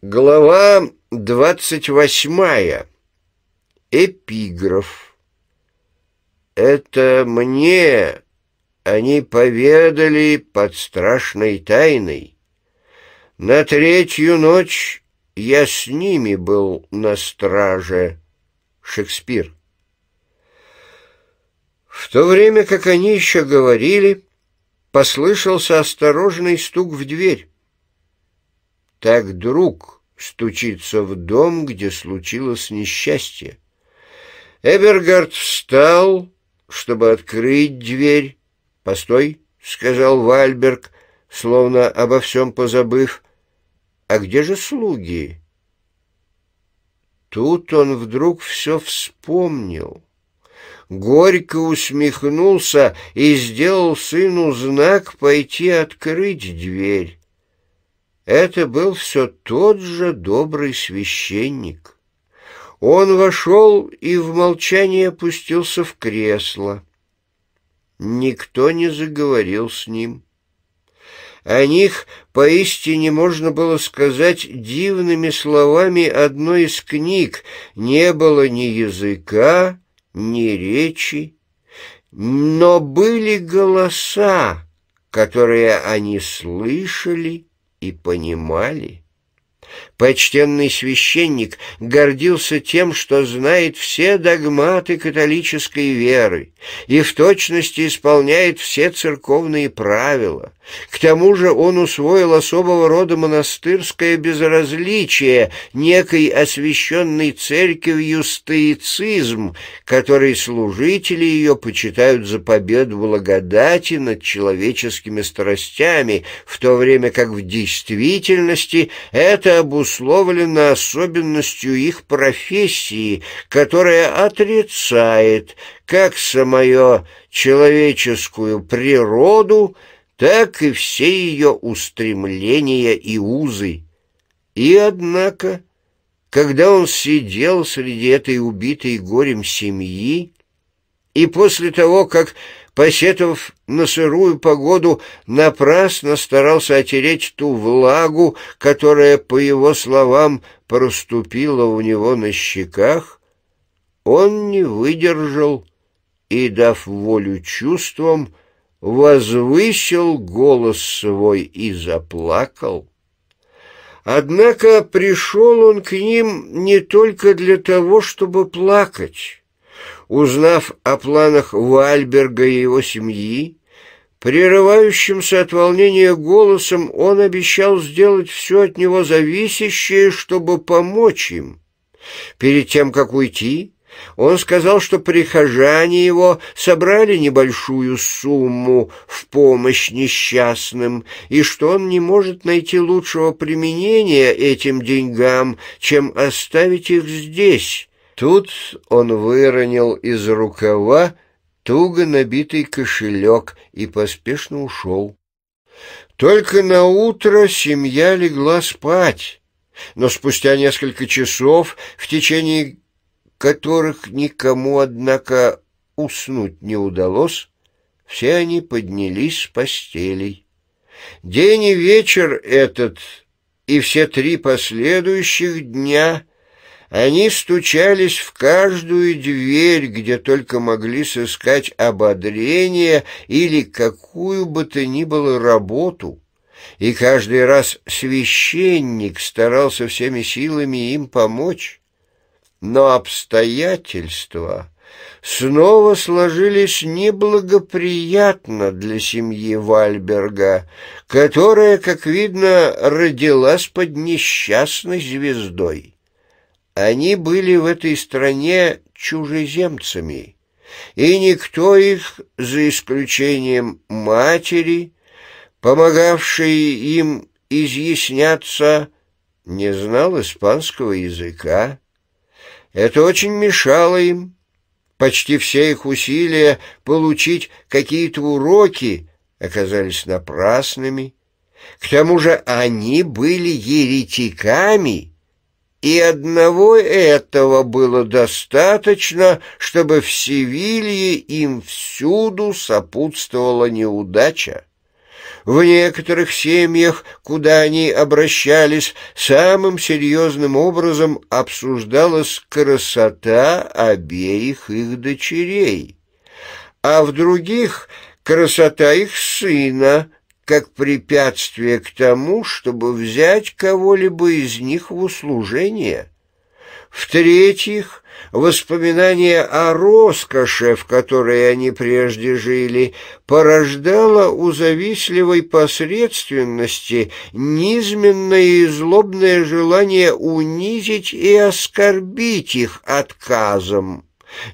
Глава 28. Эпиграф. Это мне они поведали под страшной тайной. На третью ночь я с ними был на страже. Шекспир. В то время, как они еще говорили, послышался осторожный стук в дверь. Так друг стучится в дом, где случилось несчастье. Эбергард встал, чтобы открыть дверь. «Постой», — сказал Вальберг, словно обо всем позабыв. «А где же слуги?» Тут он вдруг все вспомнил. Горько усмехнулся и сделал сыну знак пойти открыть дверь. Это был все тот же добрый священник. Он вошел и в молчании опустился в кресло. Никто не заговорил с ним. О них поистине можно было сказать дивными словами одной из книг. Не было ни языка, ни речи, но были голоса, которые они слышали и понимали. Почтенный священник гордился тем, что знает все догматы католической веры и в точности исполняет все церковные правила. К тому же он усвоил особого рода монастырское безразличие, некой освященной церковью стоицизм, который служители ее почитают за победу благодати над человеческими страстями, в то время как в действительности это обусловлено особенностью их профессии, которая отрицает как самое человеческую природу – так и все ее устремления и узы. И, однако, когда он сидел среди этой убитой горем семьи, и после того, как, посетовав на сырую погоду, напрасно старался отереть ту влагу, которая, по его словам, проступила у него на щеках, он не выдержал и, дав волю чувствам, возвысил голос свой и заплакал. Однако пришел он к ним не только для того, чтобы плакать. Узнав о планах Вальберга и его семьи, прерывающимся от волнения голосом он обещал сделать все от него зависящее, чтобы помочь им. Перед тем, как уйти, он сказал, что прихожане его собрали небольшую сумму в помощь несчастным, и что он не может найти лучшего применения этим деньгам, чем оставить их здесь. Тут он выронил из рукава туго набитый кошелек и поспешно ушел. Только на утро семья легла спать, но спустя несколько часов, в течение которых никому, однако, уснуть не удалось, все они поднялись с постелей. День и вечер этот и все три последующих дня они стучались в каждую дверь, где только могли сыскать ободрение или какую бы то ни было работу, и каждый раз священник старался всеми силами им помочь но обстоятельства снова сложились неблагоприятно для семьи Вальберга, которая, как видно, родилась под несчастной звездой. Они были в этой стране чужеземцами, и никто их, за исключением матери, помогавшей им изъясняться, не знал испанского языка это очень мешало им. Почти все их усилия получить какие-то уроки оказались напрасными. К тому же они были еретиками, и одного этого было достаточно, чтобы в Севилье им всюду сопутствовала неудача. В некоторых семьях, куда они обращались, самым серьезным образом обсуждалась красота обеих их дочерей, а в других — красота их сына, как препятствие к тому, чтобы взять кого-либо из них в услужение. В-третьих, воспоминание о роскоши, в которой они прежде жили, порождало у завистливой посредственности низменное и злобное желание унизить и оскорбить их отказом,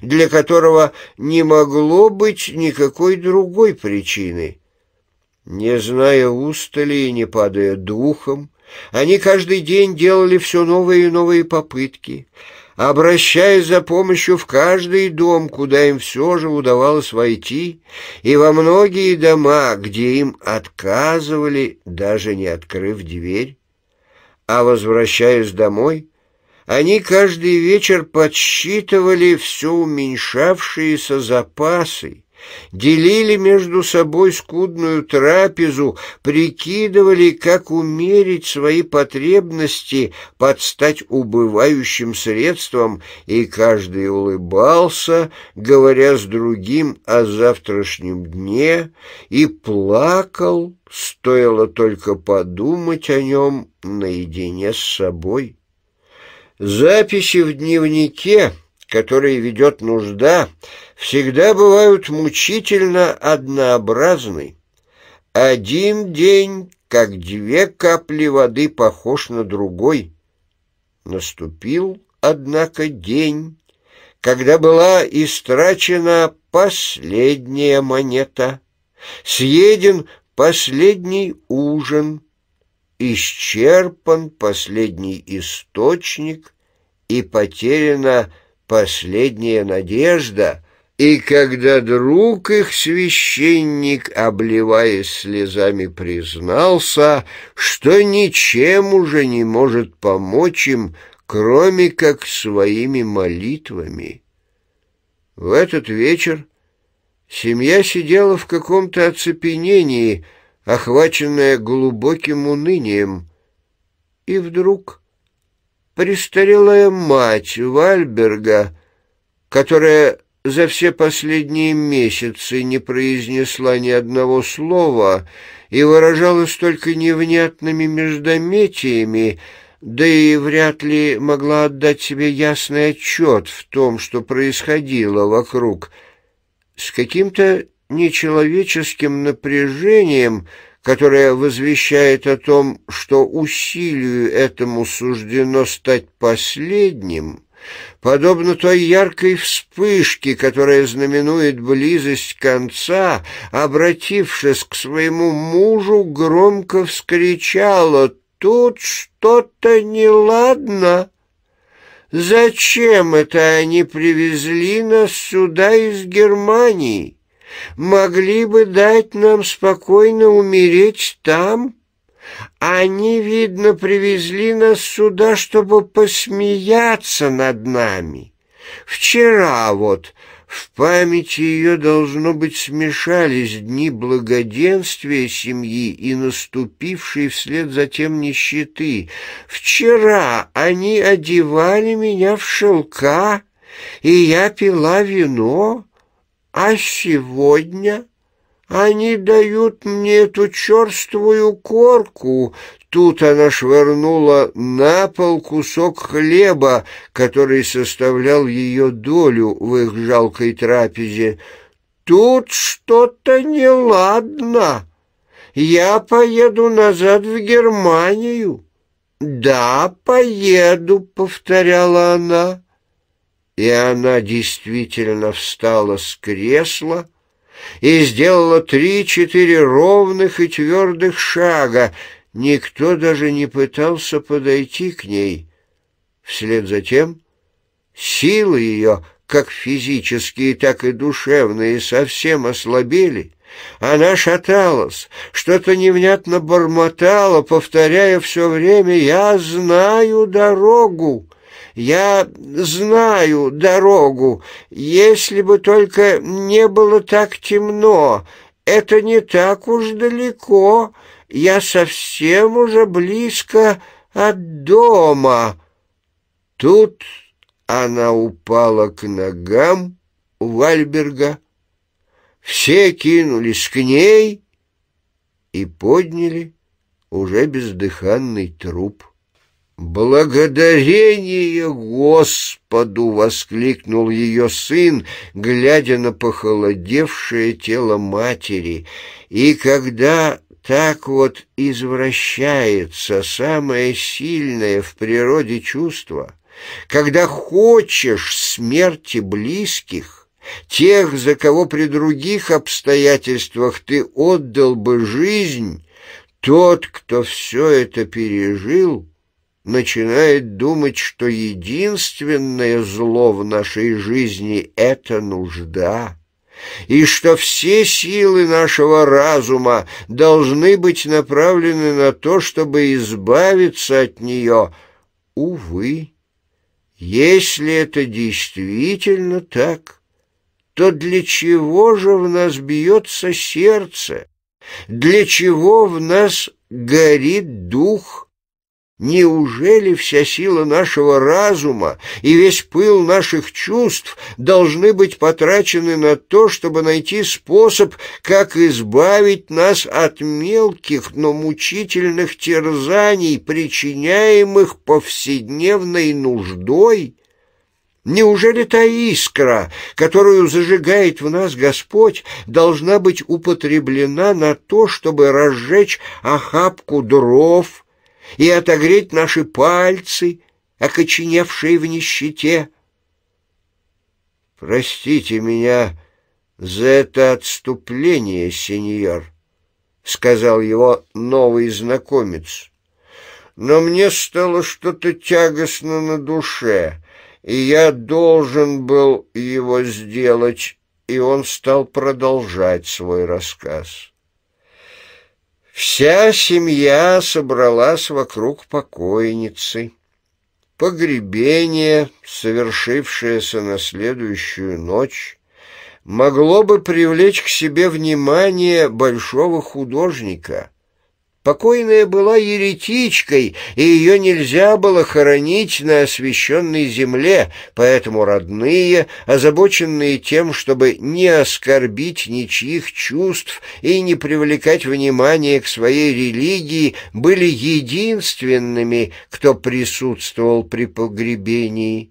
для которого не могло быть никакой другой причины. Не зная устали и не падая духом, они каждый день делали все новые и новые попытки, обращаясь за помощью в каждый дом, куда им все же удавалось войти, и во многие дома, где им отказывали, даже не открыв дверь. А возвращаясь домой, они каждый вечер подсчитывали все уменьшавшиеся запасы делили между собой скудную трапезу, прикидывали, как умерить свои потребности под стать убывающим средством, и каждый улыбался, говоря с другим о завтрашнем дне, и плакал, стоило только подумать о нем наедине с собой. Записи в дневнике — которые ведет нужда, всегда бывают мучительно однообразны. Один день, как две капли воды, похож на другой. Наступил, однако, день, когда была истрачена последняя монета, съеден последний ужин, исчерпан последний источник и потеряна последняя надежда, и когда друг их священник, обливаясь слезами, признался, что ничем уже не может помочь им, кроме как своими молитвами. В этот вечер семья сидела в каком-то оцепенении, охваченная глубоким унынием, и вдруг престарелая мать Вальберга, которая за все последние месяцы не произнесла ни одного слова и выражалась только невнятными междометиями, да и вряд ли могла отдать себе ясный отчет в том, что происходило вокруг, с каким-то нечеловеческим напряжением — которая возвещает о том, что усилию этому суждено стать последним, подобно той яркой вспышке, которая знаменует близость конца, обратившись к своему мужу, громко вскричала «Тут что-то неладно!» «Зачем это они привезли нас сюда из Германии?» могли бы дать нам спокойно умереть там? Они, видно, привезли нас сюда, чтобы посмеяться над нами. Вчера вот в памяти ее, должно быть, смешались дни благоденствия семьи и наступившие вслед за тем нищеты. Вчера они одевали меня в шелка, и я пила вино, а сегодня они дают мне эту черствую корку. Тут она швырнула на пол кусок хлеба, который составлял ее долю в их жалкой трапезе. Тут что-то неладно. Я поеду назад в Германию. «Да, поеду», — повторяла она. И она действительно встала с кресла и сделала три-четыре ровных и твердых шага. Никто даже не пытался подойти к ней. Вслед за тем силы ее, как физические, так и душевные, совсем ослабели. Она шаталась, что-то невнятно бормотала, повторяя все время «Я знаю дорогу». Я знаю дорогу, если бы только не было так темно. Это не так уж далеко, я совсем уже близко от дома». Тут она упала к ногам у Вальберга. Все кинулись к ней и подняли уже бездыханный труп. «Благодарение Господу!» — воскликнул ее сын, глядя на похолодевшее тело матери. «И когда так вот извращается самое сильное в природе чувство, когда хочешь смерти близких, тех, за кого при других обстоятельствах ты отдал бы жизнь, тот, кто все это пережил, — начинает думать, что единственное зло в нашей жизни — это нужда, и что все силы нашего разума должны быть направлены на то, чтобы избавиться от нее, увы, если это действительно так, то для чего же в нас бьется сердце? Для чего в нас горит дух? Неужели вся сила нашего разума и весь пыл наших чувств должны быть потрачены на то, чтобы найти способ, как избавить нас от мелких, но мучительных терзаний, причиняемых повседневной нуждой? Неужели та искра, которую зажигает в нас Господь, должна быть употреблена на то, чтобы разжечь охапку дров – и отогреть наши пальцы, окоченевшие в нищете. Простите меня за это отступление, сеньор, сказал его новый знакомец. Но мне стало что-то тягостно на душе, и я должен был его сделать, и он стал продолжать свой рассказ. Вся семья собралась вокруг покойницы. Погребение, совершившееся на следующую ночь, могло бы привлечь к себе внимание большого художника, Покойная была еретичкой, и ее нельзя было хоронить на освященной земле, поэтому родные, озабоченные тем, чтобы не оскорбить ничьих чувств и не привлекать внимания к своей религии, были единственными, кто присутствовал при погребении.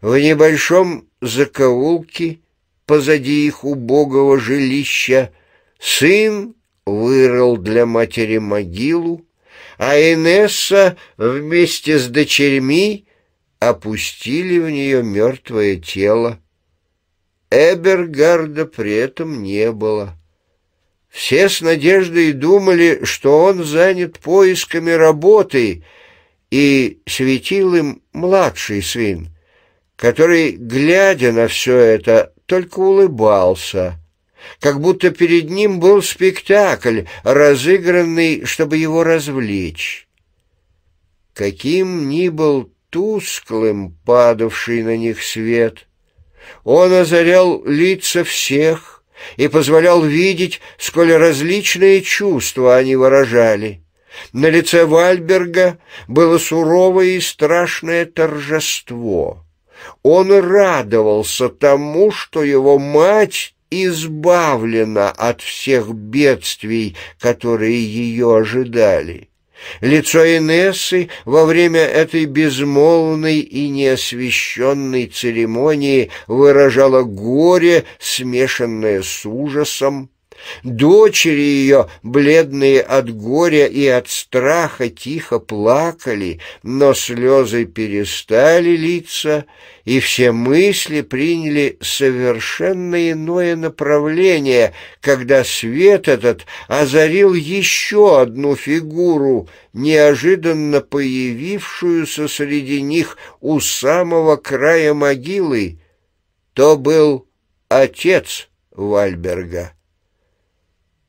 В небольшом закоулке позади их убогого жилища сын вырыл для матери могилу, а Инесса вместе с дочерьми опустили в нее мертвое тело. Эбергарда при этом не было. Все с надеждой думали, что он занят поисками работы, и светил им младший сын, который, глядя на все это, только улыбался — как будто перед ним был спектакль, разыгранный, чтобы его развлечь. Каким ни был тусклым падавший на них свет, он озарял лица всех и позволял видеть, сколь различные чувства они выражали. На лице Вальберга было суровое и страшное торжество — он радовался тому, что его мать избавлена от всех бедствий, которые ее ожидали. Лицо Инессы во время этой безмолвной и неосвещенной церемонии выражало горе, смешанное с ужасом, Дочери ее, бледные от горя и от страха, тихо плакали, но слезы перестали литься, и все мысли приняли совершенно иное направление, когда свет этот озарил еще одну фигуру, неожиданно появившуюся среди них у самого края могилы. То был отец Вальберга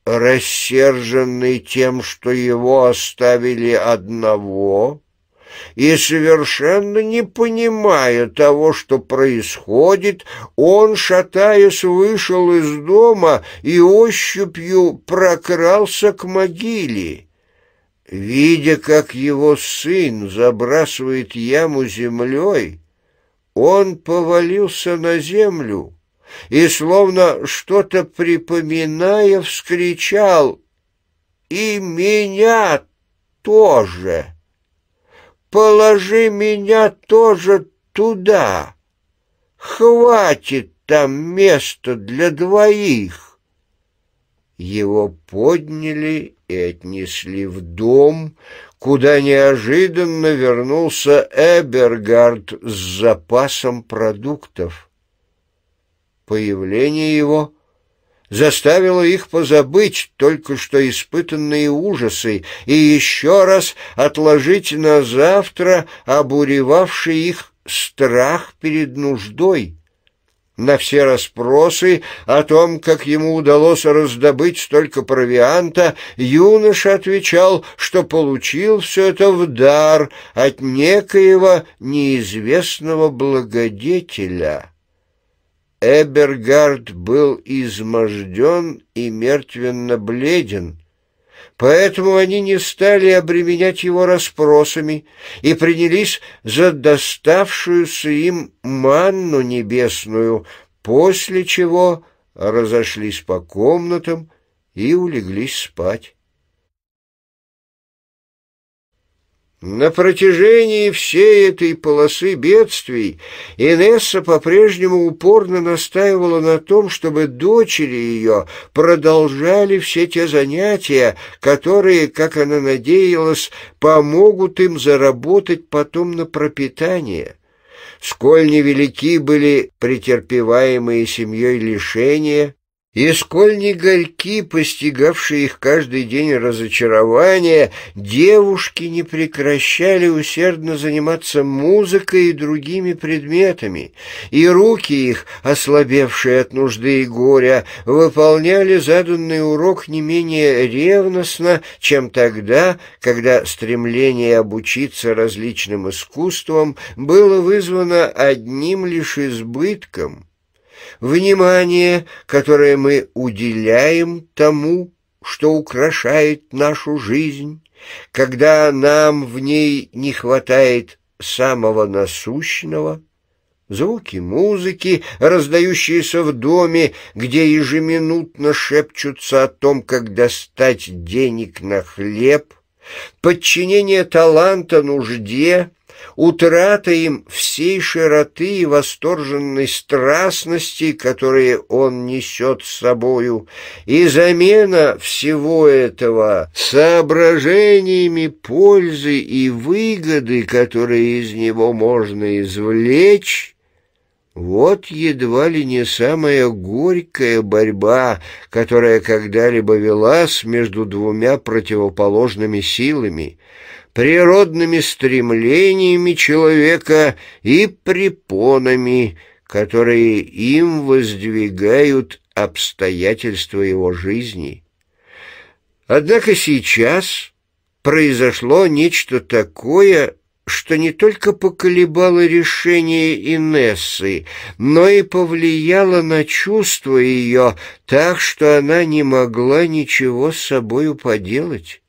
рассерженный тем, что его оставили одного, и совершенно не понимая того, что происходит, он, шатаясь, вышел из дома и ощупью прокрался к могиле. Видя, как его сын забрасывает яму землей, он повалился на землю и, словно что-то припоминая, вскричал «И меня тоже! Положи меня тоже туда! Хватит там места для двоих!» Его подняли и отнесли в дом, куда неожиданно вернулся Эбергард с запасом продуктов. Появление его заставило их позабыть только что испытанные ужасы и еще раз отложить на завтра обуревавший их страх перед нуждой. На все расспросы о том, как ему удалось раздобыть столько провианта, юноша отвечал, что получил все это в дар от некоего неизвестного благодетеля. Эбергард был изможден и мертвенно бледен, поэтому они не стали обременять его расспросами и принялись за доставшуюся им манну небесную, после чего разошлись по комнатам и улеглись спать. На протяжении всей этой полосы бедствий Инесса по-прежнему упорно настаивала на том, чтобы дочери ее продолжали все те занятия, которые, как она надеялась, помогут им заработать потом на пропитание. Сколь невелики были претерпеваемые семьей лишения, и сколь не горьки, постигавшие их каждый день разочарования, девушки не прекращали усердно заниматься музыкой и другими предметами, и руки их, ослабевшие от нужды и горя, выполняли заданный урок не менее ревностно, чем тогда, когда стремление обучиться различным искусствам было вызвано одним лишь избытком, Внимание, которое мы уделяем тому, что украшает нашу жизнь, когда нам в ней не хватает самого насущного, звуки музыки, раздающиеся в доме, где ежеминутно шепчутся о том, как достать денег на хлеб, подчинение таланта нужде — утрата им всей широты и восторженной страстности, которые он несет с собою, и замена всего этого соображениями пользы и выгоды, которые из него можно извлечь, вот едва ли не самая горькая борьба, которая когда-либо велась между двумя противоположными силами природными стремлениями человека и препонами, которые им воздвигают обстоятельства его жизни. Однако сейчас произошло нечто такое, что не только поколебало решение Инессы, но и повлияло на чувства ее так, что она не могла ничего с собою поделать.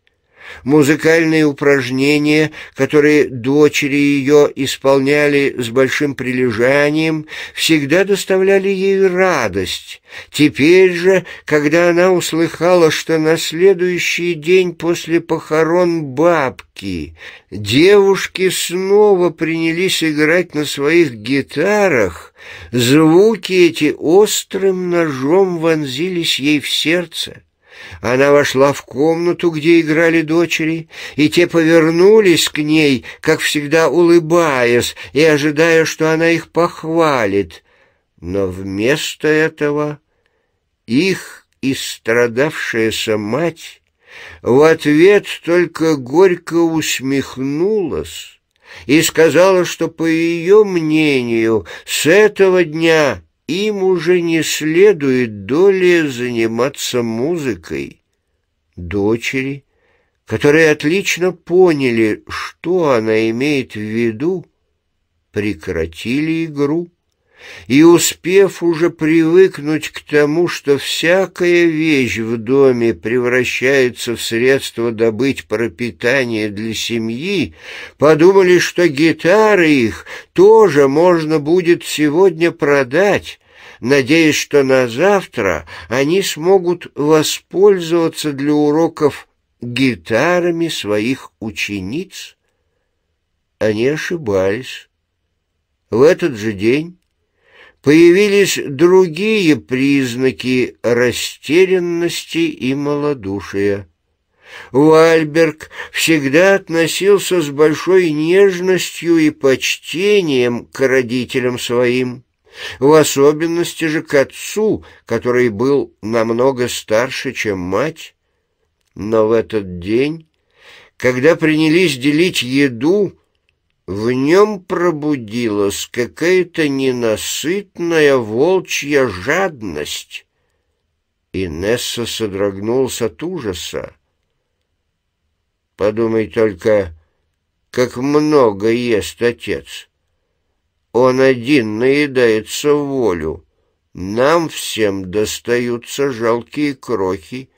Музыкальные упражнения, которые дочери ее исполняли с большим прилежанием, всегда доставляли ей радость. Теперь же, когда она услыхала, что на следующий день после похорон бабки девушки снова принялись играть на своих гитарах, звуки эти острым ножом вонзились ей в сердце. Она вошла в комнату, где играли дочери, и те повернулись к ней, как всегда улыбаясь и ожидая, что она их похвалит. Но вместо этого их истрадавшаяся мать в ответ только горько усмехнулась и сказала, что, по ее мнению, с этого дня им уже не следует доле заниматься музыкой. Дочери, которые отлично поняли, что она имеет в виду, прекратили игру и, успев уже привыкнуть к тому, что всякая вещь в доме превращается в средство добыть пропитание для семьи, подумали, что гитары их тоже можно будет сегодня продать, надеясь, что на завтра они смогут воспользоваться для уроков гитарами своих учениц. Они ошибались. В этот же день появились другие признаки растерянности и малодушия. Вальберг всегда относился с большой нежностью и почтением к родителям своим, в особенности же к отцу, который был намного старше, чем мать. Но в этот день, когда принялись делить еду, в нем пробудилась какая-то ненасытная волчья жадность. Инесса содрогнулся от ужаса. Подумай только, как много ест отец. Он один наедается волю. Нам всем достаются жалкие крохи,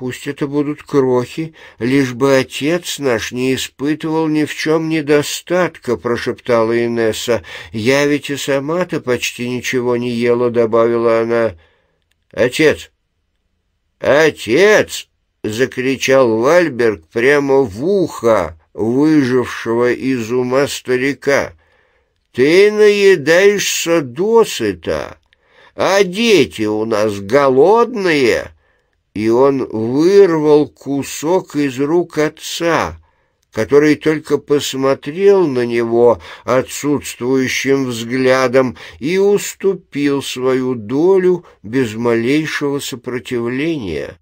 Пусть это будут крохи, лишь бы отец наш не испытывал ни в чем недостатка, — прошептала Инесса. — Я ведь и сама-то почти ничего не ела, — добавила она. — Отец! Отец! — закричал Вальберг прямо в ухо выжившего из ума старика. — Ты наедаешься досыта, а дети у нас голодные! — и он вырвал кусок из рук отца, который только посмотрел на него отсутствующим взглядом и уступил свою долю без малейшего сопротивления.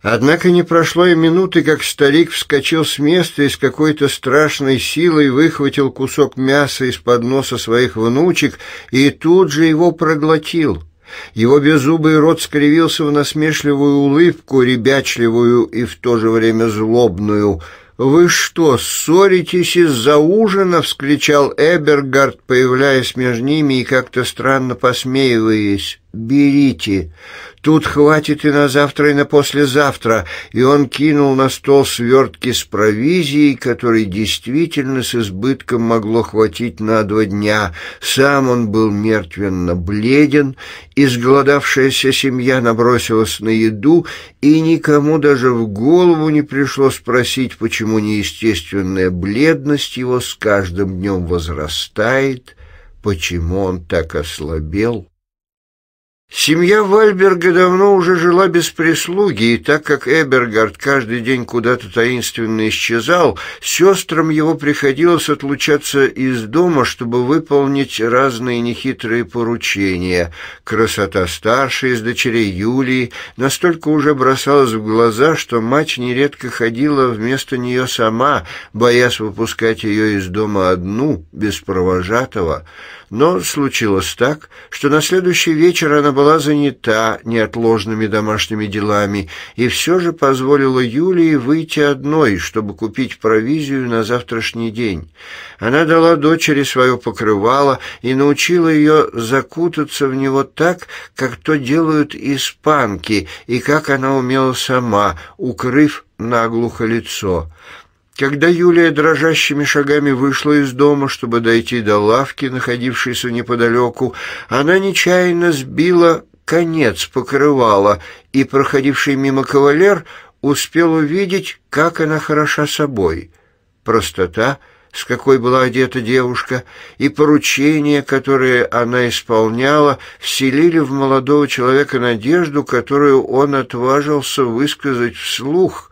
Однако не прошло и минуты, как старик вскочил с места и с какой-то страшной силой выхватил кусок мяса из-под носа своих внучек и тут же его проглотил. Его беззубый рот скривился в насмешливую улыбку, ребячливую и в то же время злобную. «Вы что, ссоритесь из-за ужина?» — вскричал Эбергард, появляясь между ними и как-то странно посмеиваясь. «Берите! Тут хватит и на завтра, и на послезавтра!» И он кинул на стол свертки с провизией, которой действительно с избытком могло хватить на два дня. Сам он был мертвенно бледен, изголодавшаяся семья набросилась на еду, и никому даже в голову не пришло спросить, почему неестественная бледность его с каждым днем возрастает, почему он так ослабел. Семья Вальберга давно уже жила без прислуги, и так как Эбергард каждый день куда-то таинственно исчезал, сестрам его приходилось отлучаться из дома, чтобы выполнить разные нехитрые поручения. Красота старшей из дочерей Юлии настолько уже бросалась в глаза, что мать нередко ходила вместо нее сама, боясь выпускать ее из дома одну, без провожатого но случилось так, что на следующий вечер она была занята неотложными домашними делами и все же позволила Юлии выйти одной, чтобы купить провизию на завтрашний день. Она дала дочери свое покрывало и научила ее закутаться в него так, как то делают испанки, и как она умела сама, укрыв наглухо лицо. Когда Юлия дрожащими шагами вышла из дома, чтобы дойти до лавки, находившейся неподалеку, она нечаянно сбила конец покрывала, и проходивший мимо кавалер успел увидеть, как она хороша собой. Простота, с какой была одета девушка, и поручения, которые она исполняла, вселили в молодого человека надежду, которую он отважился высказать вслух —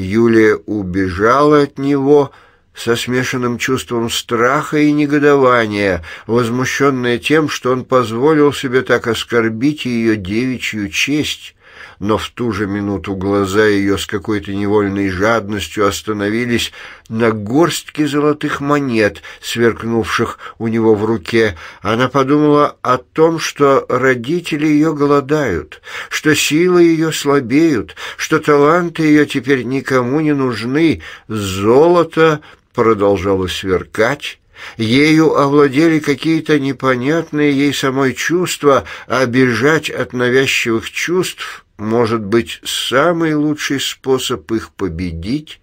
Юлия убежала от него со смешанным чувством страха и негодования, возмущенная тем, что он позволил себе так оскорбить ее девичью честь но в ту же минуту глаза ее с какой-то невольной жадностью остановились на горстке золотых монет, сверкнувших у него в руке. Она подумала о том, что родители ее голодают, что силы ее слабеют, что таланты ее теперь никому не нужны. Золото продолжало сверкать, Ею овладели какие-то непонятные ей самой чувства, а бежать от навязчивых чувств может быть, самый лучший способ их победить?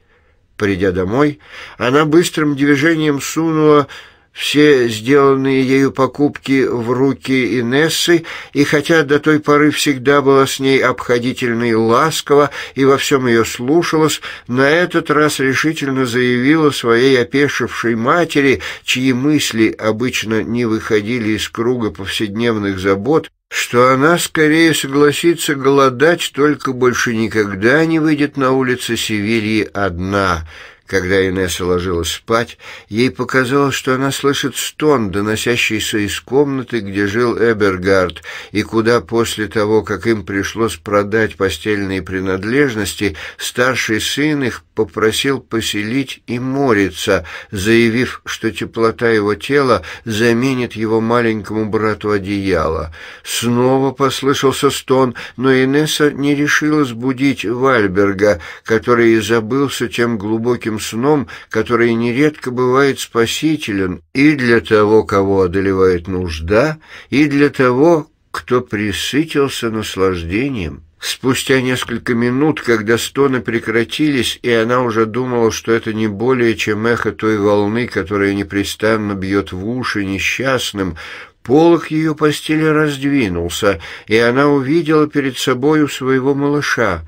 Придя домой, она быстрым движением сунула все сделанные ею покупки в руки Инессы, и хотя до той поры всегда была с ней обходительной ласково и во всем ее слушалась, на этот раз решительно заявила своей опешившей матери, чьи мысли обычно не выходили из круга повседневных забот, что она скорее согласится голодать, только больше никогда не выйдет на улицы Севильи одна — когда Инесса ложилась спать, ей показалось, что она слышит стон, доносящийся из комнаты, где жил Эбергард, и куда после того, как им пришлось продать постельные принадлежности, старший сын их попросил поселить и мориться, заявив, что теплота его тела заменит его маленькому брату одеяло. Снова послышался стон, но Инесса не решилась будить Вальберга, который и забылся тем глубоким сладким сном, который нередко бывает спасителен и для того, кого одолевает нужда, и для того, кто присытился наслаждением. Спустя несколько минут, когда стоны прекратились, и она уже думала, что это не более чем эхо той волны, которая непрестанно бьет в уши несчастным, полог ее постели раздвинулся, и она увидела перед собою своего малыша.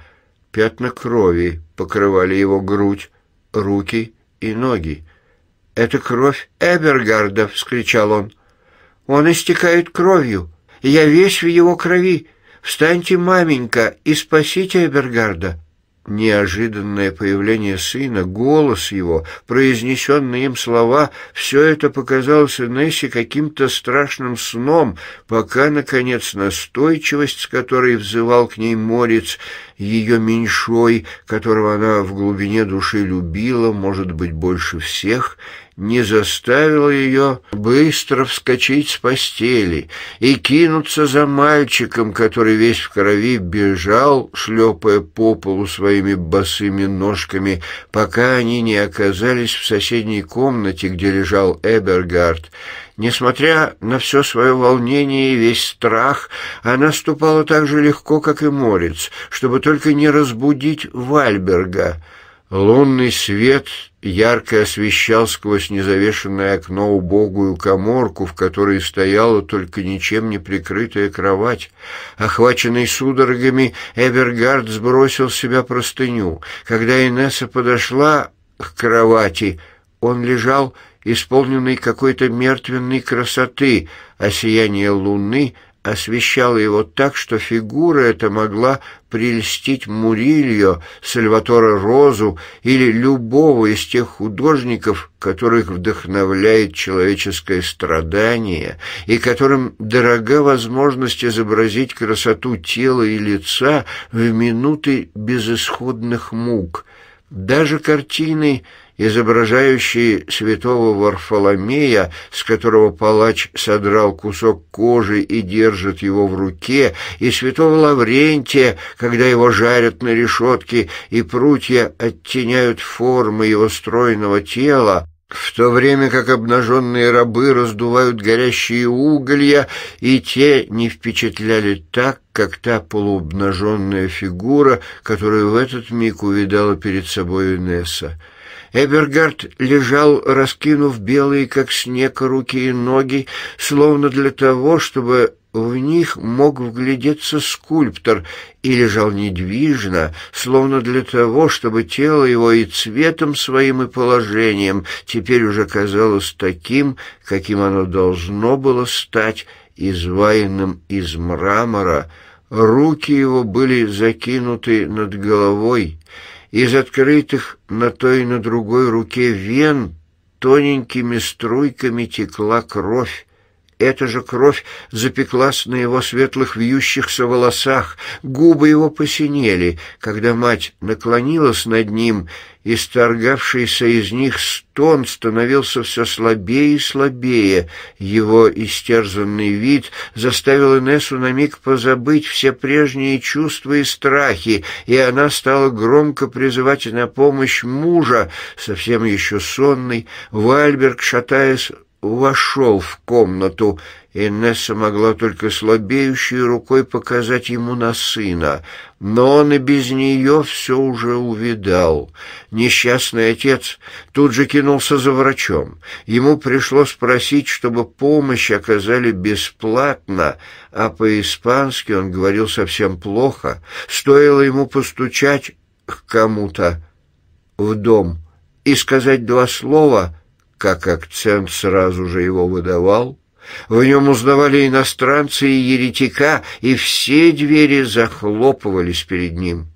Пятна крови покрывали его грудь руки и ноги. «Это кровь Эбергарда!» — вскричал он. «Он истекает кровью! Я весь в его крови! Встаньте, маменька, и спасите Эбергарда!» неожиданное появление сына, голос его, произнесенные им слова — все это показалось Инессе каким-то страшным сном, пока, наконец, настойчивость, с которой взывал к ней морец, ее меньшой, которого она в глубине души любила, может быть, больше всех — не заставило ее быстро вскочить с постели и кинуться за мальчиком, который весь в крови бежал, шлепая по полу своими босыми ножками, пока они не оказались в соседней комнате, где лежал Эбергард. Несмотря на все свое волнение и весь страх, она ступала так же легко, как и Морец, чтобы только не разбудить Вальберга — Лунный свет ярко освещал сквозь незавешенное окно убогую коморку, в которой стояла только ничем не прикрытая кровать. Охваченный судорогами, Эбергард сбросил с себя простыню. Когда Инесса подошла к кровати, он лежал, исполненный какой-то мертвенной красоты, а сияние луны — освещал его так, что фигура эта могла прельстить Мурильо, Сальватора Розу или любого из тех художников, которых вдохновляет человеческое страдание и которым дорога возможность изобразить красоту тела и лица в минуты безысходных мук. Даже картины изображающий святого Варфоломея, с которого палач содрал кусок кожи и держит его в руке, и святого Лаврентия, когда его жарят на решетке, и прутья оттеняют формы его стройного тела, в то время как обнаженные рабы раздувают горящие уголья, и те не впечатляли так, как та полуобнаженная фигура, которую в этот миг увидала перед собой Инесса. Эбергард лежал, раскинув белые, как снег, руки и ноги, словно для того, чтобы в них мог вглядеться скульптор, и лежал недвижно, словно для того, чтобы тело его и цветом своим, и положением теперь уже казалось таким, каким оно должно было стать, изваянным из мрамора. Руки его были закинуты над головой, из открытых на той и на другой руке вен тоненькими струйками текла кровь. Эта же кровь запеклась на его светлых вьющихся волосах, губы его посинели, когда мать наклонилась над ним, и сторгавшийся из них стон становился все слабее и слабее. Его истерзанный вид заставил Инессу на миг позабыть все прежние чувства и страхи, и она стала громко призывать на помощь мужа, совсем еще сонный. Вальберг, шатаясь, вошел в комнату. Инесса могла только слабеющей рукой показать ему на сына, но он и без нее все уже увидал. Несчастный отец тут же кинулся за врачом. Ему пришлось просить, чтобы помощь оказали бесплатно, а по-испански он говорил совсем плохо. Стоило ему постучать к кому-то в дом и сказать два слова — как акцент сразу же его выдавал. В нем узнавали иностранцы и еретика, и все двери захлопывались перед ним.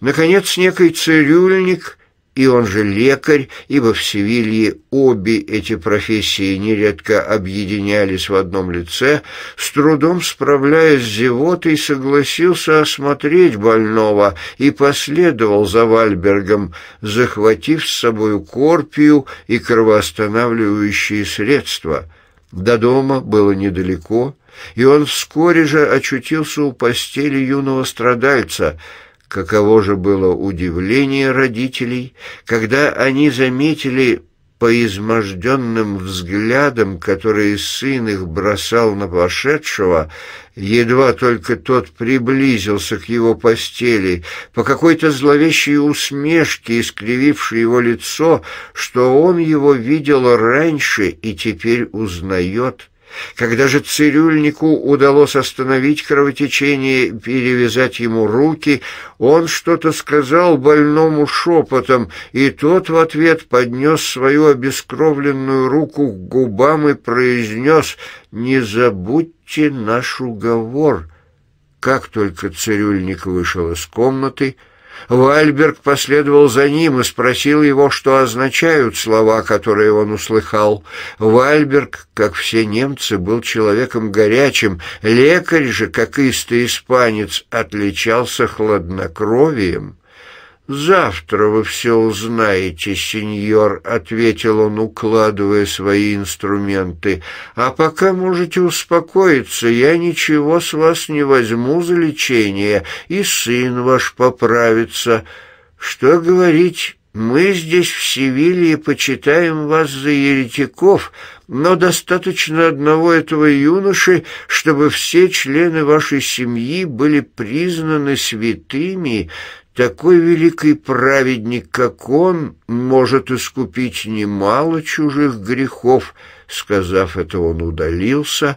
Наконец некий цирюльник и он же лекарь, ибо в Севилье обе эти профессии нередко объединялись в одном лице, с трудом справляясь с зевотой, согласился осмотреть больного и последовал за Вальбергом, захватив с собой корпию и кровоостанавливающие средства. До дома было недалеко, и он вскоре же очутился у постели юного страдальца — Каково же было удивление родителей, когда они заметили по изможденным взглядам, которые сын их бросал на пошедшего, едва только тот приблизился к его постели, по какой-то зловещей усмешке, искривившей его лицо, что он его видел раньше и теперь узнает. Когда же цирюльнику удалось остановить кровотечение, перевязать ему руки, он что-то сказал больному шепотом, и тот в ответ поднес свою обескровленную руку к губам и произнес «Не забудьте наш уговор». Как только цирюльник вышел из комнаты, — Вальберг последовал за ним и спросил его, что означают слова, которые он услыхал. Вальберг, как все немцы, был человеком горячим, лекарь же, как истый испанец, отличался хладнокровием. «Завтра вы все узнаете, сеньор», — ответил он, укладывая свои инструменты. «А пока можете успокоиться, я ничего с вас не возьму за лечение, и сын ваш поправится. Что говорить, мы здесь в Севилье почитаем вас за еретиков, но достаточно одного этого юноши, чтобы все члены вашей семьи были признаны святыми, такой великий праведник, как он, может искупить немало чужих грехов. Сказав это, он удалился.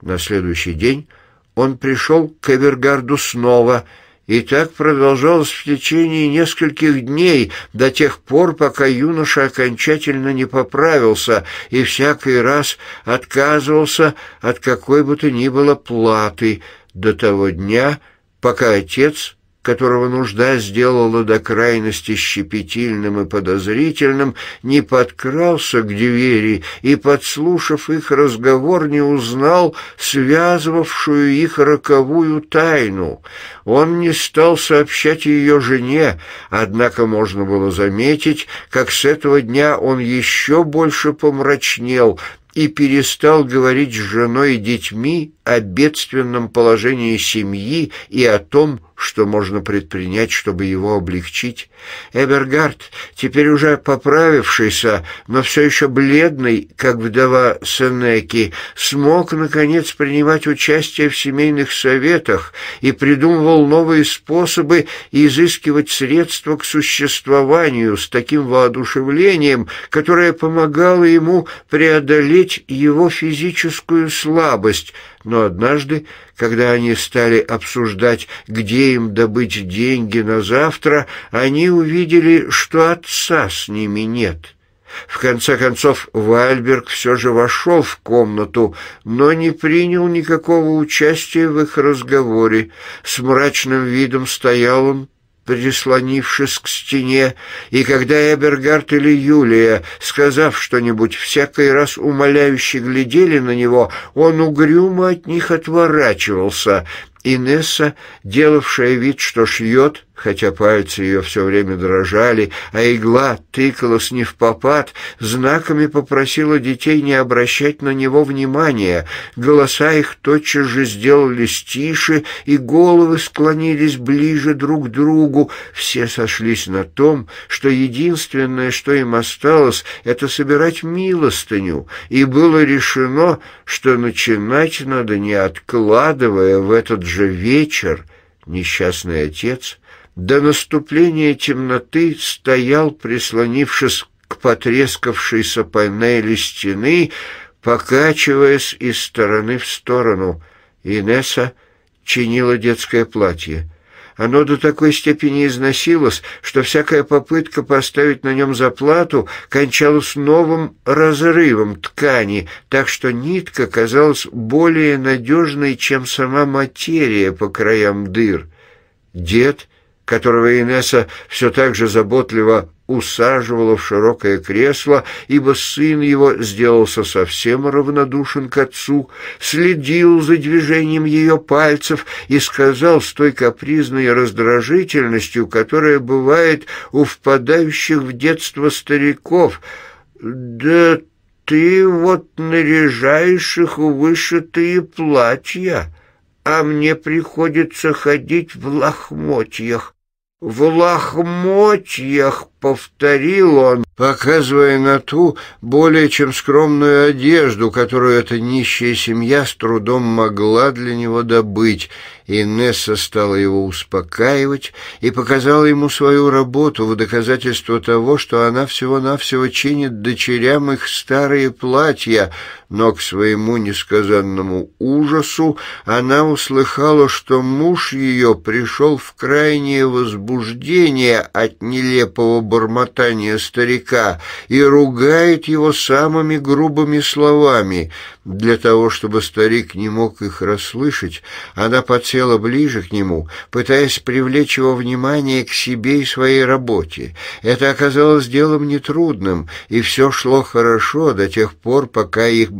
На следующий день он пришел к Эвергарду снова, и так продолжалось в течение нескольких дней, до тех пор, пока юноша окончательно не поправился и всякий раз отказывался от какой бы то ни было платы до того дня, пока отец которого нужда сделала до крайности щепетильным и подозрительным, не подкрался к двери и, подслушав их разговор, не узнал связывавшую их роковую тайну. Он не стал сообщать ее жене, однако можно было заметить, как с этого дня он еще больше помрачнел, и перестал говорить с женой и детьми о бедственном положении семьи и о том, что можно предпринять, чтобы его облегчить. Эбергард, теперь уже поправившийся, но все еще бледный, как вдова Сенеки, смог, наконец, принимать участие в семейных советах и придумывал новые способы изыскивать средства к существованию с таким воодушевлением, которое помогало ему преодолеть его физическую слабость – но однажды, когда они стали обсуждать, где им добыть деньги на завтра, они увидели, что отца с ними нет. В конце концов, Вальберг все же вошел в комнату, но не принял никакого участия в их разговоре. С мрачным видом стоял он, прислонившись к стене, и когда Эбергард или Юлия, сказав что-нибудь, всякий раз умоляюще глядели на него, он угрюмо от них отворачивался. Инесса, делавшая вид, что шьет, хотя пальцы ее все время дрожали, а игла тыкалась не в попад, знаками попросила детей не обращать на него внимания. Голоса их тотчас же сделались тише, и головы склонились ближе друг к другу. Все сошлись на том, что единственное, что им осталось, это собирать милостыню, и было решено, что начинать надо, не откладывая в этот же вечер. Несчастный отец — до наступления темноты стоял, прислонившись к потрескавшейся панели стены, покачиваясь из стороны в сторону. Инесса чинила детское платье. Оно до такой степени износилось, что всякая попытка поставить на нем заплату кончалась новым разрывом ткани, так что нитка казалась более надежной, чем сама материя по краям дыр. Дед которого Инесса все так же заботливо усаживала в широкое кресло, ибо сын его сделался совсем равнодушен к отцу, следил за движением ее пальцев и сказал с той капризной раздражительностью, которая бывает у впадающих в детство стариков, «Да ты вот наряжаешь их в вышитые платья, а мне приходится ходить в лохмотьях» в лохмотьях, — повторил он, показывая на ту более чем скромную одежду, которую эта нищая семья с трудом могла для него добыть, Инесса стала его успокаивать и показала ему свою работу в доказательство того, что она всего-навсего чинит дочерям их старые платья, но к своему несказанному ужасу она услыхала, что муж ее пришел в крайнее возбуждение от нелепого бормотания старика и ругает его самыми грубыми словами. Для того, чтобы старик не мог их расслышать, она подсела села ближе к нему, пытаясь привлечь его внимание к себе и своей работе. Это оказалось делом нетрудным, и все шло хорошо до тех пор, пока их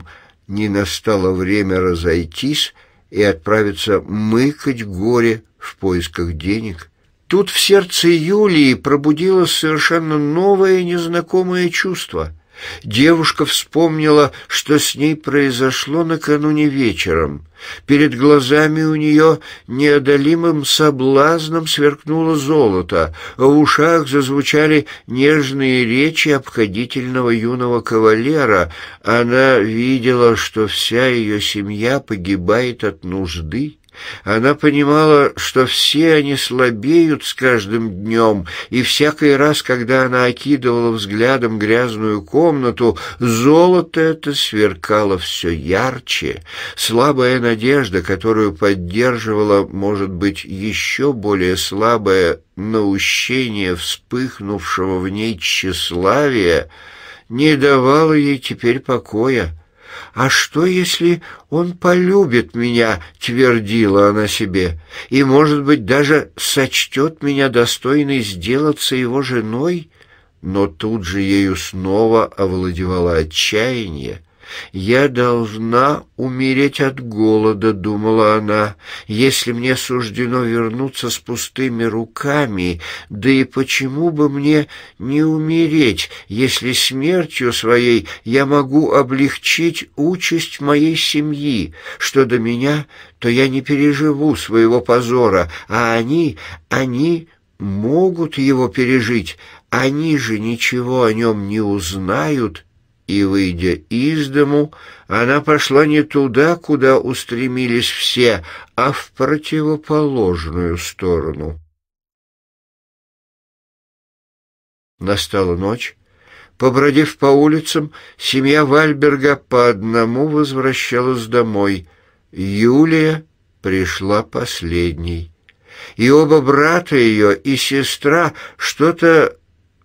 не настало время разойтись и отправиться мыкать горе в поисках денег. Тут в сердце Юлии пробудилось совершенно новое незнакомое чувство — Девушка вспомнила, что с ней произошло накануне вечером. Перед глазами у нее неодолимым соблазном сверкнуло золото, а в ушах зазвучали нежные речи обходительного юного кавалера. Она видела, что вся ее семья погибает от нужды. Она понимала, что все они слабеют с каждым днем, и всякий раз, когда она окидывала взглядом грязную комнату, золото это сверкало все ярче. Слабая надежда, которую поддерживала, может быть, еще более слабое наущение вспыхнувшего в ней тщеславия, не давало ей теперь покоя. «А что, если он полюбит меня?» — твердила она себе. «И, может быть, даже сочтет меня достойной сделаться его женой?» Но тут же ею снова овладевало отчаяние, «Я должна умереть от голода», — думала она, — «если мне суждено вернуться с пустыми руками, да и почему бы мне не умереть, если смертью своей я могу облегчить участь моей семьи? Что до меня, то я не переживу своего позора, а они, они могут его пережить, они же ничего о нем не узнают и, выйдя из дому, она пошла не туда, куда устремились все, а в противоположную сторону. Настала ночь. Побродив по улицам, семья Вальберга по одному возвращалась домой. Юлия пришла последней. И оба брата ее и сестра что-то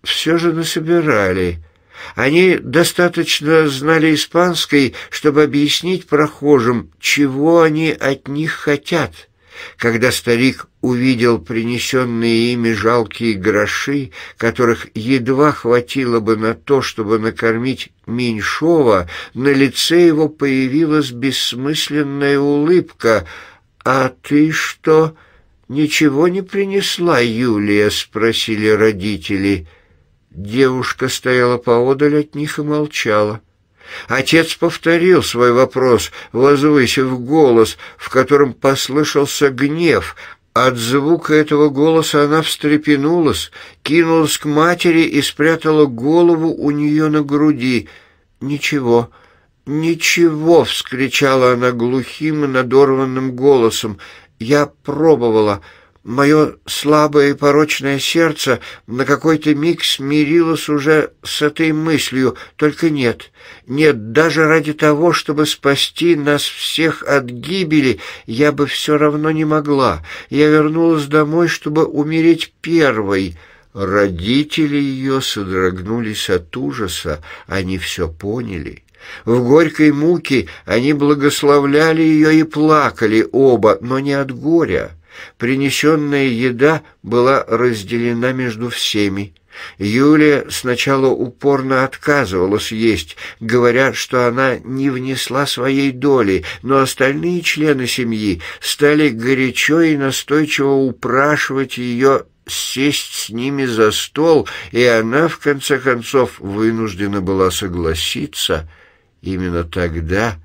все же насобирали — они достаточно знали испанской, чтобы объяснить прохожим, чего они от них хотят. Когда старик увидел принесенные ими жалкие гроши, которых едва хватило бы на то, чтобы накормить Меньшова, на лице его появилась бессмысленная улыбка. «А ты что, ничего не принесла, Юлия?» — спросили родители. «Да». Девушка стояла поодаль от них и молчала. Отец повторил свой вопрос, возвысив голос, в котором послышался гнев. От звука этого голоса она встрепенулась, кинулась к матери и спрятала голову у нее на груди. «Ничего, ничего!» — вскричала она глухим и надорванным голосом. «Я пробовала». Мое слабое и порочное сердце на какой-то миг смирилось уже с этой мыслью, только нет, нет, даже ради того, чтобы спасти нас всех от гибели, я бы все равно не могла. Я вернулась домой, чтобы умереть первой». Родители ее содрогнулись от ужаса, они все поняли. В горькой муке они благословляли ее и плакали оба, но не от горя. Принесенная еда была разделена между всеми. Юлия сначала упорно отказывалась есть, говоря, что она не внесла своей доли, но остальные члены семьи стали горячо и настойчиво упрашивать ее сесть с ними за стол, и она, в конце концов, вынуждена была согласиться. Именно тогда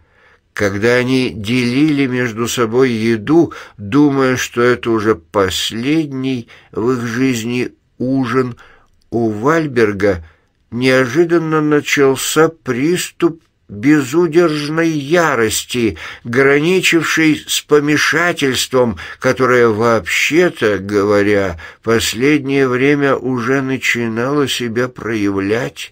когда они делили между собой еду, думая, что это уже последний в их жизни ужин, у Вальберга неожиданно начался приступ безудержной ярости, граничившей с помешательством, которое, вообще-то говоря, последнее время уже начинало себя проявлять.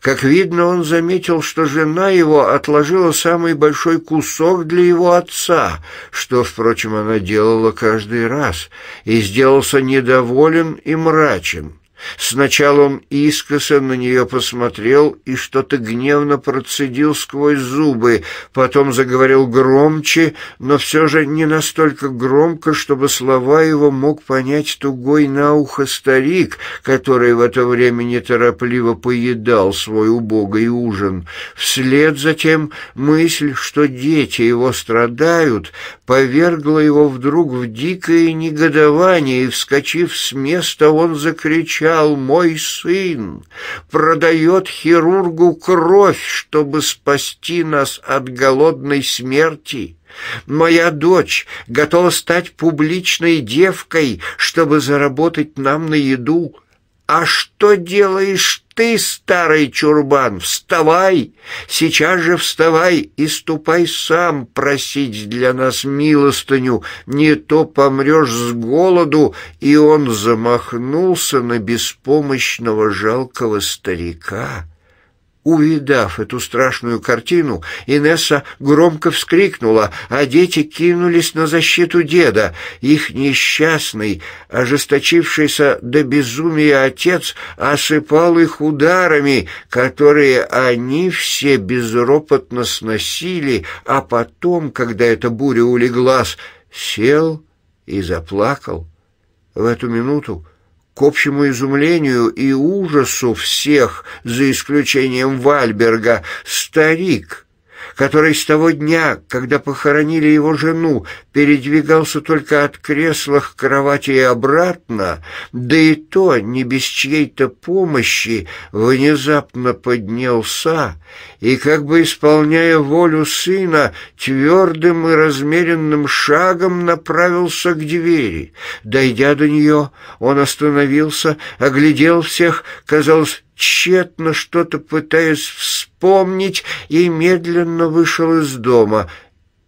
Как видно, он заметил, что жена его отложила самый большой кусок для его отца, что, впрочем, она делала каждый раз, и сделался недоволен и мрачен. Сначала он искоса на нее посмотрел и что-то гневно процедил сквозь зубы, потом заговорил громче, но все же не настолько громко, чтобы слова его мог понять тугой на ухо старик, который в это время неторопливо поедал свой убогий ужин. Вслед за тем мысль, что дети его страдают, повергла его вдруг в дикое негодование, и, вскочив с места, он закричал, кричал «Мой сын! Продает хирургу кровь, чтобы спасти нас от голодной смерти!» Моя дочь готова стать публичной девкой, чтобы заработать нам на еду. «А что делаешь ты, старый чурбан? Вставай! Сейчас же вставай и ступай сам просить для нас милостыню, не то помрешь с голоду!» И он замахнулся на беспомощного жалкого старика. Увидав эту страшную картину, Инесса громко вскрикнула, а дети кинулись на защиту деда. Их несчастный, ожесточившийся до безумия отец осыпал их ударами, которые они все безропотно сносили, а потом, когда эта буря улеглась, сел и заплакал. В эту минуту к общему изумлению и ужасу всех, за исключением Вальберга, старик, который с того дня, когда похоронили его жену, передвигался только от кресла к кровати и обратно, да и то не без чьей-то помощи, внезапно поднялся и, как бы исполняя волю сына, твердым и размеренным шагом направился к двери. Дойдя до нее, он остановился, оглядел всех, казалось, тщетно что-то пытаясь вспомнить, и медленно вышел из дома —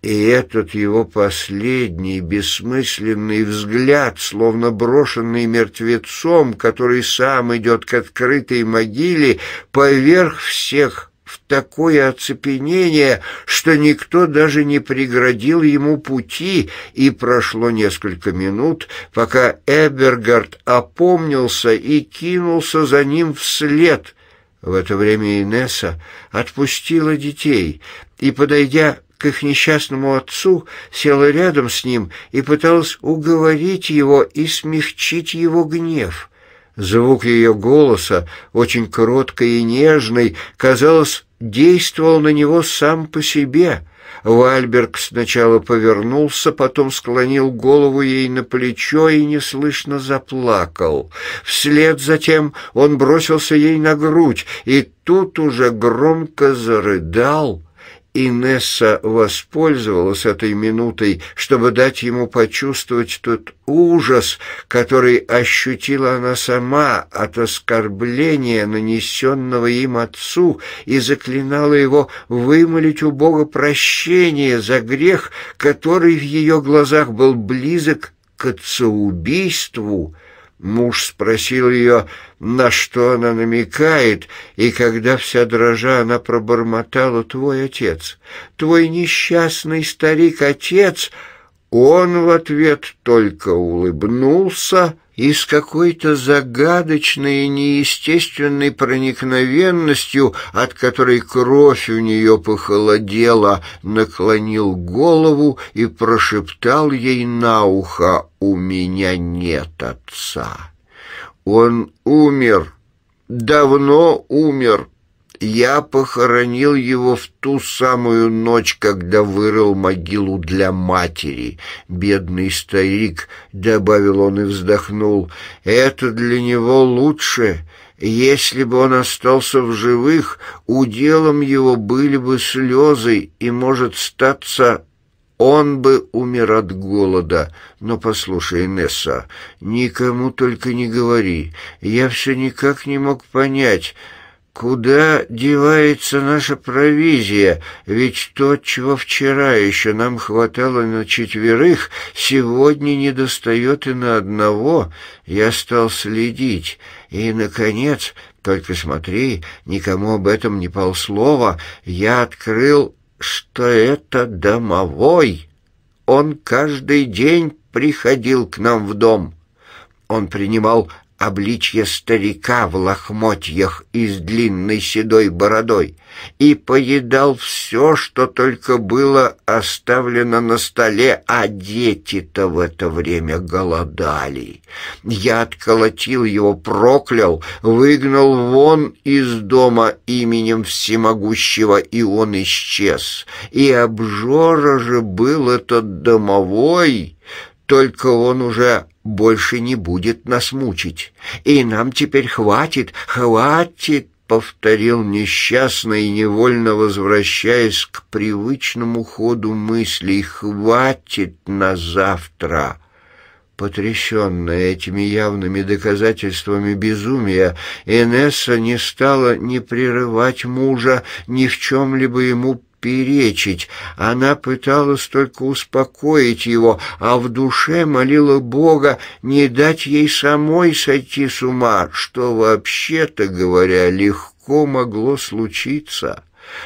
и этот его последний бессмысленный взгляд, словно брошенный мертвецом, который сам идет к открытой могиле, поверх всех в такое оцепенение, что никто даже не преградил ему пути, и прошло несколько минут, пока Эбергард опомнился и кинулся за ним вслед. В это время Инесса отпустила детей и, подойдя к их несчастному отцу, села рядом с ним и пыталась уговорить его и смягчить его гнев. Звук ее голоса, очень короткий и нежный, казалось, действовал на него сам по себе. Вальберг сначала повернулся, потом склонил голову ей на плечо и неслышно заплакал. Вслед затем он бросился ей на грудь и тут уже громко зарыдал — Инесса воспользовалась этой минутой, чтобы дать ему почувствовать тот ужас, который ощутила она сама от оскорбления, нанесенного им отцу, и заклинала его вымолить у Бога прощение за грех, который в ее глазах был близок к отцеубийству Муж спросил ее, на что она намекает, и когда вся дрожа она пробормотала «Твой отец, твой несчастный старик-отец», он в ответ только улыбнулся, и с какой-то загадочной и неестественной проникновенностью, от которой кровь у нее похолодела, наклонил голову и прошептал ей на ухо «У меня нет отца». «Он умер, давно умер», я похоронил его в ту самую ночь, когда вырыл могилу для матери. Бедный старик, — добавил он и вздохнул, — это для него лучше. Если бы он остался в живых, уделом его были бы слезы, и, может, статься, он бы умер от голода. Но послушай, Несса, никому только не говори. Я все никак не мог понять, Куда девается наша провизия? Ведь то, чего вчера еще нам хватало на четверых, сегодня недостает и на одного. Я стал следить. И, наконец, только смотри, никому об этом не полслова, я открыл, что это домовой. Он каждый день приходил к нам в дом. Он принимал обличье старика в лохмотьях и с длинной седой бородой, и поедал все, что только было оставлено на столе, а дети-то в это время голодали. Я отколотил его, проклял, выгнал вон из дома именем всемогущего, и он исчез. И обжора же был этот домовой, только он уже больше не будет нас мучить. И нам теперь хватит, хватит, повторил несчастный, невольно возвращаясь к привычному ходу мыслей, хватит на завтра. Потрясенная этими явными доказательствами безумия, Инесса не стала ни прерывать мужа, ни в чем-либо ему перечить. Она пыталась только успокоить его, а в душе молила Бога не дать ей самой сойти с ума, что вообще-то говоря легко могло случиться.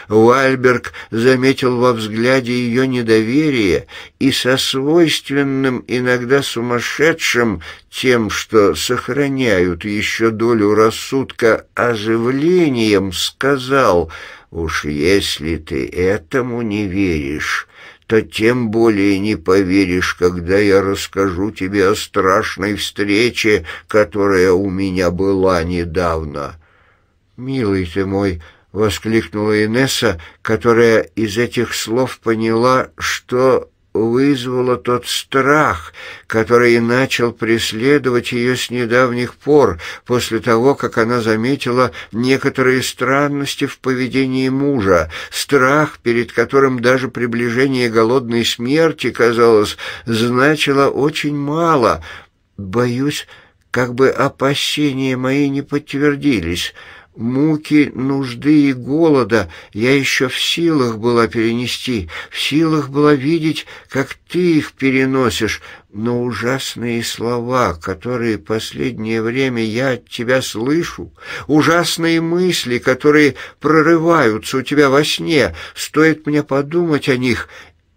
Вальберг заметил во взгляде ее недоверие и со свойственным, иногда сумасшедшим, тем, что сохраняют еще долю рассудка оживлением, сказал — Уж если ты этому не веришь, то тем более не поверишь, когда я расскажу тебе о страшной встрече, которая у меня была недавно. «Милый ты мой!» — воскликнула Инесса, которая из этих слов поняла, что вызвало тот страх, который начал преследовать ее с недавних пор, после того, как она заметила некоторые странности в поведении мужа, страх, перед которым даже приближение голодной смерти, казалось, значило очень мало. «Боюсь, как бы опасения мои не подтвердились». Муки нужды и голода я еще в силах была перенести, в силах была видеть, как ты их переносишь, но ужасные слова, которые последнее время я от тебя слышу, ужасные мысли, которые прорываются у тебя во сне, стоит мне подумать о них,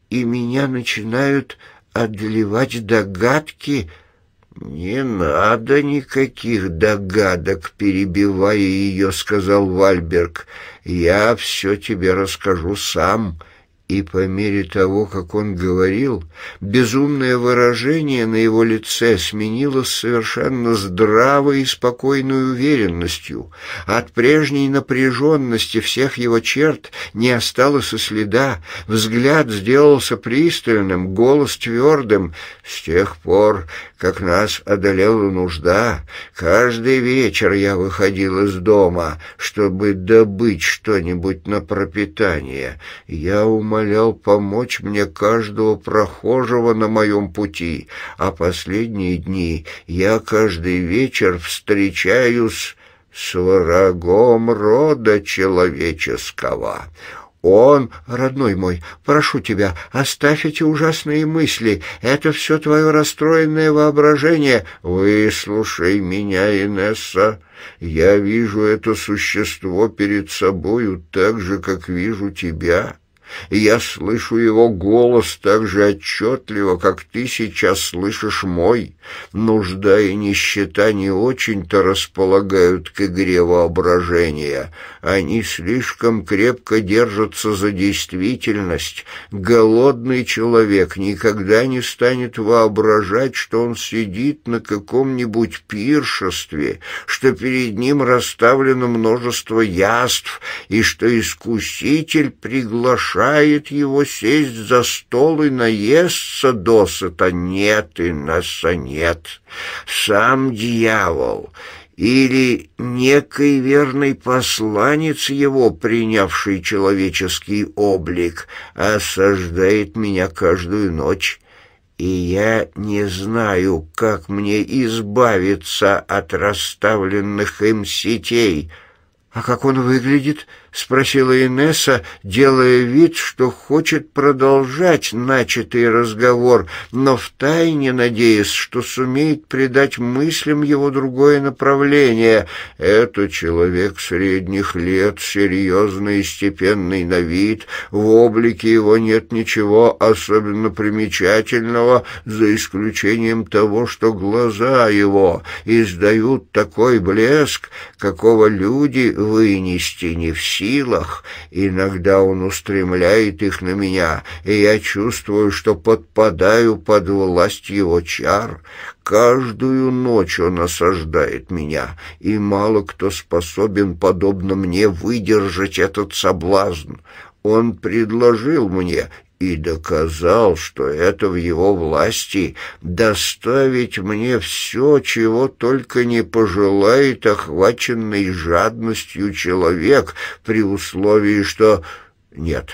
и меня начинают одолевать догадки, «Не надо никаких догадок, перебивая ее», — сказал Вальберг. «Я все тебе расскажу сам». И по мере того, как он говорил, безумное выражение на его лице сменилось совершенно здравой и спокойной уверенностью. От прежней напряженности всех его черт не осталось и следа. Взгляд сделался пристальным, голос твердым. С тех пор как нас одолела нужда. Каждый вечер я выходил из дома, чтобы добыть что-нибудь на пропитание. Я умолял помочь мне каждого прохожего на моем пути, а последние дни я каждый вечер встречаюсь с врагом рода человеческого. «Он, родной мой, прошу тебя, оставь эти ужасные мысли. Это все твое расстроенное воображение. Выслушай меня, Инесса. Я вижу это существо перед собою так же, как вижу тебя». Я слышу его голос так же отчетливо, как ты сейчас слышишь мой. Нужда и нищета не очень-то располагают к игре воображения. Они слишком крепко держатся за действительность. Голодный человек никогда не станет воображать, что он сидит на каком-нибудь пиршестве, что перед ним расставлено множество яств, и что искуситель приглашает его сесть за стол и наесться досыта. Нет, и на сане нет, сам дьявол или некий верный посланец его, принявший человеческий облик, осаждает меня каждую ночь» и я не знаю, как мне избавиться от расставленных им сетей. А как он выглядит? спросила Инесса, делая вид, что хочет продолжать начатый разговор, но втайне надеясь, что сумеет придать мыслям его другое направление. Это человек средних лет, серьезный и степенный на вид, в облике его нет ничего особенно примечательного, за исключением того, что глаза его издают такой блеск, какого люди вынести не в силе силах. Иногда он устремляет их на меня, и я чувствую, что подпадаю под власть его чар. Каждую ночь он осаждает меня, и мало кто способен, подобно мне, выдержать этот соблазн. Он предложил мне и доказал, что это в его власти доставить мне все, чего только не пожелает охваченный жадностью человек, при условии, что... Нет,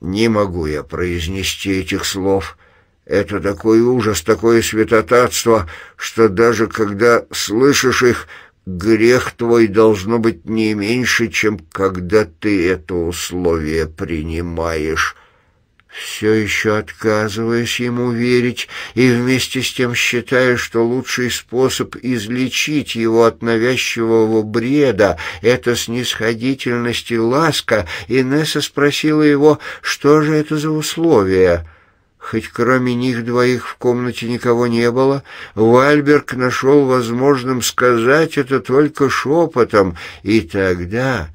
не могу я произнести этих слов. Это такой ужас, такое святотатство, что даже когда слышишь их, грех твой должно быть не меньше, чем когда ты это условие принимаешь» все еще отказываясь ему верить и вместе с тем считая, что лучший способ излечить его от навязчивого бреда — это снисходительность и ласка, Инесса спросила его, что же это за условия. Хоть кроме них двоих в комнате никого не было, Вальберг нашел возможным сказать это только шепотом, и тогда...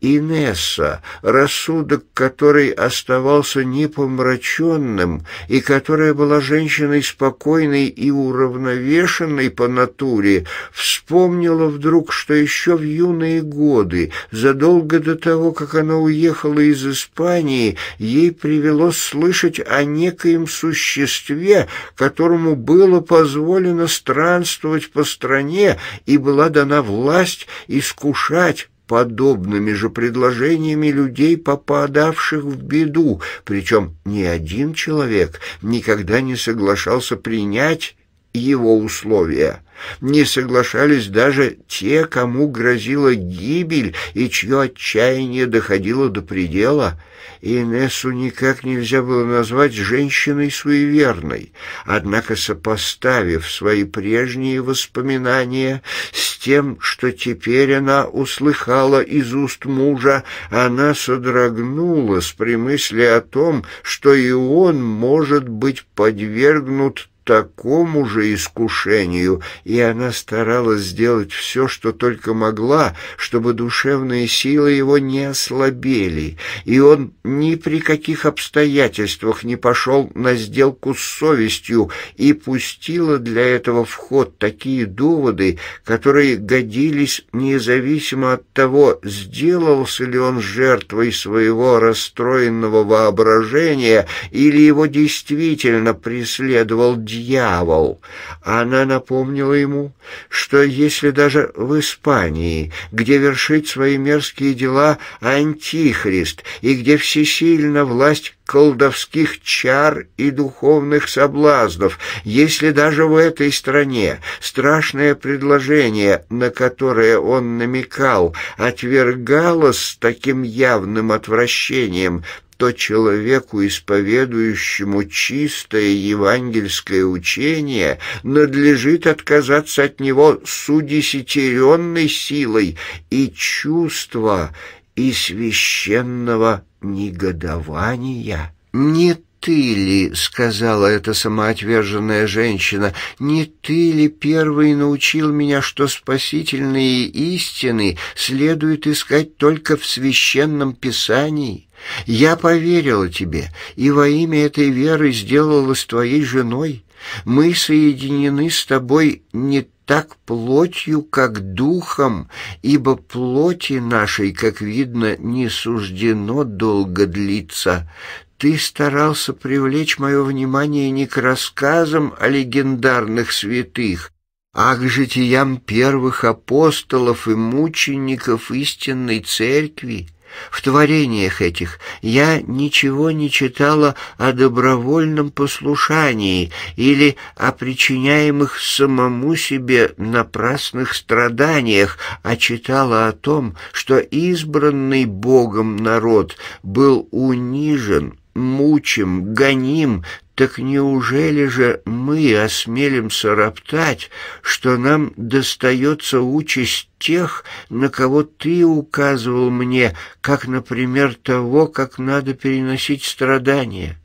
Инесса, рассудок которой оставался непомраченным и которая была женщиной спокойной и уравновешенной по натуре, вспомнила вдруг, что еще в юные годы, задолго до того, как она уехала из Испании, ей привелось слышать о некоем существе, которому было позволено странствовать по стране и была дана власть искушать подобными же предложениями людей, попадавших в беду, причем ни один человек никогда не соглашался принять его условия не соглашались даже те, кому грозила гибель и чье отчаяние доходило до предела. Инессу никак нельзя было назвать женщиной суеверной, однако сопоставив свои прежние воспоминания с тем, что теперь она услыхала из уст мужа, она содрогнулась при мысли о том, что и он может быть подвергнут такому же искушению, и она старалась сделать все, что только могла, чтобы душевные силы его не ослабели, и он ни при каких обстоятельствах не пошел на сделку с совестью и пустила для этого в ход такие доводы, которые годились независимо от того, сделался ли он жертвой своего расстроенного воображения или его действительно преследовал дьявол дьявол. Она напомнила ему, что если даже в Испании, где вершит свои мерзкие дела антихрист и где всесильна власть колдовских чар и духовных соблазнов, если даже в этой стране страшное предложение, на которое он намекал, отвергалось с таким явным отвращением, то человеку, исповедующему чистое евангельское учение, надлежит отказаться от него с удесятеренной силой и чувства, и священного негодования. Не ты ли, — сказала эта самоотверженная женщина, — не ты ли первый научил меня, что спасительные истины следует искать только в священном писании? Я поверила тебе, и во имя этой веры с твоей женой. Мы соединены с тобой не так плотью, как духом, ибо плоти нашей, как видно, не суждено долго длиться. Ты старался привлечь мое внимание не к рассказам о легендарных святых, а к житиям первых апостолов и мучеников истинной церкви». В творениях этих я ничего не читала о добровольном послушании или о причиняемых самому себе напрасных страданиях, а читала о том, что избранный Богом народ был унижен мучим, гоним, так неужели же мы осмелимся роптать, что нам достается участь тех, на кого ты указывал мне, как, например, того, как надо переносить страдания?»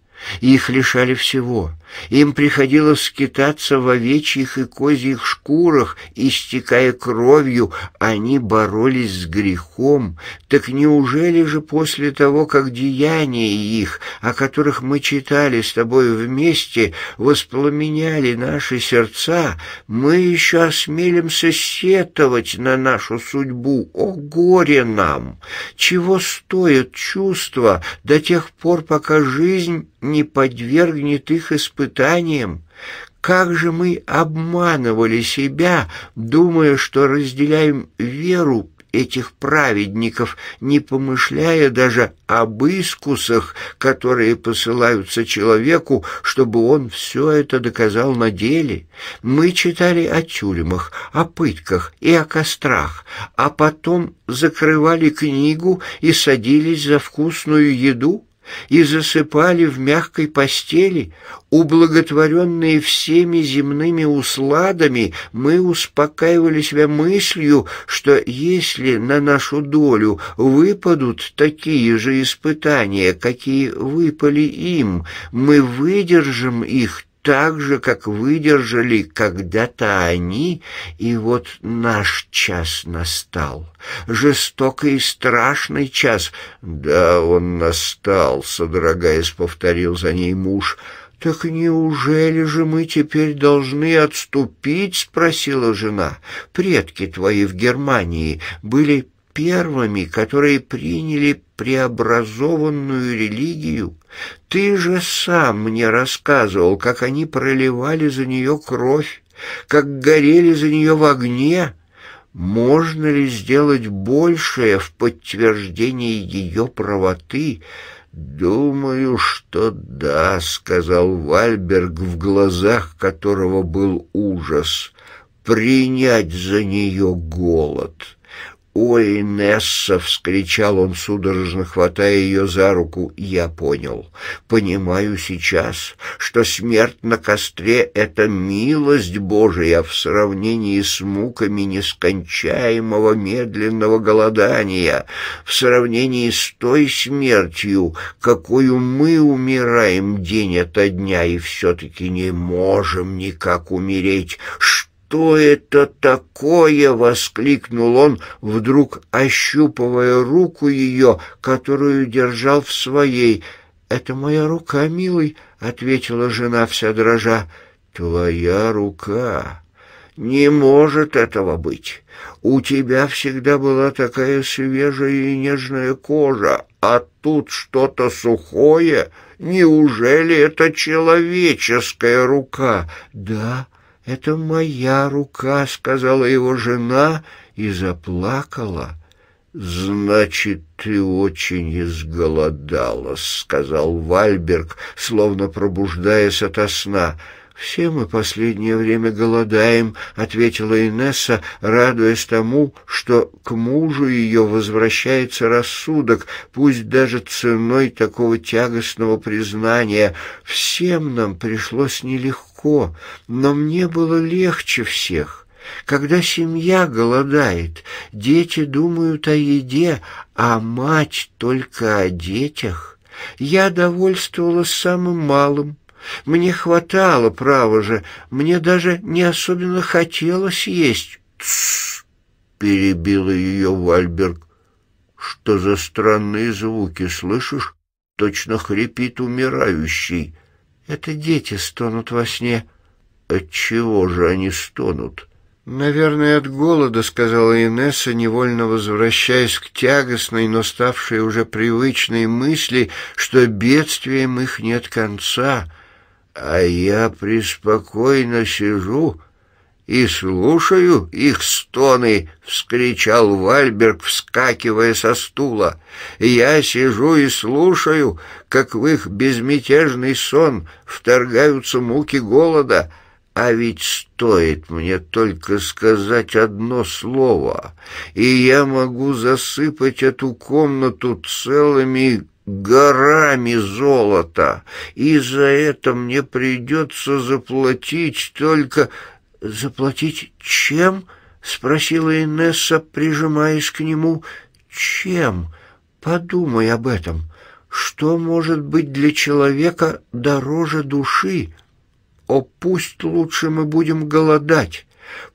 Их лишали всего. Им приходилось скитаться в овечьих и козьих шкурах, истекая кровью. Они боролись с грехом. Так неужели же после того, как деяния их, о которых мы читали с тобой вместе, воспламеняли наши сердца, мы еще осмелимся сетовать на нашу судьбу? О горе нам! Чего стоят чувства до тех пор, пока жизнь не подвергнет их испытаниям. Как же мы обманывали себя, думая, что разделяем веру этих праведников, не помышляя даже об искусах, которые посылаются человеку, чтобы он все это доказал на деле. Мы читали о тюрьмах, о пытках и о кострах, а потом закрывали книгу и садились за вкусную еду и засыпали в мягкой постели, ублаготворенные всеми земными усладами, мы успокаивали себя мыслью, что если на нашу долю выпадут такие же испытания, какие выпали им, мы выдержим их так же, как выдержали когда-то они, и вот наш час настал. Жестокий и страшный час. Да, он настал, содрогаясь, повторил за ней муж. «Так неужели же мы теперь должны отступить?» — спросила жена. «Предки твои в Германии были первыми, которые приняли преобразованную религию. Ты же сам мне рассказывал, как они проливали за нее кровь, как горели за нее в огне. Можно ли сделать большее в подтверждении ее правоты? Думаю, что да, сказал Вальберг, в глазах которого был ужас. Принять за нее голод. «Ой, Несса!» — вскричал он, судорожно хватая ее за руку. «Я понял. Понимаю сейчас, что смерть на костре — это милость Божия в сравнении с муками нескончаемого медленного голодания, в сравнении с той смертью, какую мы умираем день ото дня и все-таки не можем никак умереть что это такое?» — воскликнул он, вдруг ощупывая руку ее, которую держал в своей. «Это моя рука, милый», — ответила жена вся дрожа. «Твоя рука». «Не может этого быть. У тебя всегда была такая свежая и нежная кожа, а тут что-то сухое. Неужели это человеческая рука?» «Да, «Это моя рука», — сказала его жена и заплакала. «Значит, ты очень изголодалась», — сказал Вальберг, словно пробуждаясь ото сна. «Все мы последнее время голодаем», — ответила Инесса, радуясь тому, что к мужу ее возвращается рассудок, пусть даже ценой такого тягостного признания. «Всем нам пришлось нелегко» легко, но мне было легче всех. Когда семья голодает, дети думают о еде, а мать только о детях. Я довольствовалась самым малым. Мне хватало, право же, мне даже не особенно хотелось есть. Тссс, перебил ее Вальберг. Что за странные звуки, слышишь? Точно хрипит умирающий. Это дети стонут во сне. От чего же они стонут? Наверное, от голода, сказала Инесса, невольно возвращаясь к тягостной, но ставшей уже привычной мысли, что бедствием их нет конца. А я преспокойно сижу и слушаю их стоны!» — вскричал Вальберг, вскакивая со стула. «Я сижу и слушаю, как в их безмятежный сон вторгаются муки голода». А ведь стоит мне только сказать одно слово, и я могу засыпать эту комнату целыми горами золота, и за это мне придется заплатить только «Заплатить чем?» — спросила Инесса, прижимаясь к нему. «Чем? Подумай об этом. Что может быть для человека дороже души? О, пусть лучше мы будем голодать!»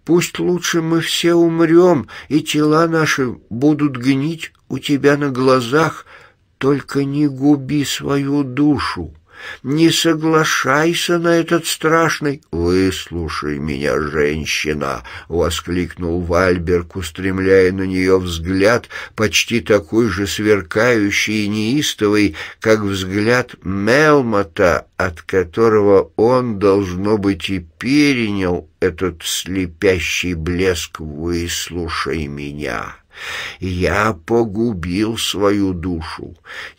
Пусть лучше мы все умрем, и тела наши будут гнить у тебя на глазах, только не губи свою душу не соглашайся на этот страшный...» «Выслушай меня, женщина!» — воскликнул Вальберг, устремляя на нее взгляд, почти такой же сверкающий и неистовый, как взгляд Мелмота, от которого он, должно быть, и перенял этот слепящий блеск «Выслушай меня!» Я погубил свою душу.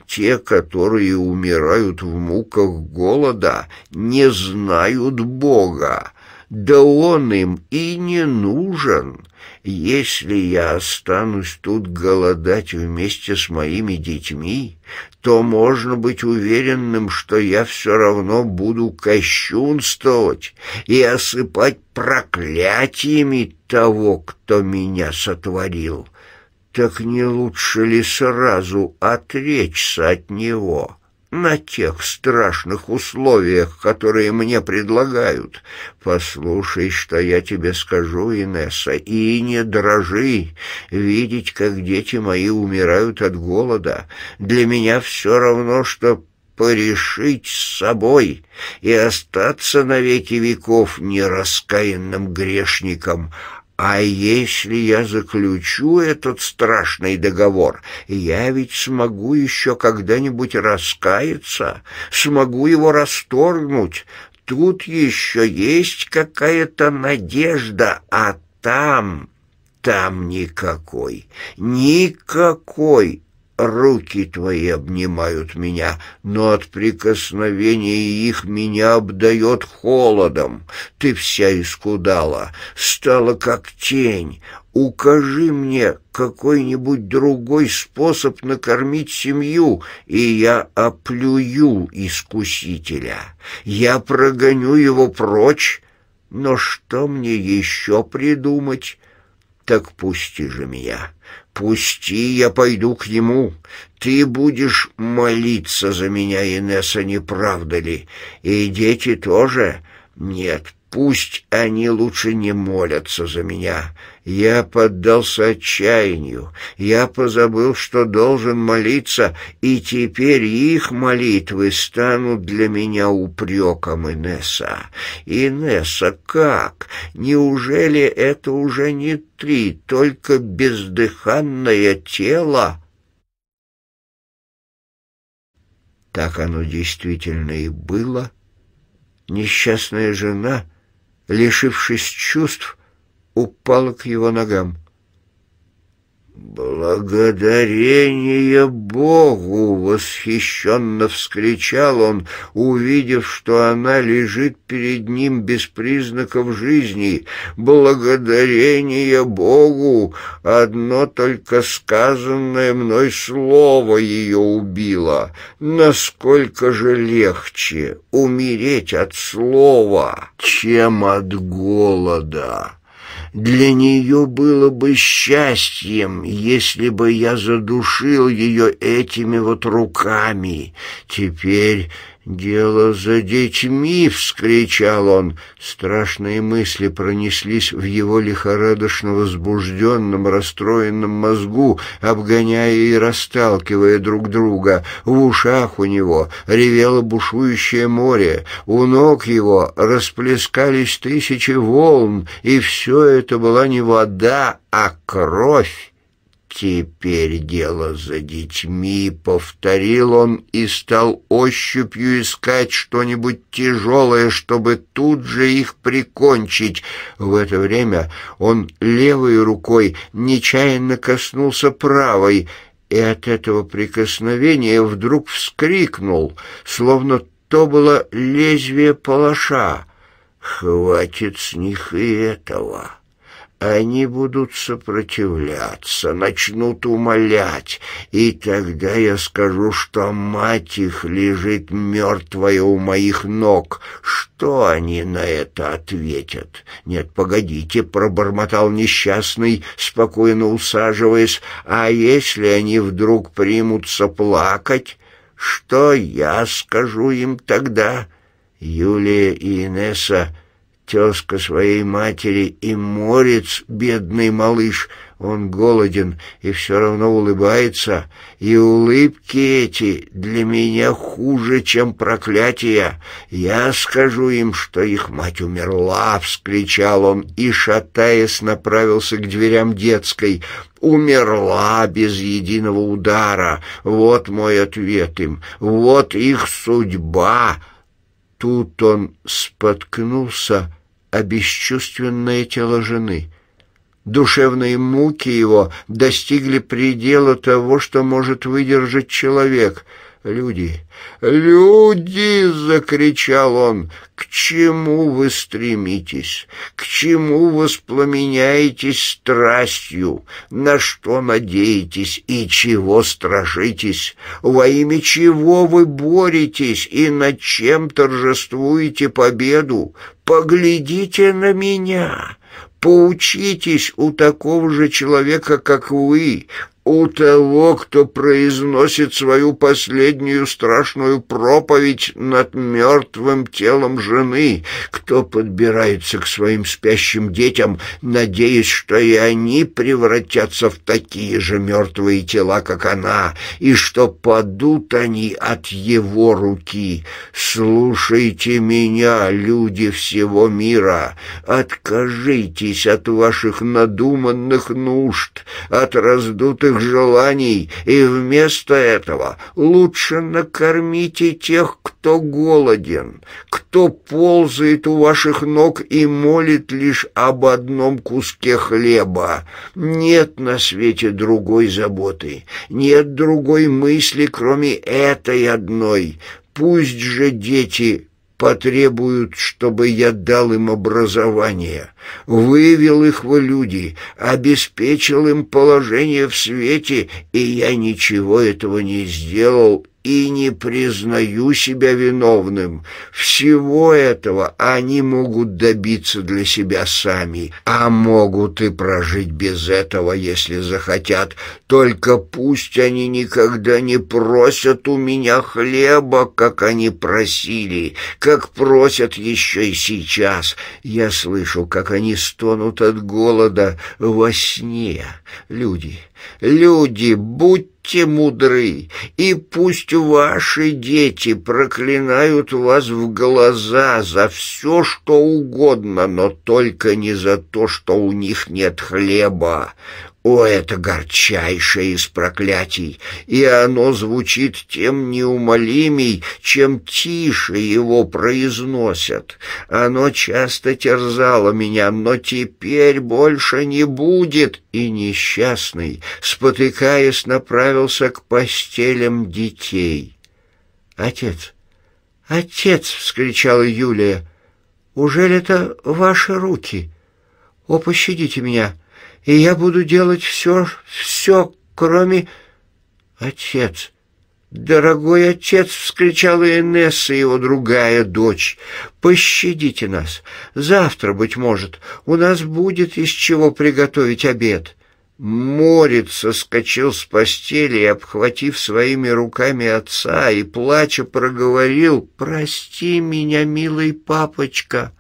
Те, которые умирают в муках голода, не знают Бога. Да Он им и не нужен. Если я останусь тут голодать вместе с моими детьми, то можно быть уверенным, что я все равно буду кощунствовать и осыпать проклятиями того, кто меня сотворил». Так не лучше ли сразу отречься от него?» на тех страшных условиях, которые мне предлагают. Послушай, что я тебе скажу, Инесса, и не дрожи. Видеть, как дети мои умирают от голода, для меня все равно, что порешить с собой и остаться на веки веков нераскаянным грешником, а если я заключу этот страшный договор, я ведь смогу еще когда-нибудь раскаяться, смогу его расторгнуть. Тут еще есть какая-то надежда, а там... Там никакой, никакой руки твои обнимают меня, но от прикосновения их меня обдает холодом. Ты вся искудала, стала как тень. Укажи мне какой-нибудь другой способ накормить семью, и я оплюю искусителя. Я прогоню его прочь, но что мне еще придумать? Так пусти же меня». «Пусти, я пойду к нему. Ты будешь молиться за меня, Инесса, не правда ли? И дети тоже? Нет, пусть они лучше не молятся за меня. Я поддался отчаянию, я позабыл, что должен молиться, и теперь их молитвы станут для меня упреком Инесса. Инесса, как? Неужели это уже не ты, только бездыханное тело? Так оно действительно и было. Несчастная жена, лишившись чувств, упала к его ногам. «Благодарение Богу!» — восхищенно вскричал он, увидев, что она лежит перед ним без признаков жизни. «Благодарение Богу! Одно только сказанное мной слово ее убило. Насколько же легче умереть от слова, чем от голода!» Для нее было бы счастьем, если бы я задушил ее этими вот руками. Теперь «Дело за детьми!» — вскричал он. Страшные мысли пронеслись в его лихорадочно возбужденном, расстроенном мозгу, обгоняя и расталкивая друг друга. В ушах у него ревело бушующее море, у ног его расплескались тысячи волн, и все это была не вода, а кровь. Теперь дело за детьми, повторил он и стал ощупью искать что-нибудь тяжелое, чтобы тут же их прикончить. В это время он левой рукой нечаянно коснулся правой, и от этого прикосновения вдруг вскрикнул, словно то было лезвие палаша. «Хватит с них и этого!» Они будут сопротивляться, начнут умолять, и тогда я скажу, что мать их лежит мертвая у моих ног. Что они на это ответят? Нет, погодите, пробормотал несчастный, спокойно усаживаясь, а если они вдруг примутся плакать, что я скажу им тогда? Юлия и Инесса тезка своей матери и морец, бедный малыш. Он голоден и все равно улыбается, и улыбки эти для меня хуже, чем проклятия. Я скажу им, что их мать умерла, — вскричал он, и, шатаясь, направился к дверям детской. Умерла без единого удара. Вот мой ответ им, вот их судьба. Тут он споткнулся, — а бесчувственное тело жены. Душевные муки его достигли предела того, что может выдержать человек — люди! Люди!» — закричал он. «К чему вы стремитесь? К чему воспламеняетесь страстью? На что надеетесь и чего стражитесь? Во имя чего вы боретесь и над чем торжествуете победу? Поглядите на меня!» Поучитесь у такого же человека, как вы, у того, кто произносит свою последнюю страшную проповедь над мертвым телом жены, кто подбирается к своим спящим детям, надеясь, что и они превратятся в такие же мертвые тела, как она, и что падут они от его руки. Слушайте меня, люди всего мира, откажитесь от ваших надуманных нужд, от раздутых желаний, и вместо этого лучше накормите тех, кто голоден, кто ползает у ваших ног и молит лишь об одном куске хлеба. Нет на свете другой заботы, нет другой мысли, кроме этой одной. Пусть же дети потребуют, чтобы я дал им образование, вывел их в люди, обеспечил им положение в свете, и я ничего этого не сделал и не признаю себя виновным. Всего этого они могут добиться для себя сами, а могут и прожить без этого, если захотят. Только пусть они никогда не просят у меня хлеба, как они просили, как просят еще и сейчас. Я слышу, как они стонут от голода во сне. Люди, Люди, будьте мудры, и пусть ваши дети проклинают вас в глаза за все, что угодно, но только не за то, что у них нет хлеба. О, это горчайшее из проклятий, и оно звучит тем неумолимей, чем тише его произносят. Оно часто терзало меня, но теперь больше не будет. И несчастный, спотыкаясь, направился к постелям детей. «Отец! Отец!» — вскричала Юлия. «Ужели это ваши руки? О, пощадите меня!» и я буду делать все, все, кроме... Отец, дорогой отец, вскричала Инесса, его другая дочь, пощадите нас. Завтра, быть может, у нас будет из чего приготовить обед. Морец соскочил с постели обхватив своими руками отца и, плача, проговорил «Прости меня, милый папочка».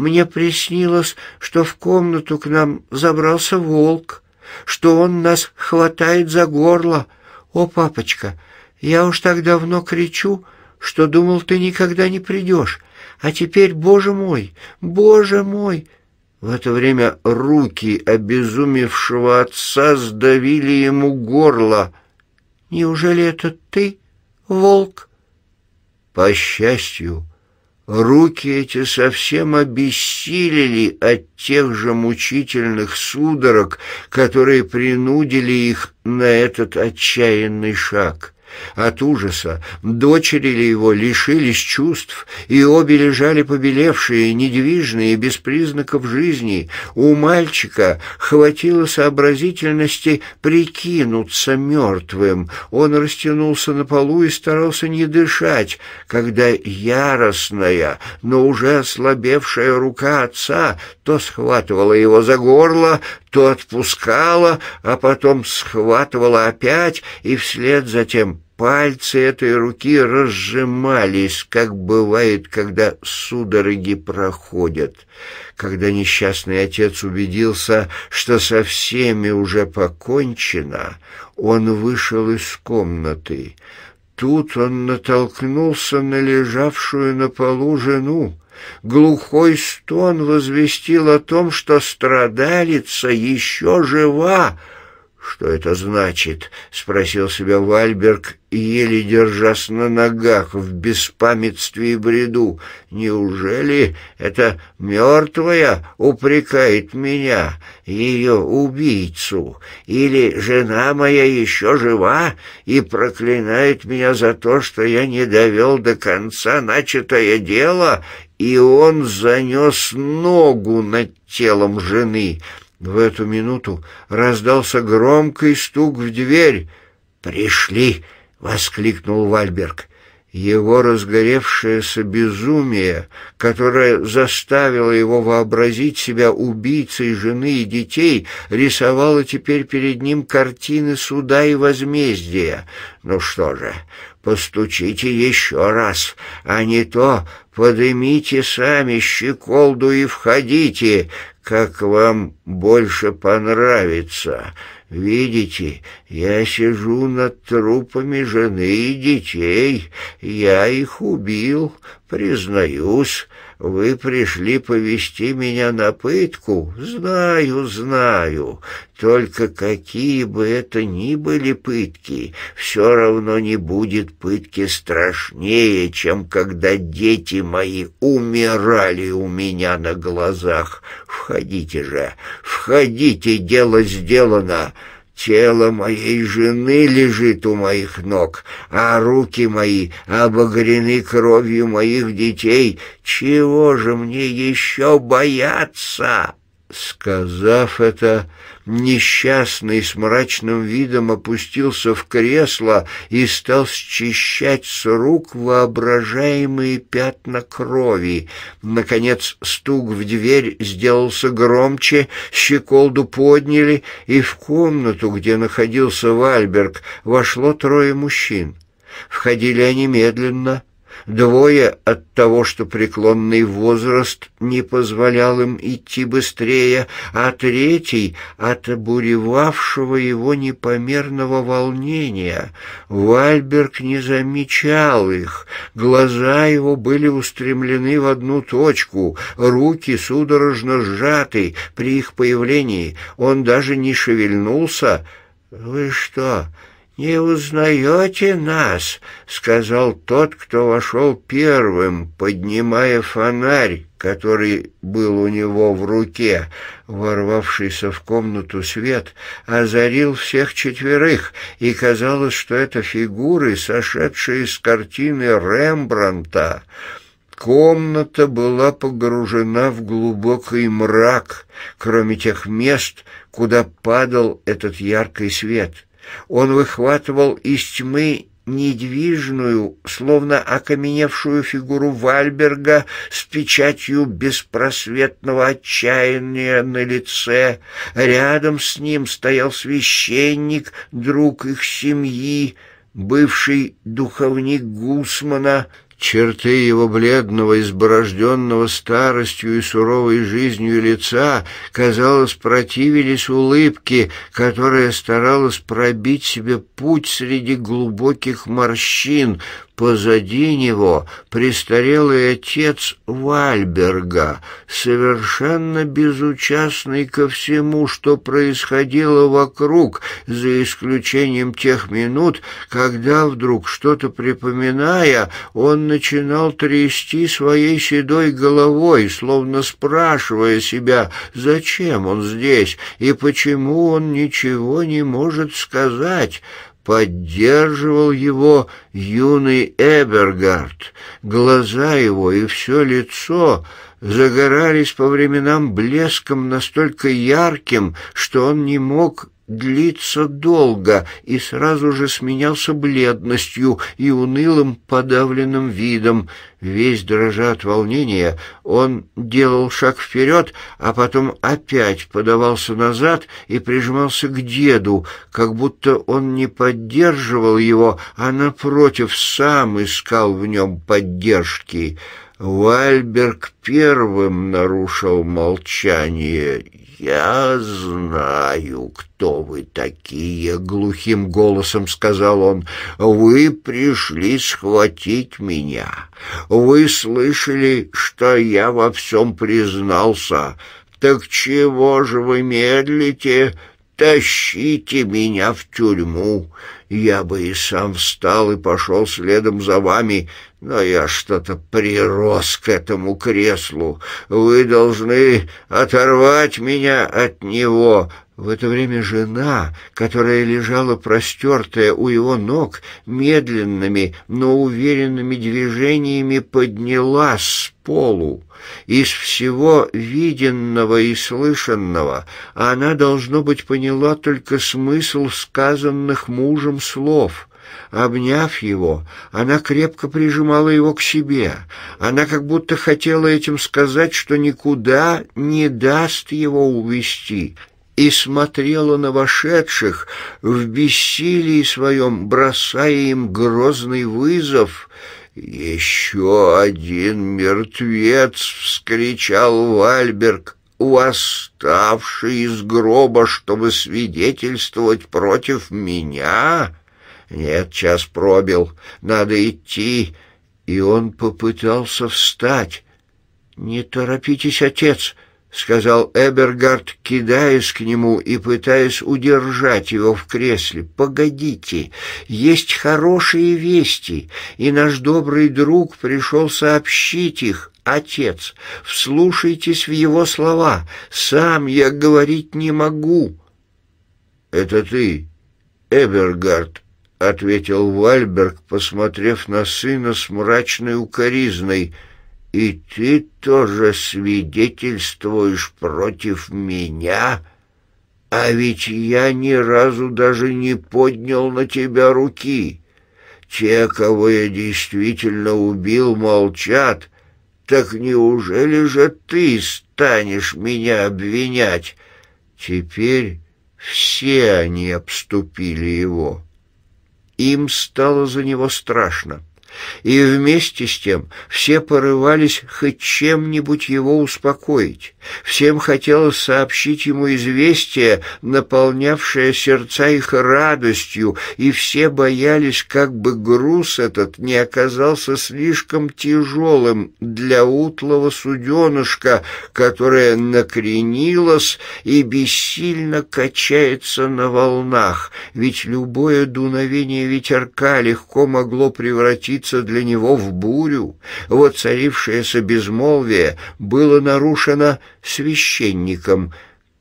Мне приснилось, что в комнату к нам забрался волк, что он нас хватает за горло. О, папочка, я уж так давно кричу, что думал, ты никогда не придешь. А теперь, боже мой, боже мой!» В это время руки обезумевшего отца сдавили ему горло. «Неужели это ты, волк?» «По счастью, Руки эти совсем обессилели от тех же мучительных судорог, которые принудили их на этот отчаянный шаг. От ужаса дочери ли его лишились чувств, и обе лежали побелевшие, недвижные, без признаков жизни. У мальчика хватило сообразительности прикинуться мертвым. Он растянулся на полу и старался не дышать, когда яростная, но уже ослабевшая рука отца то схватывала его за горло, то отпускала, а потом схватывала опять, и вслед затем пальцы этой руки разжимались, как бывает, когда судороги проходят. Когда несчастный отец убедился, что со всеми уже покончено, он вышел из комнаты. Тут он натолкнулся на лежавшую на полу жену. Глухой стон возвестил о том, что страдалица еще жива. «Что это значит?» — спросил себя Вальберг, еле держась на ногах в беспамятстве и бреду. «Неужели это мертвая упрекает меня, ее убийцу? Или жена моя еще жива и проклинает меня за то, что я не довел до конца начатое дело и он занес ногу над телом жены. В эту минуту раздался громкий стук в дверь. «Пришли!» — воскликнул Вальберг. Его разгоревшееся безумие, которое заставило его вообразить себя убийцей жены и детей, рисовало теперь перед ним картины суда и возмездия. Ну что же, Постучите еще раз, а не то подымите сами щеколду и входите, как вам больше понравится. Видите, я сижу над трупами жены и детей, я их убил, признаюсь, вы пришли повести меня на пытку? Знаю, знаю. Только какие бы это ни были пытки, все равно не будет пытки страшнее, чем когда дети мои умирали у меня на глазах. Входите же, входите, дело сделано. Тело моей жены лежит у моих ног, а руки мои обогрены кровью моих детей. Чего же мне еще бояться?» Сказав это, Несчастный с мрачным видом опустился в кресло и стал счищать с рук воображаемые пятна крови. Наконец стук в дверь сделался громче, щеколду подняли, и в комнату, где находился Вальберг, вошло трое мужчин. Входили они медленно, Двое от того, что преклонный возраст не позволял им идти быстрее, а третий — от обуревавшего его непомерного волнения. Вальберг не замечал их. Глаза его были устремлены в одну точку, руки судорожно сжаты при их появлении. Он даже не шевельнулся. «Вы что?» «Не узнаете нас?» — сказал тот, кто вошел первым, поднимая фонарь, который был у него в руке. Ворвавшийся в комнату свет озарил всех четверых, и казалось, что это фигуры, сошедшие с картины Рембранта. Комната была погружена в глубокий мрак, кроме тех мест, куда падал этот яркий свет — он выхватывал из тьмы недвижную, словно окаменевшую фигуру Вальберга с печатью беспросветного отчаяния на лице. Рядом с ним стоял священник, друг их семьи, бывший духовник Гусмана, Черты его бледного, изборожденного старостью и суровой жизнью лица, казалось, противились улыбке, которая старалась пробить себе путь среди глубоких морщин, Позади него престарелый отец Вальберга, совершенно безучастный ко всему, что происходило вокруг, за исключением тех минут, когда вдруг что-то припоминая, он начинал трясти своей седой головой, словно спрашивая себя, зачем он здесь и почему он ничего не может сказать. Поддерживал его юный Эбергард. Глаза его и все лицо загорались по временам блеском настолько ярким, что он не мог Длиться долго и сразу же сменялся бледностью и унылым подавленным видом. Весь дрожа от волнения, он делал шаг вперед, а потом опять подавался назад и прижимался к деду, как будто он не поддерживал его, а, напротив, сам искал в нем поддержки. Вальберг первым нарушил молчание «Я знаю, кто вы такие», — глухим голосом сказал он. «Вы пришли схватить меня. Вы слышали, что я во всем признался. Так чего же вы медлите? Тащите меня в тюрьму я бы и сам встал и пошел следом за вами, но я что-то прирос к этому креслу. Вы должны оторвать меня от него, в это время жена, которая лежала простертая у его ног, медленными, но уверенными движениями поднялась с полу. Из всего виденного и слышанного она, должно быть, поняла только смысл сказанных мужем слов — Обняв его, она крепко прижимала его к себе. Она как будто хотела этим сказать, что никуда не даст его увести, и смотрела на вошедших, в бессилии своем бросая им грозный вызов. «Еще один мертвец!» — вскричал Вальберг, восставший из гроба, чтобы свидетельствовать против меня. «Нет, час пробил, надо идти!» И он попытался встать. «Не торопитесь, отец!» — сказал Эбергард, кидаясь к нему и пытаясь удержать его в кресле. «Погодите, есть хорошие вести, и наш добрый друг пришел сообщить их. Отец, вслушайтесь в его слова. Сам я говорить не могу». «Это ты, Эбергард», — ответил Вальберг, посмотрев на сына с мрачной укоризной — «И ты тоже свидетельствуешь против меня? А ведь я ни разу даже не поднял на тебя руки. Те, кого я действительно убил, молчат. Так неужели же ты станешь меня обвинять? Теперь все они обступили его. Им стало за него страшно. И вместе с тем все порывались хоть чем-нибудь его успокоить. Всем хотелось сообщить ему известие, наполнявшее сердца их радостью, и все боялись, как бы груз этот не оказался слишком тяжелым для утлого суденышка, которое накренилось и бессильно качается на волнах, ведь любое дуновение ветерка легко могло превратить превратиться для него в бурю. вот Воцарившееся безмолвие было нарушено священником,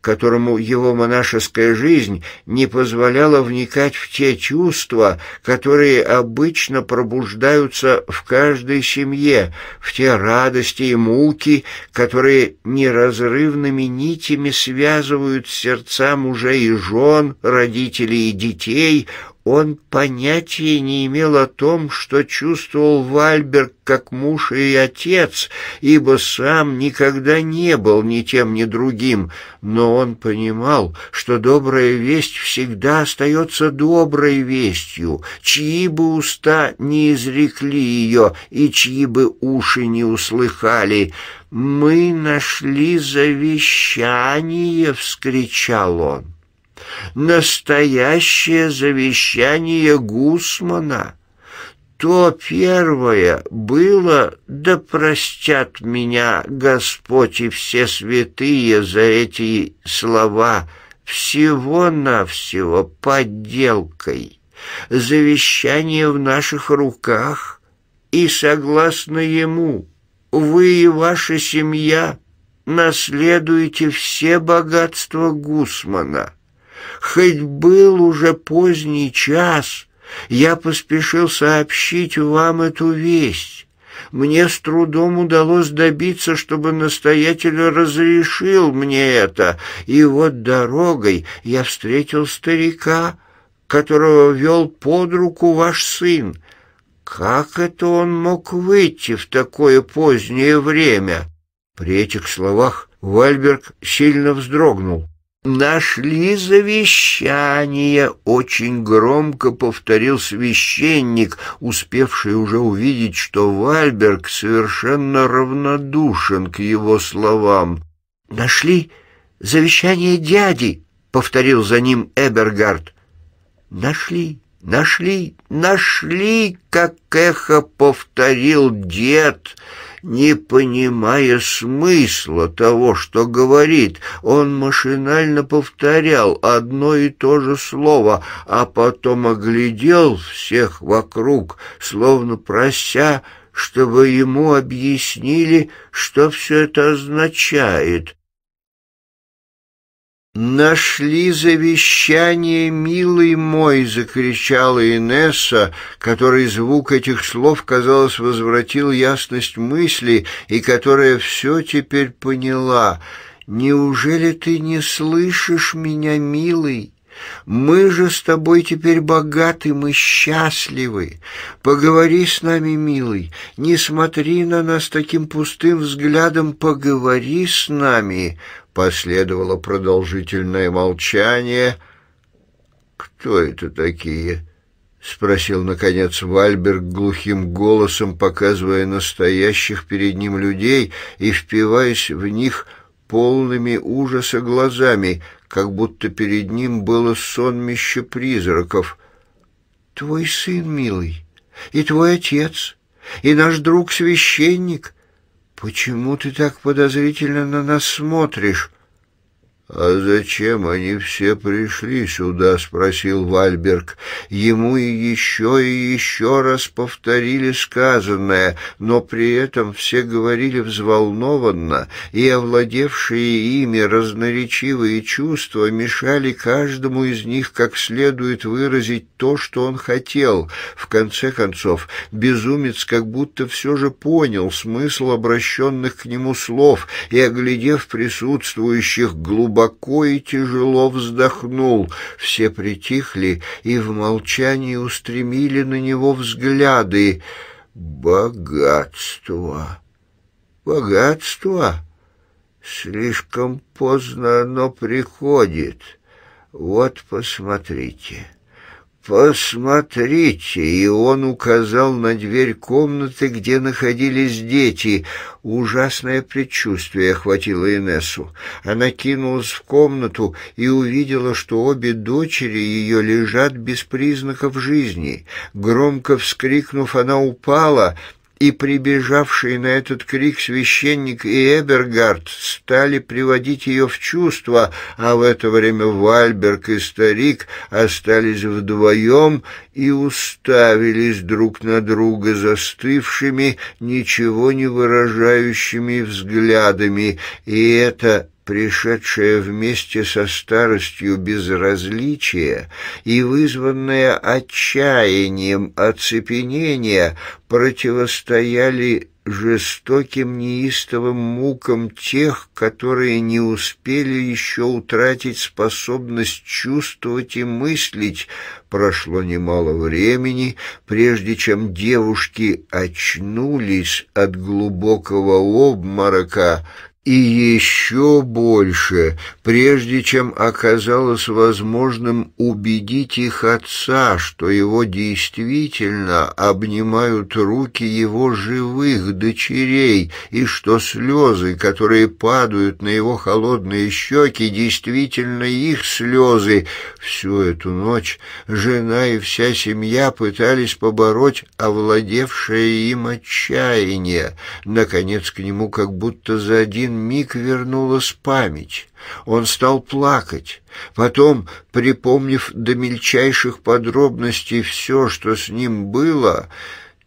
которому его монашеская жизнь не позволяла вникать в те чувства, которые обычно пробуждаются в каждой семье, в те радости и муки, которые неразрывными нитями связывают сердца мужей и жен, родителей и детей, он понятия не имел о том, что чувствовал Вальберг как муж и отец, ибо сам никогда не был ни тем, ни другим, но он понимал, что добрая весть всегда остается доброй вестью, чьи бы уста не изрекли ее и чьи бы уши не услыхали. «Мы нашли завещание!» — вскричал он настоящее завещание Гусмана. То первое было, да простят меня Господь и все святые за эти слова, всего-навсего подделкой. Завещание в наших руках, и согласно ему вы и ваша семья наследуете все богатства Гусмана» Хоть был уже поздний час, я поспешил сообщить вам эту весть. Мне с трудом удалось добиться, чтобы настоятель разрешил мне это. И вот дорогой я встретил старика, которого вел под руку ваш сын. Как это он мог выйти в такое позднее время?» При этих словах Вальберг сильно вздрогнул. «Нашли завещание», — очень громко повторил священник, успевший уже увидеть, что Вальберг совершенно равнодушен к его словам. «Нашли завещание дяди», — повторил за ним Эбергард. «Нашли, нашли, нашли», — как эхо повторил дед, — не понимая смысла того, что говорит. Он машинально повторял одно и то же слово, а потом оглядел всех вокруг, словно прося, чтобы ему объяснили, что все это означает. «Нашли завещание, милый мой!» — закричала Инесса, который звук этих слов, казалось, возвратил ясность мысли и которая все теперь поняла. «Неужели ты не слышишь меня, милый?» Мы же с тобой теперь богаты, мы счастливы. Поговори с нами, милый, не смотри на нас таким пустым взглядом, поговори с нами, Последовало продолжительное молчание. «Кто это такие?» — спросил, наконец, Вальберг глухим голосом, показывая настоящих перед ним людей и впиваясь в них полными ужаса глазами, как будто перед ним было сонмище призраков. «Твой сын, милый, и твой отец, и наш друг-священник, «Почему ты так подозрительно на нас смотришь?» «А зачем они все пришли сюда?» — спросил Вальберг. Ему еще и еще раз повторили сказанное, но при этом все говорили взволнованно, и овладевшие ими разноречивые чувства мешали каждому из них как следует выразить то, что он хотел. В конце концов, безумец как будто все же понял смысл обращенных к нему слов и, оглядев присутствующих глубоко, глубоко и тяжело вздохнул. Все притихли и в молчании устремили на него взгляды. «Богатство! Богатство! Слишком поздно оно приходит. Вот посмотрите». «Посмотрите!» И он указал на дверь комнаты, где находились дети. Ужасное предчувствие охватило Инессу. Она кинулась в комнату и увидела, что обе дочери ее лежат без признаков жизни. Громко вскрикнув, она упала — и прибежавший на этот крик священник и Эбергард стали приводить ее в чувство, а в это время Вальберг и старик остались вдвоем и уставились друг на друга застывшими, ничего не выражающими взглядами, и это пришедшее вместе со старостью безразличие и вызванное отчаянием оцепенение противостояли жестоким неистовым мукам тех, которые не успели еще утратить способность чувствовать и мыслить. Прошло немало времени, прежде чем девушки очнулись от глубокого обморока, и еще больше, прежде чем оказалось возможным убедить их отца, что его действительно обнимают руки его живых дочерей, и что слезы, которые падают на его холодные щеки, действительно их слезы. Всю эту ночь жена и вся семья пытались побороть овладевшее им отчаяние. Наконец к нему как будто за один один миг вернулась память. Он стал плакать. Потом, припомнив до мельчайших подробностей все, что с ним было,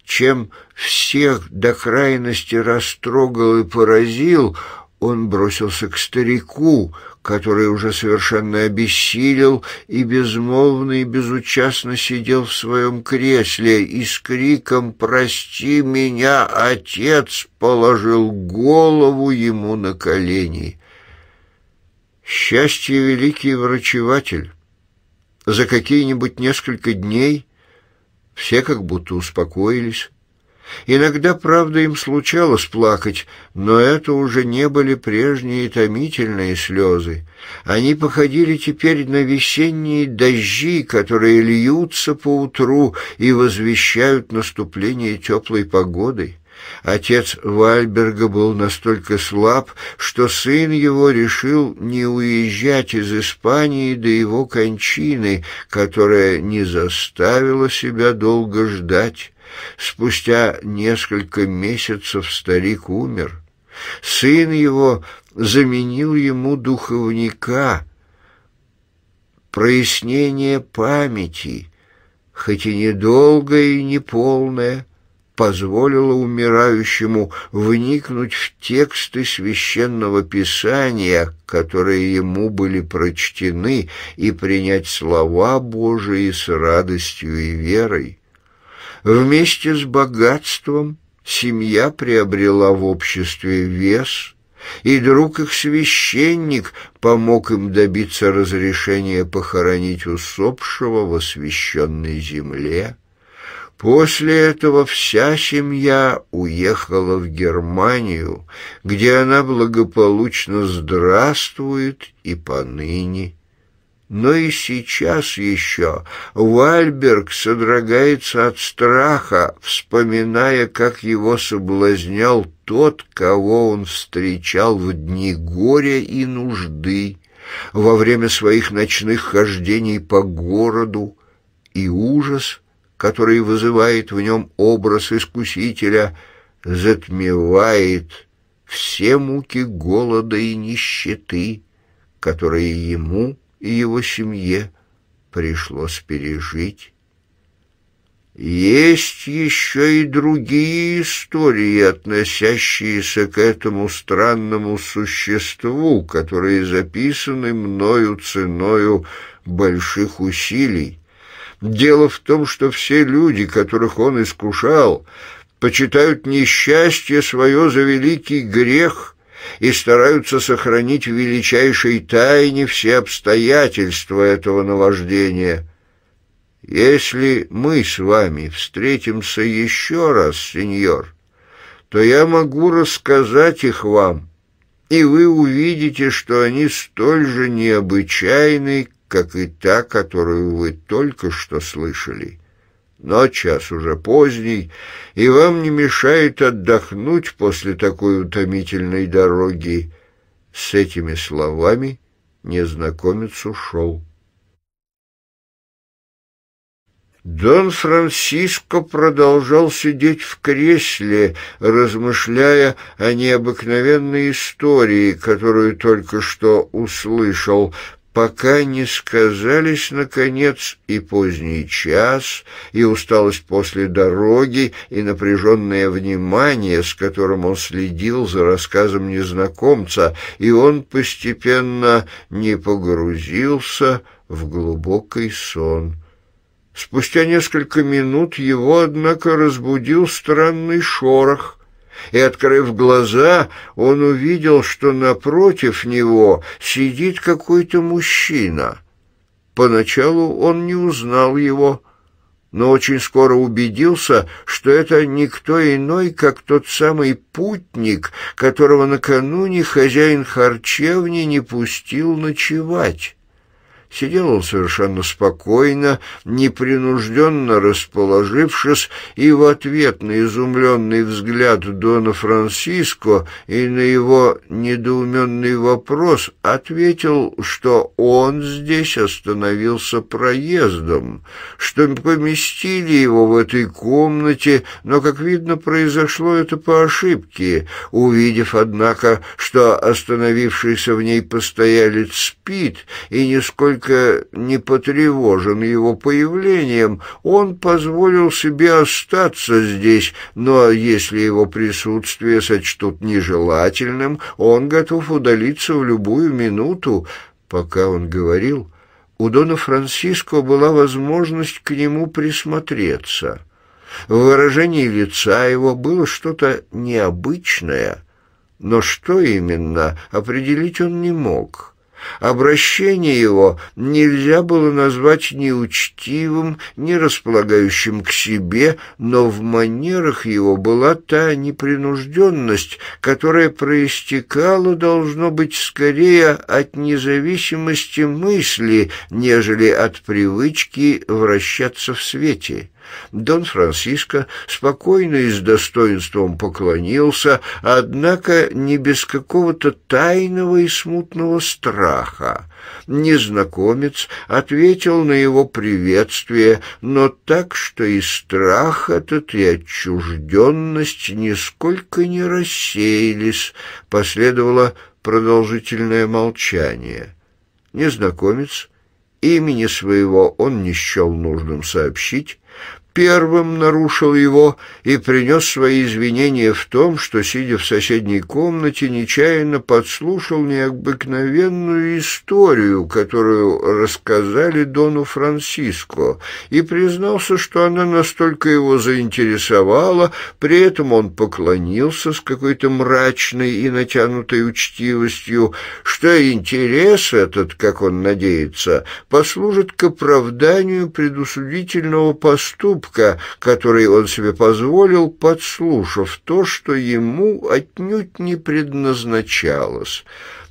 чем всех до крайности растрогал и поразил, он бросился к старику, который уже совершенно обессилел и безмолвно и безучастно сидел в своем кресле и с криком «Прости меня, отец!» положил голову ему на колени. Счастье великий врачеватель! За какие-нибудь несколько дней все как будто успокоились, Иногда, правда, им случалось плакать, но это уже не были прежние томительные слезы. Они походили теперь на весенние дожди, которые льются по утру и возвещают наступление теплой погоды. Отец Вальберга был настолько слаб, что сын его решил не уезжать из Испании до его кончины, которая не заставила себя долго ждать. Спустя несколько месяцев старик умер. Сын его заменил ему духовника. Прояснение памяти, хоть и недолгое и неполное, позволило умирающему вникнуть в тексты священного писания, которые ему были прочтены, и принять слова Божии с радостью и верой. Вместе с богатством семья приобрела в обществе вес, и друг их священник помог им добиться разрешения похоронить усопшего в освященной земле. После этого вся семья уехала в Германию, где она благополучно здравствует и поныне. Но и сейчас еще Вальберг содрогается от страха, вспоминая, как его соблазнял тот, кого он встречал в дни горя и нужды, во время своих ночных хождений по городу, и ужас, который вызывает в нем образ искусителя, затмевает все муки голода и нищеты, которые ему – и его семье пришлось пережить. Есть еще и другие истории, относящиеся к этому странному существу, которые записаны мною ценою больших усилий. Дело в том, что все люди, которых он искушал, почитают несчастье свое за великий грех и стараются сохранить в величайшей тайне все обстоятельства этого наваждения. Если мы с вами встретимся еще раз, сеньор, то я могу рассказать их вам, и вы увидите, что они столь же необычайны, как и та, которую вы только что слышали» но час уже поздний, и вам не мешает отдохнуть после такой утомительной дороги». С этими словами незнакомец ушел. Дон Франсиско продолжал сидеть в кресле, размышляя о необыкновенной истории, которую только что услышал пока не сказались, наконец, и поздний час, и усталость после дороги, и напряженное внимание, с которым он следил за рассказом незнакомца, и он постепенно не погрузился в глубокий сон. Спустя несколько минут его, однако, разбудил странный шорох — и, открыв глаза, он увидел, что напротив него сидит какой-то мужчина. Поначалу он не узнал его, но очень скоро убедился, что это никто иной, как тот самый путник, которого накануне хозяин харчевни не пустил ночевать. Сидел он совершенно спокойно, непринужденно расположившись, и в ответ на изумленный взгляд Дона Франциско и на его недоуменный вопрос ответил, что он здесь остановился проездом, что поместили его в этой комнате, но, как видно, произошло это по ошибке, увидев, однако, что остановившийся в ней постоялец спит и нисколько однако, не потревожен его появлением, он позволил себе остаться здесь, но если его присутствие сочтут нежелательным, он готов удалиться в любую минуту. Пока он говорил, у Дона Франциско была возможность к нему присмотреться. В выражении лица его было что-то необычное, но что именно, определить он не мог». Обращение его нельзя было назвать ни учтивым, ни располагающим к себе, но в манерах его была та непринужденность, которая проистекала, должно быть, скорее от независимости мысли, нежели от привычки вращаться в свете. Дон Франциско спокойно и с достоинством поклонился, однако не без какого-то тайного и смутного страха. Незнакомец ответил на его приветствие, но так, что и страх этот, и отчужденность нисколько не рассеялись. Последовало продолжительное молчание. Незнакомец, имени своего он не счел нужным сообщить, первым нарушил его и принес свои извинения в том, что, сидя в соседней комнате, нечаянно подслушал необыкновенную историю, которую рассказали Дону Франциско, и признался, что она настолько его заинтересовала, при этом он поклонился с какой-то мрачной и натянутой учтивостью, что интерес этот, как он надеется, послужит к оправданию предусудительного поступка, поступка, который он себе позволил, подслушав то, что ему отнюдь не предназначалось.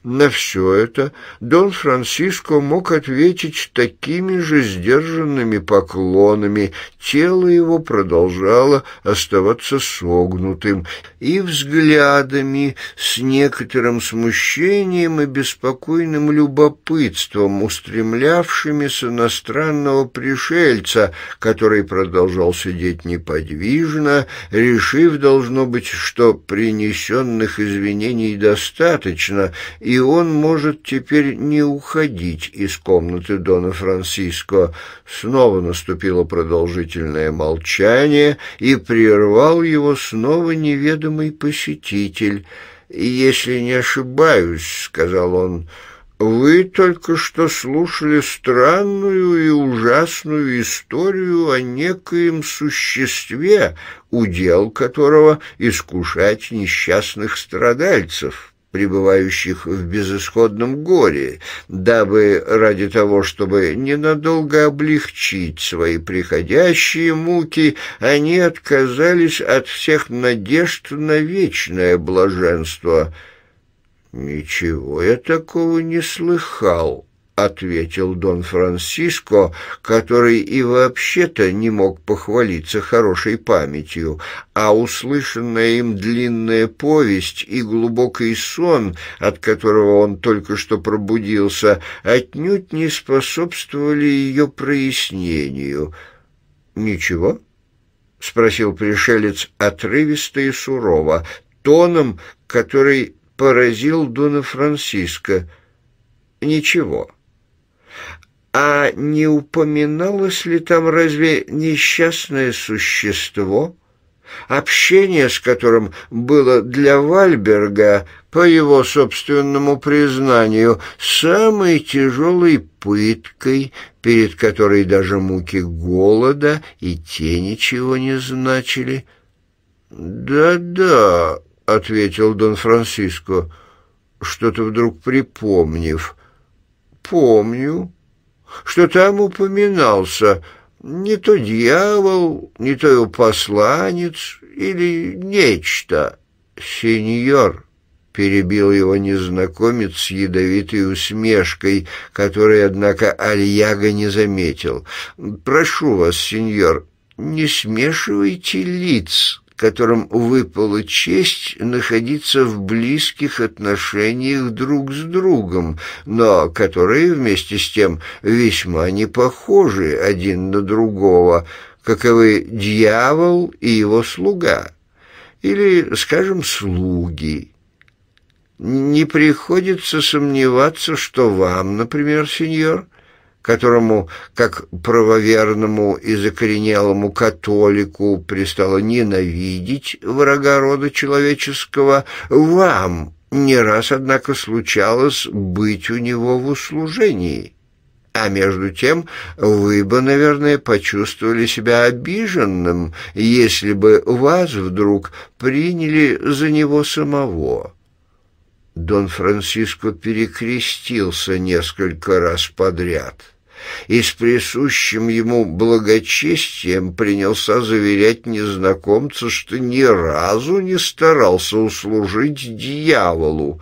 На все это Дон Франциско мог ответить такими же сдержанными поклонами. Тело его продолжало оставаться согнутым, и взглядами с некоторым смущением и беспокойным любопытством, устремлявшимися на странного пришельца, который продолжал сидеть неподвижно, решив, должно быть, что принесенных извинений достаточно, и и он может теперь не уходить из комнаты Дона Франциско. Снова наступило продолжительное молчание, и прервал его снова неведомый посетитель. «Если не ошибаюсь», — сказал он, — «вы только что слушали странную и ужасную историю о некоем существе, удел которого искушать несчастных страдальцев» пребывающих в безысходном горе, дабы ради того, чтобы ненадолго облегчить свои приходящие муки, они отказались от всех надежд на вечное блаженство. «Ничего я такого не слыхал», ответил Дон Франсиско, который и вообще-то не мог похвалиться хорошей памятью, а услышанная им длинная повесть и глубокий сон, от которого он только что пробудился, отнюдь не способствовали ее прояснению. «Ничего?» — спросил пришелец отрывисто и сурово, тоном, который поразил Дона Франсиско. «Ничего». А не упоминалось ли там разве несчастное существо, общение с которым было для Вальберга, по его собственному признанию, самой тяжелой пыткой, перед которой даже муки голода и те ничего не значили? «Да-да», — ответил Дон Франциско, что-то вдруг припомнив. «Помню» что там упоминался не то дьявол, не то его посланец или нечто. Сеньор, перебил его незнакомец с ядовитой усмешкой, которой, однако, Альяга не заметил. «Прошу вас, сеньор, не смешивайте лиц» которым выпала честь находиться в близких отношениях друг с другом, но которые вместе с тем весьма не похожи один на другого, каковы дьявол и его слуга, или, скажем, слуги. Не приходится сомневаться, что вам, например, сеньор, которому, как правоверному и закоренелому католику, пристало ненавидеть врага рода человеческого, вам не раз, однако, случалось быть у него в услужении. А между тем, вы бы, наверное, почувствовали себя обиженным, если бы вас вдруг приняли за него самого». Дон Франциско перекрестился несколько раз подряд и с присущим ему благочестием принялся заверять незнакомца, что ни разу не старался услужить дьяволу.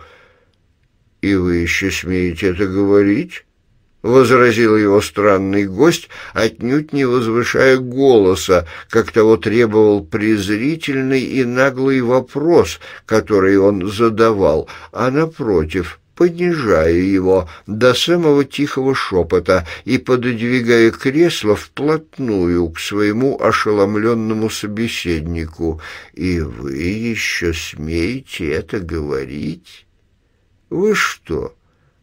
«И вы еще смеете это говорить?» — возразил его странный гость, отнюдь не возвышая голоса, как того требовал презрительный и наглый вопрос, который он задавал, а, напротив, понижая его до самого тихого шепота и пододвигая кресло вплотную к своему ошеломленному собеседнику. «И вы еще смеете это говорить? Вы что,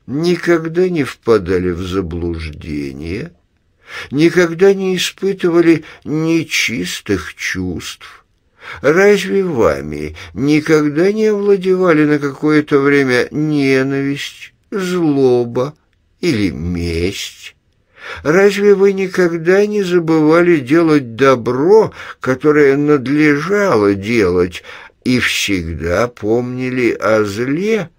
никогда не впадали в заблуждение?» никогда не испытывали нечистых чувств, Разве вами никогда не овладевали на какое-то время ненависть, злоба или месть? Разве вы никогда не забывали делать добро, которое надлежало делать, и всегда помнили о зле,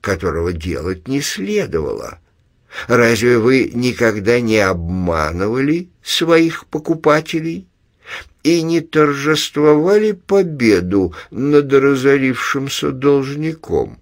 которого делать не следовало? Разве вы никогда не обманывали своих покупателей? и не торжествовали победу над разорившимся должником.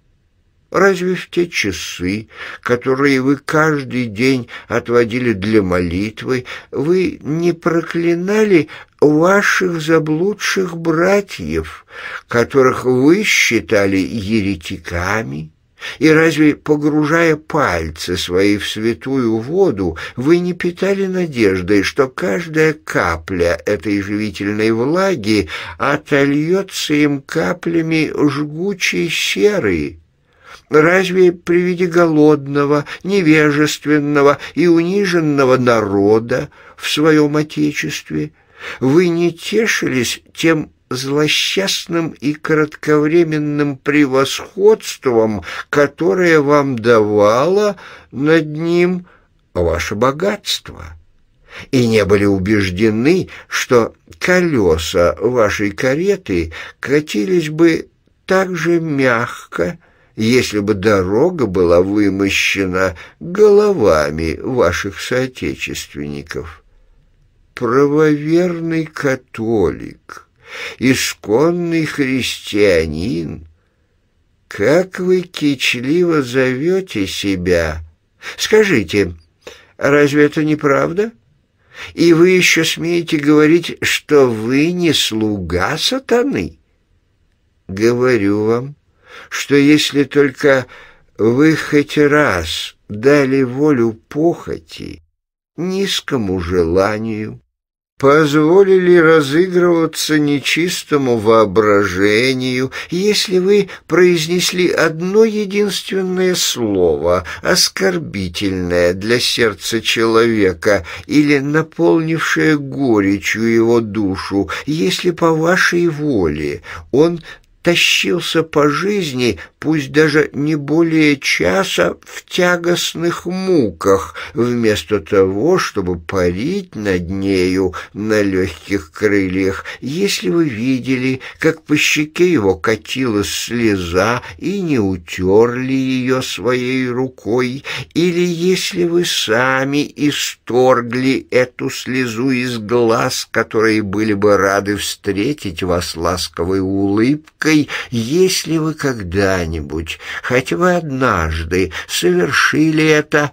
Разве в те часы, которые вы каждый день отводили для молитвы, вы не проклинали ваших заблудших братьев, которых вы считали еретиками? И разве, погружая пальцы свои в святую воду, вы не питали надеждой, что каждая капля этой живительной влаги отольется им каплями жгучей серы? Разве при виде голодного, невежественного и униженного народа в своем Отечестве вы не тешились тем злосчастным и кратковременным превосходством, которое вам давало над ним ваше богатство, и не были убеждены, что колеса вашей кареты катились бы так же мягко, если бы дорога была вымощена головами ваших соотечественников. Правоверный католик — исконный христианин. Как вы кичливо зовете себя? Скажите, разве это не правда? И вы еще смеете говорить, что вы не слуга сатаны? Говорю вам, что если только вы хоть раз дали волю похоти, низкому желанию, позволили разыгрываться нечистому воображению, если вы произнесли одно единственное слово, оскорбительное для сердца человека или наполнившее горечью его душу, если по вашей воле он тащился по жизни, пусть даже не более часа, в тягостных муках, вместо того, чтобы парить над нею на легких крыльях. Если вы видели, как по щеке его катилась слеза и не утерли ее своей рукой, или если вы сами исторгли эту слезу из глаз, которые были бы рады встретить вас ласковой улыбкой, Ларой, если вы когда-нибудь, хотя бы однажды, совершили это,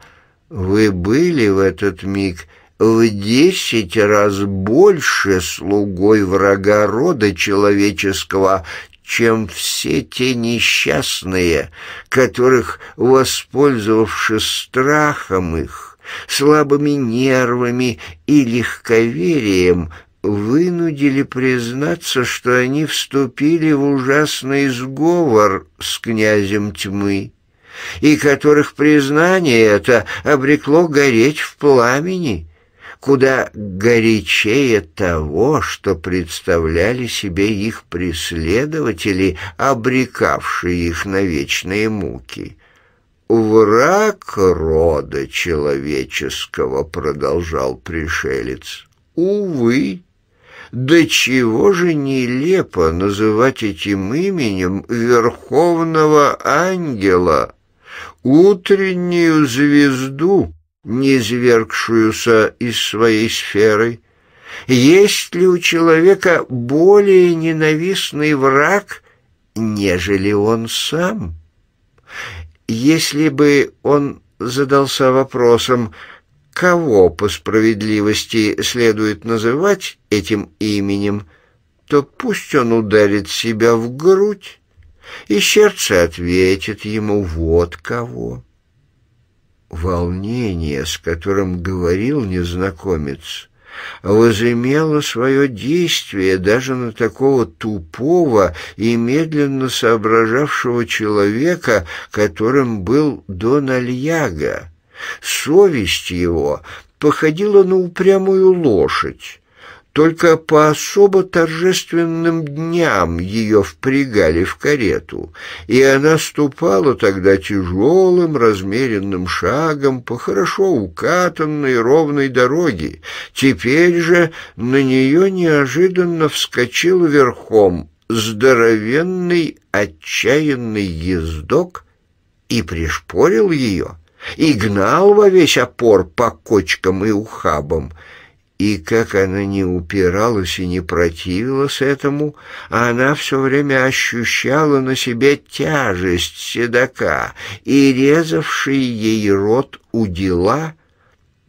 вы были в этот миг в десять раз больше слугой врага рода человеческого, чем все те несчастные, которых, воспользовавшись страхом их, слабыми нервами и легковерием, вынудили признаться, что они вступили в ужасный сговор с князем тьмы, и которых признание это обрекло гореть в пламени, куда горячее того, что представляли себе их преследователи, обрекавшие их на вечные муки. «Враг рода человеческого», — продолжал пришелец, — «увы». Да чего же нелепо называть этим именем верховного ангела, утреннюю звезду, низвергшуюся из своей сферы? Есть ли у человека более ненавистный враг, нежели он сам? Если бы он задался вопросом, кого по справедливости следует называть этим именем, то пусть он ударит себя в грудь, и сердце ответит ему «вот кого». Волнение, с которым говорил незнакомец, возымело свое действие даже на такого тупого и медленно соображавшего человека, которым был Дон Альяго. Совесть его походила на упрямую лошадь. Только по особо торжественным дням ее впрягали в карету, и она ступала тогда тяжелым размеренным шагом по хорошо укатанной ровной дороге. Теперь же на нее неожиданно вскочил верхом здоровенный отчаянный ездок и пришпорил ее и гнал во весь опор по кочкам и ухабам. И как она не упиралась и не противилась этому, она все время ощущала на себе тяжесть седока и резавший ей рот удила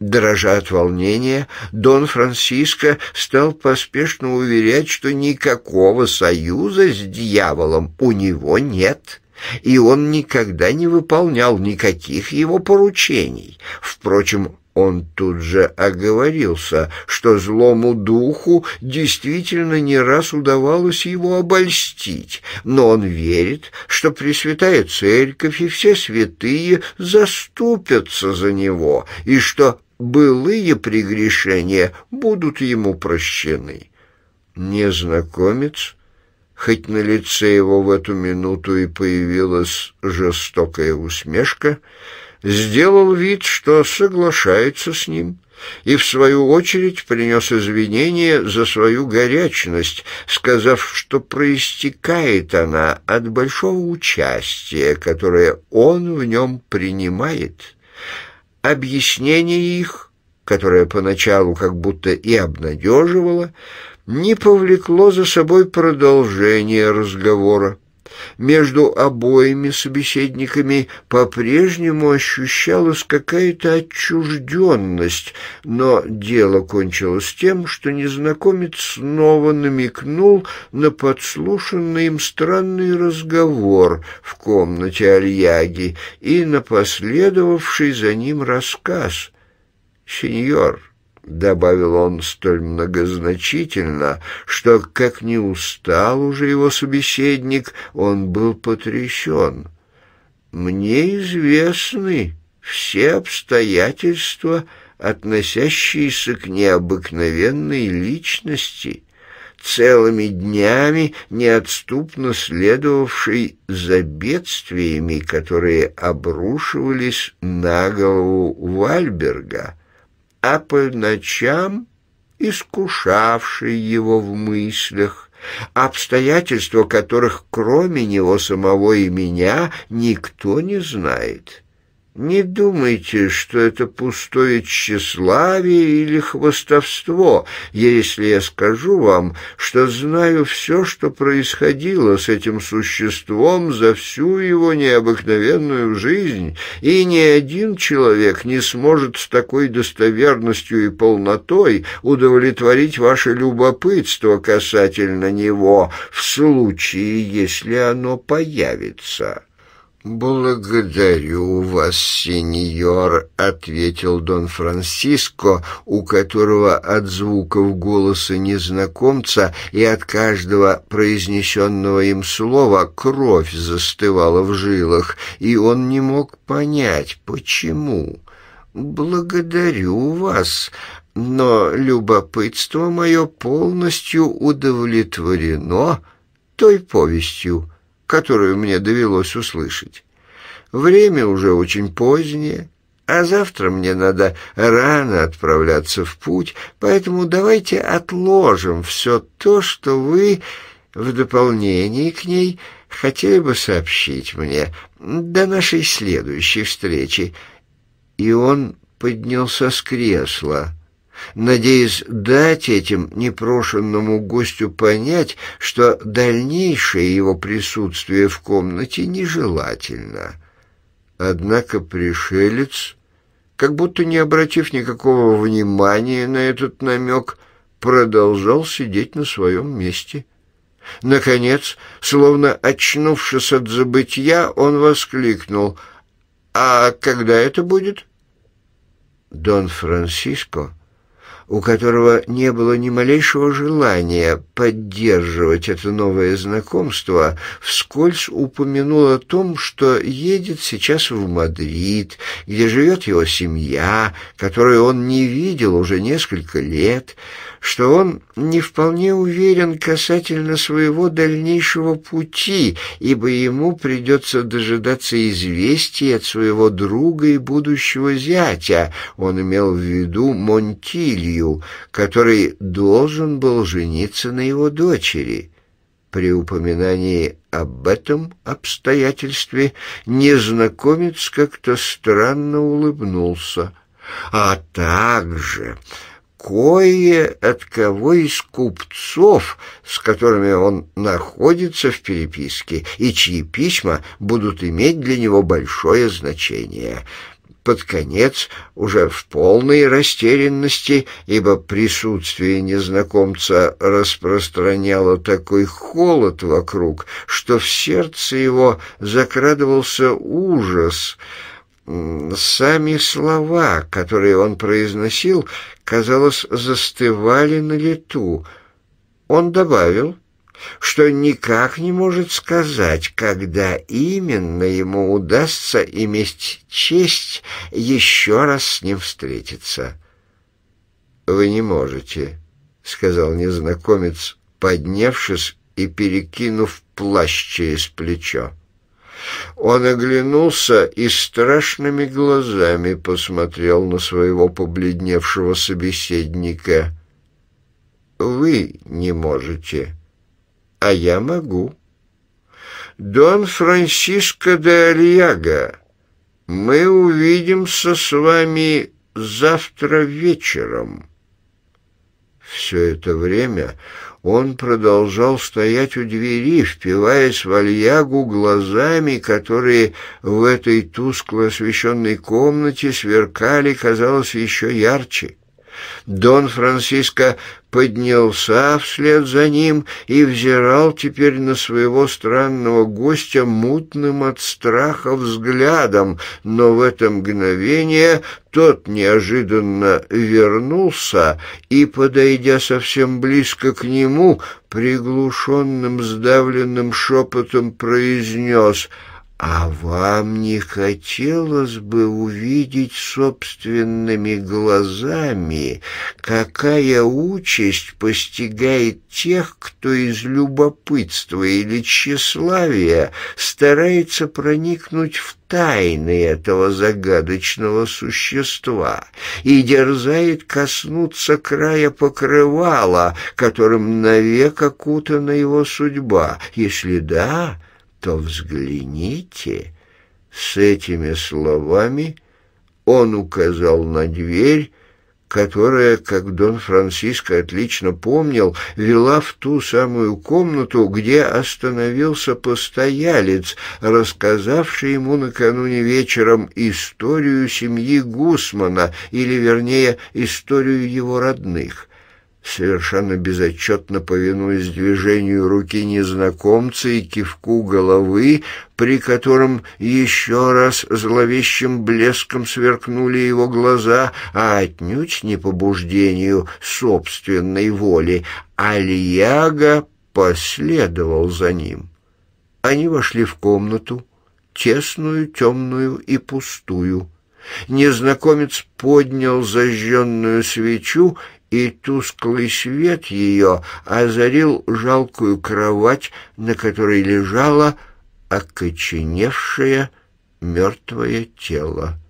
— Дрожа от волнения, Дон Франциско стал поспешно уверять, что никакого союза с дьяволом у него нет и он никогда не выполнял никаких его поручений. Впрочем, он тут же оговорился, что злому духу действительно не раз удавалось его обольстить, но он верит, что Пресвятая Церковь и все святые заступятся за него, и что былые прегрешения будут ему прощены. Незнакомец хоть на лице его в эту минуту и появилась жестокая усмешка, сделал вид, что соглашается с ним, и в свою очередь принес извинения за свою горячность, сказав, что проистекает она от большого участия, которое он в нем принимает. Объяснение их, которое поначалу как будто и обнадеживало, не повлекло за собой продолжение разговора. Между обоими собеседниками по-прежнему ощущалась какая-то отчужденность, но дело кончилось тем, что незнакомец снова намекнул на подслушанный им странный разговор в комнате Альяги и на последовавший за ним рассказ. «Сеньор», — добавил он столь многозначительно, что, как не устал уже его собеседник, он был потрясен. «Мне известны все обстоятельства, относящиеся к необыкновенной личности» целыми днями неотступно следовавшей за бедствиями, которые обрушивались на голову Вальберга а по ночам искушавший его в мыслях, обстоятельства которых кроме него самого и меня никто не знает. Не думайте, что это пустое тщеславие или хвостовство, если я скажу вам, что знаю все, что происходило с этим существом за всю его необыкновенную жизнь, и ни один человек не сможет с такой достоверностью и полнотой удовлетворить ваше любопытство касательно него в случае, если оно появится». «Благодарю вас, сеньор», — ответил Дон Франсиско, у которого от звуков голоса незнакомца и от каждого произнесенного им слова кровь застывала в жилах, и он не мог понять, почему. «Благодарю вас, но любопытство мое полностью удовлетворено той повестью» которую мне довелось услышать. Время уже очень позднее, а завтра мне надо рано отправляться в путь, поэтому давайте отложим все то, что вы в дополнении к ней хотели бы сообщить мне до нашей следующей встречи». И он поднялся с кресла надеясь дать этим непрошенному гостю понять, что дальнейшее его присутствие в комнате нежелательно. Однако пришелец, как будто не обратив никакого внимания на этот намек, продолжал сидеть на своем месте. Наконец, словно очнувшись от забытья, он воскликнул «А когда это будет?» Дон Франсиско?» у которого не было ни малейшего желания поддерживать это новое знакомство, вскользь упомянул о том, что едет сейчас в Мадрид, где живет его семья, которую он не видел уже несколько лет, что он не вполне уверен касательно своего дальнейшего пути, ибо ему придется дожидаться известий от своего друга и будущего зятя, он имел в виду Монтилью, который должен был жениться на его дочери. При упоминании об этом обстоятельстве незнакомец как-то странно улыбнулся. А также кое от кого из купцов, с которыми он находится в переписке, и чьи письма будут иметь для него большое значение. Под конец, уже в полной растерянности, ибо присутствие незнакомца распространяло такой холод вокруг, что в сердце его закрадывался ужас — Сами слова, которые он произносил, казалось, застывали на лету. Он добавил, что никак не может сказать, когда именно ему удастся иметь честь еще раз с ним встретиться. «Вы не можете», — сказал незнакомец, поднявшись и перекинув плащ через плечо. Он оглянулся и страшными глазами посмотрел на своего побледневшего собеседника. «Вы не можете, а я могу». «Дон Франсиско де Альяго, мы увидимся с вами завтра вечером». Все это время он продолжал стоять у двери, впиваясь в альягу глазами, которые в этой тускло освещенной комнате сверкали, казалось, еще ярче. Дон Франциско поднялся вслед за ним и взирал теперь на своего странного гостя мутным от страха взглядом, но в это мгновение тот неожиданно вернулся и, подойдя совсем близко к нему, приглушенным сдавленным шепотом произнес — «А вам не хотелось бы увидеть собственными глазами, какая участь постигает тех, кто из любопытства или тщеславия старается проникнуть в тайны этого загадочного существа и дерзает коснуться края покрывала, которым навек окутана его судьба? Если да...» то взгляните». С этими словами он указал на дверь, которая, как Дон Франциско отлично помнил, вела в ту самую комнату, где остановился постоялец, рассказавший ему накануне вечером историю семьи Гусмана, или, вернее, историю его родных совершенно безотчетно повинуясь движению руки незнакомца и кивку головы, при котором еще раз зловещим блеском сверкнули его глаза, а отнюдь не побуждению собственной воли, Альяга последовал за ним. Они вошли в комнату, тесную, темную и пустую. Незнакомец поднял зажженную свечу и тусклый свет ее озарил жалкую кровать, на которой лежало окоченевшее мертвое тело.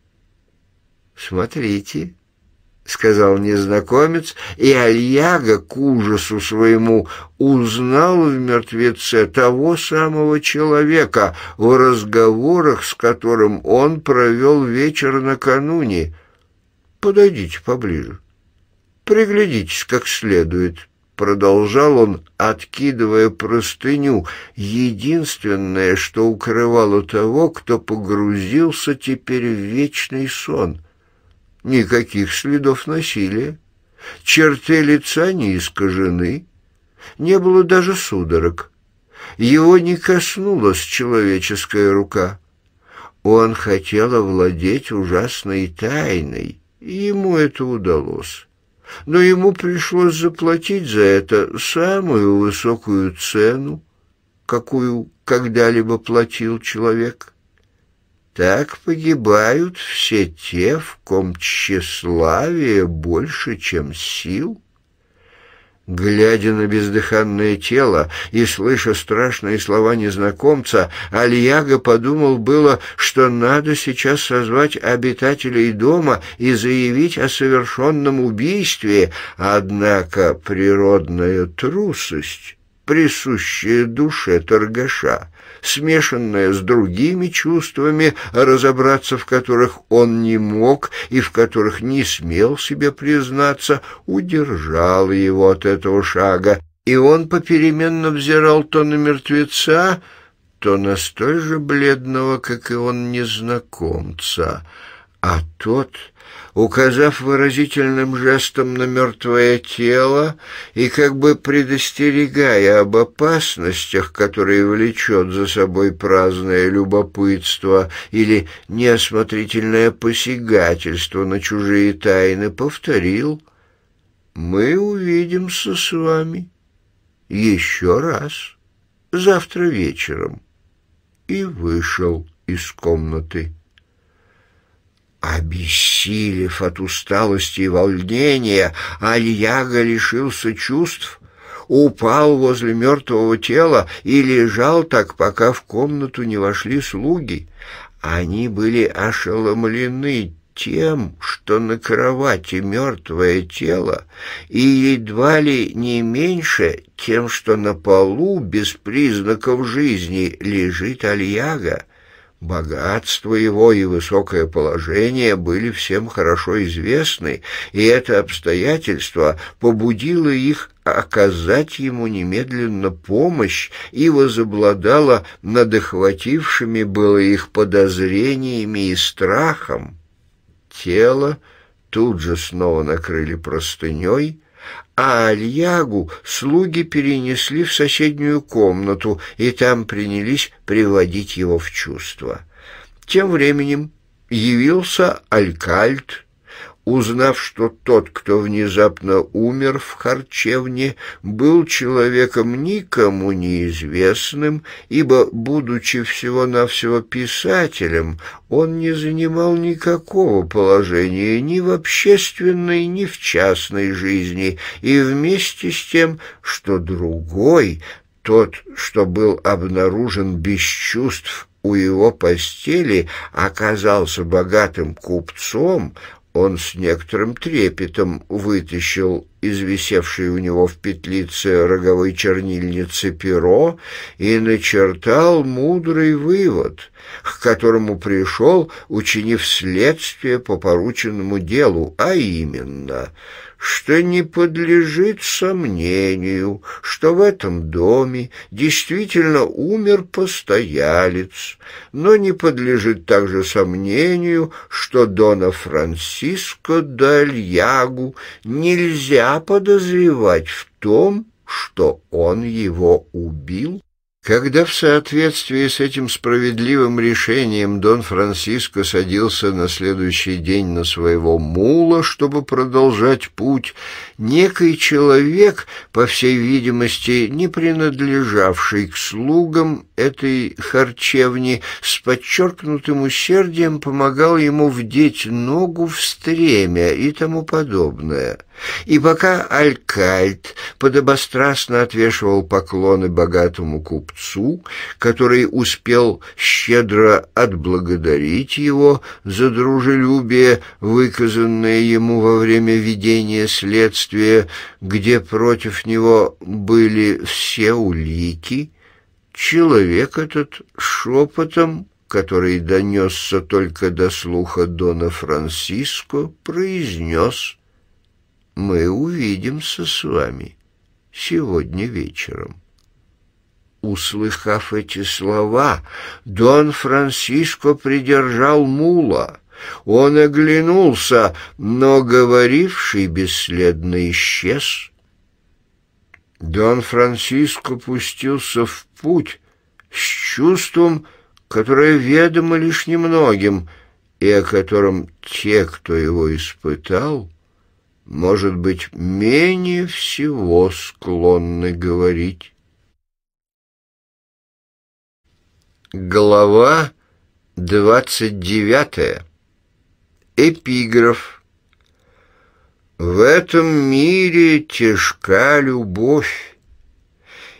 «Смотрите», — сказал незнакомец, и Альяга к ужасу своему узнал в мертвеце того самого человека, в разговорах с которым он провел вечер накануне. «Подойдите поближе» приглядитесь как следует», — продолжал он, откидывая простыню, единственное, что укрывало того, кто погрузился теперь в вечный сон. Никаких следов насилия, черты лица не искажены, не было даже судорог. Его не коснулась человеческая рука. Он хотел овладеть ужасной тайной, и ему это удалось но ему пришлось заплатить за это самую высокую цену, какую когда-либо платил человек. Так погибают все те, в ком тщеславие больше, чем сил, Глядя на бездыханное тело и слыша страшные слова незнакомца, Альяга подумал было, что надо сейчас созвать обитателей дома и заявить о совершенном убийстве, однако природная трусость, присущая душе торгаша, смешанное с другими чувствами, разобраться в которых он не мог и в которых не смел себе признаться, удержало его от этого шага, и он попеременно взирал то на мертвеца, то на столь же бледного, как и он, незнакомца, а тот указав выразительным жестом на мертвое тело и как бы предостерегая об опасностях, которые влечет за собой праздное любопытство или неосмотрительное посягательство на чужие тайны, повторил «Мы увидимся с вами еще раз завтра вечером» и вышел из комнаты. Обессилев от усталости и волнения, Альяга лишился чувств, упал возле мертвого тела и лежал так, пока в комнату не вошли слуги. Они были ошеломлены тем, что на кровати мертвое тело, и едва ли не меньше тем, что на полу без признаков жизни лежит Альяга. Богатство его и высокое положение были всем хорошо известны, и это обстоятельство побудило их оказать ему немедленно помощь и возобладало над охватившими было их подозрениями и страхом. Тело тут же снова накрыли простыней — а Альягу слуги перенесли в соседнюю комнату и там принялись приводить его в чувство. Тем временем явился Алькальт узнав, что тот, кто внезапно умер в харчевне, был человеком никому неизвестным, ибо, будучи всего-навсего писателем, он не занимал никакого положения ни в общественной, ни в частной жизни, и вместе с тем, что другой, тот, что был обнаружен без чувств у его постели оказался богатым купцом, он с некоторым трепетом вытащил из висевшей у него в петлице роговой чернильницы перо и начертал мудрый вывод, к которому пришел, учинив следствие по порученному делу, а именно — что не подлежит сомнению, что в этом доме действительно умер постоялец, но не подлежит также сомнению, что Дона Франциско Дальягу нельзя подозревать в том, что он его убил. Когда в соответствии с этим справедливым решением Дон Франциско садился на следующий день на своего мула, чтобы продолжать путь, некий человек, по всей видимости, не принадлежавший к слугам этой харчевни, с подчеркнутым усердием помогал ему вдеть ногу в стремя и тому подобное. И пока Алькальт подобострастно отвешивал поклоны богатому купцу, который успел щедро отблагодарить его за дружелюбие, выказанное ему во время ведения следствия, следствие, где против него были все улики, человек этот шепотом, который донесся только до слуха Дона Франциско, произнес «Мы увидимся с вами сегодня вечером». Услыхав эти слова, Дон Франциско придержал мула — он оглянулся, но говоривший бесследно исчез. Дон Франциско пустился в путь с чувством, которое ведомо лишь немногим, и о котором те, кто его испытал, может быть, менее всего склонны говорить. Глава двадцать девятая Эпиграф. В этом мире тяжка любовь,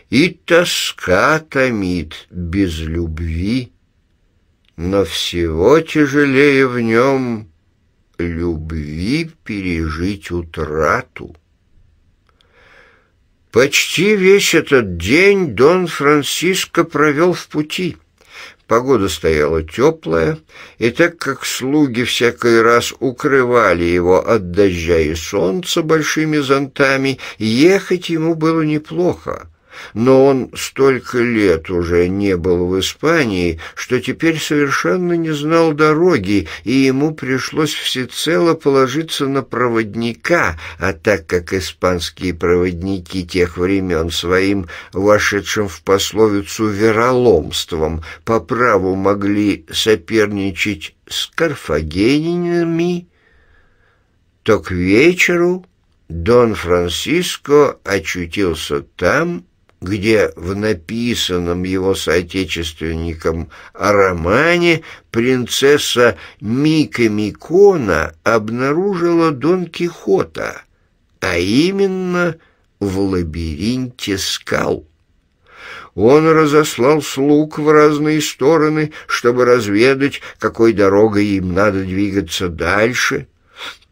И тоска томит без любви, Но всего тяжелее в нем Любви пережить утрату. Почти весь этот день Дон Франциско провел в пути — Погода стояла теплая, и так как слуги всякий раз укрывали его от дождя и солнца большими зонтами, ехать ему было неплохо но он столько лет уже не был в Испании, что теперь совершенно не знал дороги, и ему пришлось всецело положиться на проводника, а так как испанские проводники тех времен своим, вошедшим в пословицу вероломством, по праву могли соперничать с карфагенинами, то к вечеру Дон Франсиско очутился там, где в написанном его соотечественником романе принцесса Мика Микона обнаружила Дон Кихота, а именно в лабиринте скал. Он разослал слуг в разные стороны, чтобы разведать, какой дорогой им надо двигаться дальше –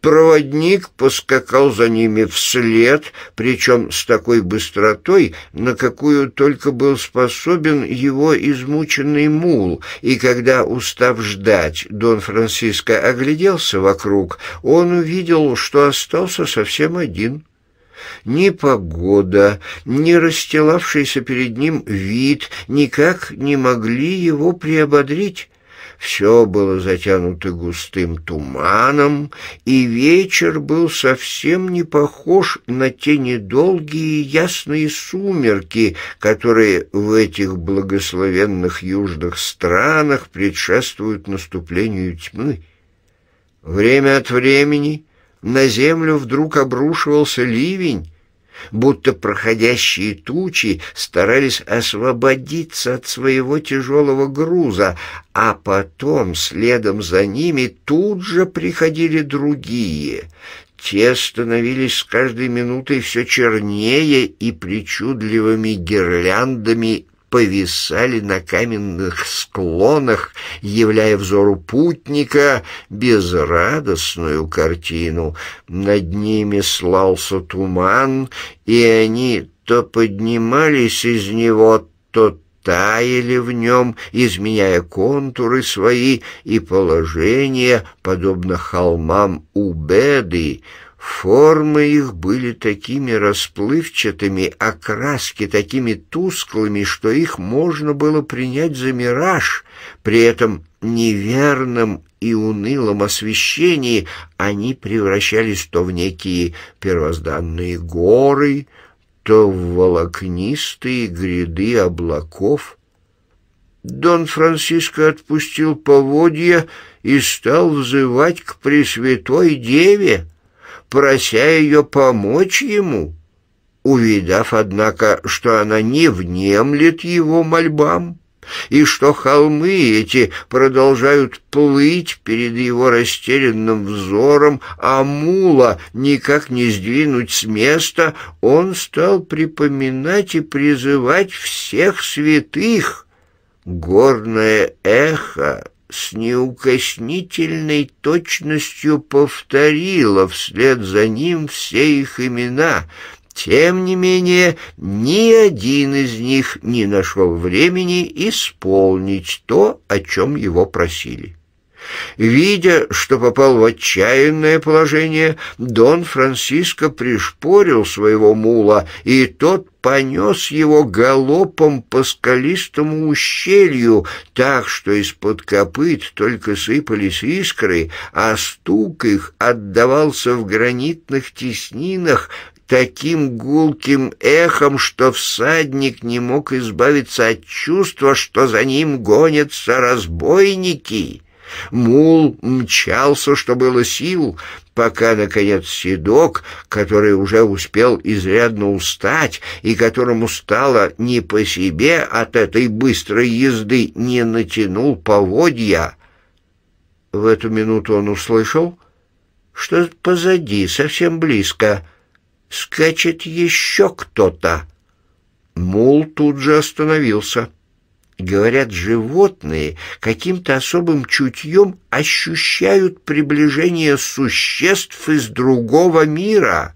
Проводник поскакал за ними вслед, причем с такой быстротой, на какую только был способен его измученный мул, и когда, устав ждать, Дон Франциско огляделся вокруг, он увидел, что остался совсем один. Ни погода, ни расстилавшийся перед ним вид никак не могли его приободрить все было затянуто густым туманом, и вечер был совсем не похож на те недолгие ясные сумерки, которые в этих благословенных южных странах предшествуют наступлению тьмы. Время от времени на землю вдруг обрушивался ливень, будто проходящие тучи старались освободиться от своего тяжелого груза, а потом следом за ними тут же приходили другие. Те становились с каждой минутой все чернее и причудливыми гирляндами повисали на каменных склонах, являя взору путника безрадостную картину. Над ними слался туман, и они то поднимались из него, то таяли в нем, изменяя контуры свои и положение, подобно холмам Убеды, Формы их были такими расплывчатыми, а краски такими тусклыми, что их можно было принять за мираж. При этом неверном и унылом освещении они превращались то в некие первозданные горы, то в волокнистые гряды облаков. Дон Франциско отпустил поводья и стал взывать к Пресвятой Деве прося ее помочь ему, увидав, однако, что она не внемлет его мольбам и что холмы эти продолжают плыть перед его растерянным взором, а мула никак не сдвинуть с места, он стал припоминать и призывать всех святых. Горное эхо с неукоснительной точностью повторила вслед за ним все их имена. Тем не менее, ни один из них не нашел времени исполнить то, о чем его просили. Видя, что попал в отчаянное положение, Дон Франциско пришпорил своего мула, и тот понес его галопом по скалистому ущелью, так что из-под копыт только сыпались искры, а стук их отдавался в гранитных теснинах таким гулким эхом, что всадник не мог избавиться от чувства, что за ним гонятся разбойники». Мул мчался, что было сил, пока, наконец, седок, который уже успел изрядно устать и которому стало не по себе от этой быстрой езды, не натянул поводья. В эту минуту он услышал, что позади, совсем близко, скачет еще кто-то. Мул тут же остановился. Говорят, животные каким-то особым чутьем ощущают приближение существ из другого мира.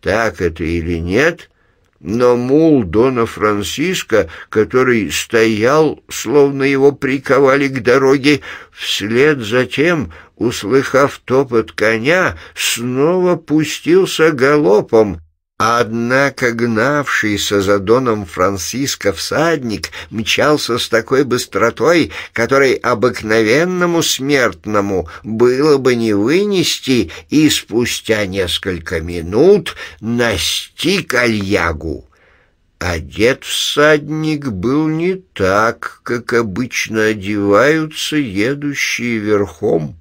Так это или нет, но мул Дона Франциско, который стоял, словно его приковали к дороге, вслед за тем, услыхав топот коня, снова пустился галопом, Однако гнавшийся за доном Франциско всадник мчался с такой быстротой, которой обыкновенному смертному было бы не вынести, и спустя несколько минут настиг Альягу. Одет всадник был не так, как обычно одеваются едущие верхом.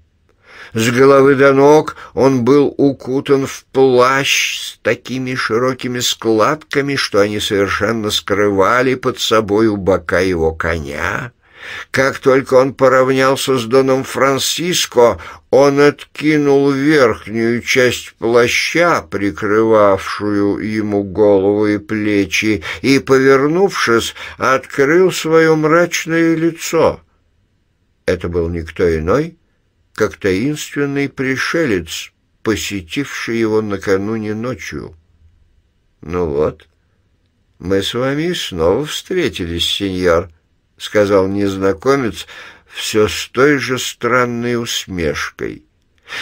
С головы до ног он был укутан в плащ с такими широкими складками, что они совершенно скрывали под собою бока его коня. Как только он поравнялся с Доном Франциско, он откинул верхнюю часть плаща, прикрывавшую ему голову и плечи, и, повернувшись, открыл свое мрачное лицо. Это был никто иной, как таинственный пришелец, посетивший его накануне ночью. «Ну вот, мы с вами снова встретились, сеньор», — сказал незнакомец все с той же странной усмешкой.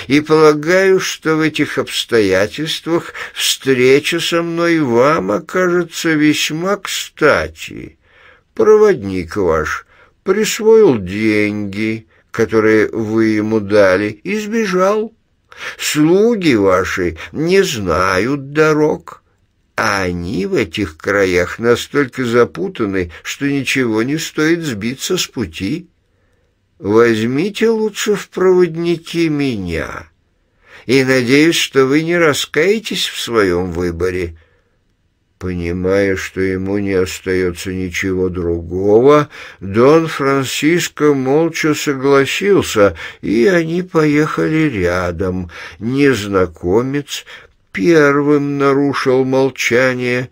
«И полагаю, что в этих обстоятельствах встреча со мной вам окажется весьма кстати. Проводник ваш присвоил деньги» которые вы ему дали, и сбежал. Слуги ваши не знают дорог, а они в этих краях настолько запутаны, что ничего не стоит сбиться с пути. Возьмите лучше в проводники меня, и надеюсь, что вы не раскаетесь в своем выборе». Понимая, что ему не остается ничего другого, Дон Франциско молча согласился, и они поехали рядом. Незнакомец первым нарушил молчание.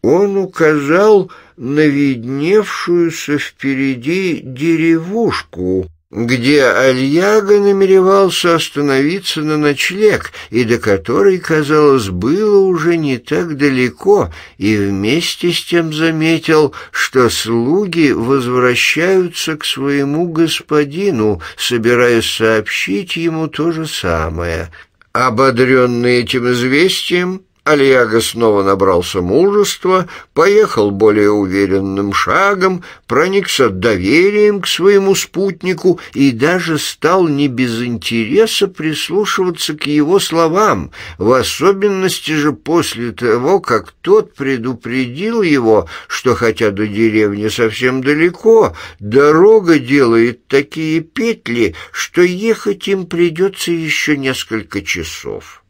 Он указал на видневшуюся впереди деревушку где Альяга намеревался остановиться на ночлег, и до которой, казалось, было уже не так далеко, и вместе с тем заметил, что слуги возвращаются к своему господину, собираясь сообщить ему то же самое. Ободренный этим известием, Альяга снова набрался мужества, поехал более уверенным шагом, проникся доверием к своему спутнику и даже стал не без интереса прислушиваться к его словам, в особенности же после того, как тот предупредил его, что хотя до деревни совсем далеко, дорога делает такие петли, что ехать им придется еще несколько часов.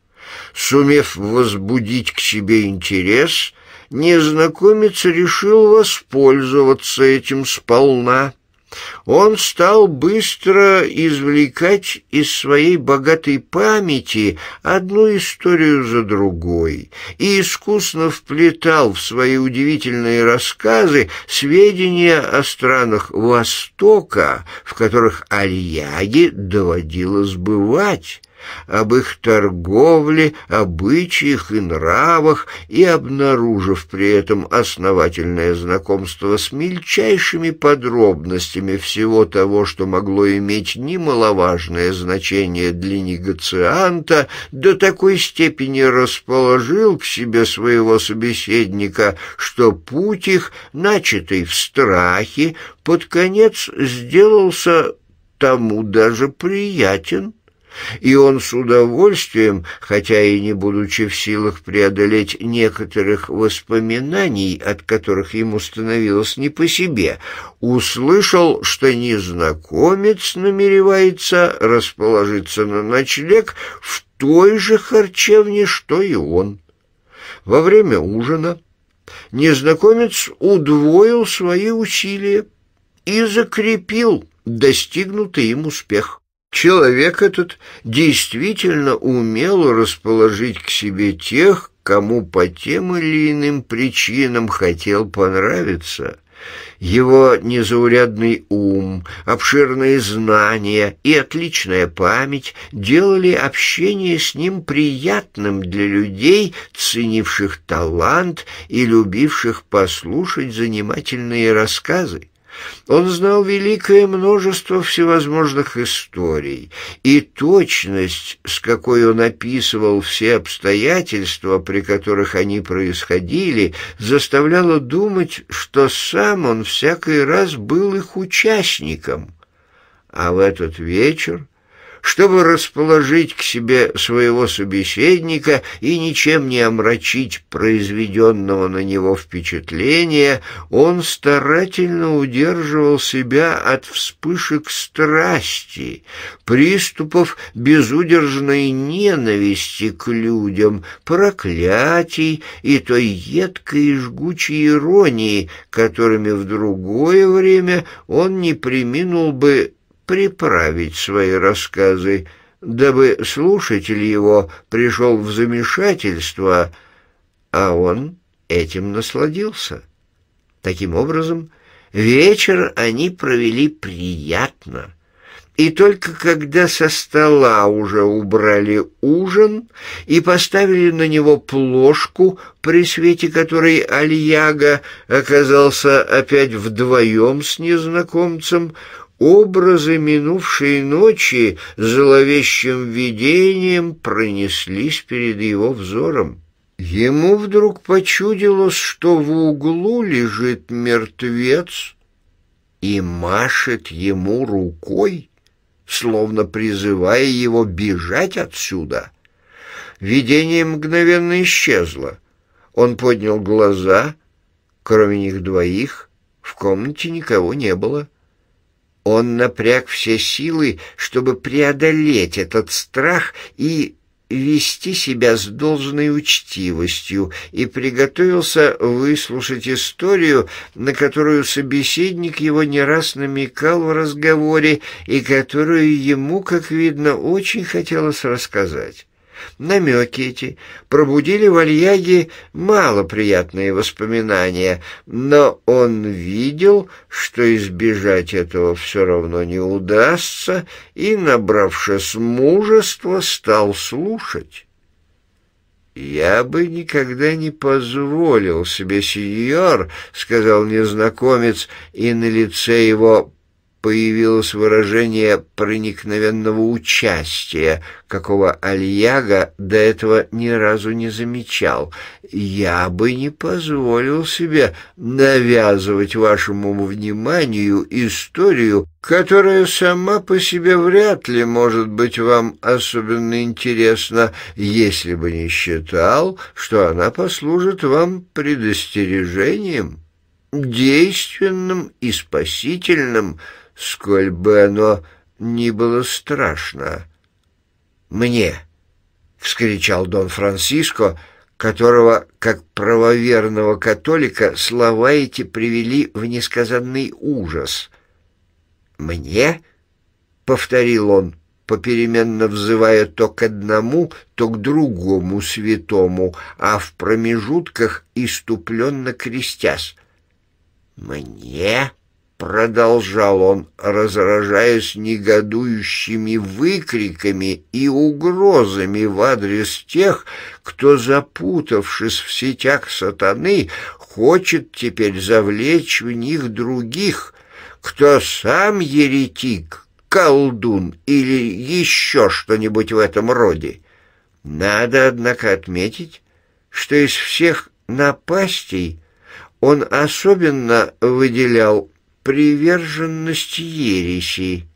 Сумев возбудить к себе интерес, незнакомец решил воспользоваться этим сполна. Он стал быстро извлекать из своей богатой памяти одну историю за другой и искусно вплетал в свои удивительные рассказы сведения о странах Востока, в которых Альяги доводилось бывать об их торговле, обычаях и нравах и обнаружив при этом основательное знакомство с мельчайшими подробностями всего того, что могло иметь немаловажное значение для негацианта, до такой степени расположил к себе своего собеседника, что путь их, начатый в страхе, под конец сделался тому даже приятен и он с удовольствием, хотя и не будучи в силах преодолеть некоторых воспоминаний, от которых ему становилось не по себе, услышал, что незнакомец намеревается расположиться на ночлег в той же харчевне, что и он. Во время ужина незнакомец удвоил свои усилия и закрепил достигнутый им успех. Человек этот действительно умел расположить к себе тех, кому по тем или иным причинам хотел понравиться. Его незаурядный ум, обширные знания и отличная память делали общение с ним приятным для людей, ценивших талант и любивших послушать занимательные рассказы. Он знал великое множество всевозможных историй, и точность, с какой он описывал все обстоятельства, при которых они происходили, заставляла думать, что сам он всякий раз был их участником. А в этот вечер чтобы расположить к себе своего собеседника и ничем не омрачить произведенного на него впечатления, он старательно удерживал себя от вспышек страсти, приступов безудержной ненависти к людям, проклятий и той едкой и жгучей иронии, которыми в другое время он не приминул бы приправить свои рассказы, дабы слушатель его пришел в замешательство, а он этим насладился. Таким образом, вечер они провели приятно. И только когда со стола уже убрали ужин и поставили на него плошку, при свете которой Альяга оказался опять вдвоем с незнакомцем, Образы минувшей ночи зловещим видением пронеслись перед его взором. Ему вдруг почудилось, что в углу лежит мертвец и машет ему рукой, словно призывая его бежать отсюда. Видение мгновенно исчезло. Он поднял глаза, кроме них двоих, в комнате никого не было. Он напряг все силы, чтобы преодолеть этот страх и вести себя с должной учтивостью и приготовился выслушать историю, на которую собеседник его не раз намекал в разговоре и которую ему, как видно, очень хотелось рассказать намеки эти пробудили в Альяге малоприятные воспоминания, но он видел, что избежать этого все равно не удастся, и, набравшись мужества, стал слушать. «Я бы никогда не позволил себе, сеньор», — сказал незнакомец, и на лице его появилось выражение проникновенного участия, какого Альяга до этого ни разу не замечал. «Я бы не позволил себе навязывать вашему вниманию историю, которая сама по себе вряд ли может быть вам особенно интересна, если бы не считал, что она послужит вам предостережением, действенным и спасительным» сколь бы оно ни было страшно. «Мне!» — вскричал Дон Франциско, которого, как правоверного католика, слова эти привели в несказанный ужас. «Мне?» — повторил он, попеременно взывая то к одному, то к другому святому, а в промежутках иступленно крестясь. «Мне?» Продолжал он, разражаясь негодующими выкриками и угрозами в адрес тех, кто, запутавшись в сетях сатаны, хочет теперь завлечь в них других, кто сам еретик, колдун или еще что-нибудь в этом роде. Надо, однако, отметить, что из всех напастей он особенно выделял приверженность ереси,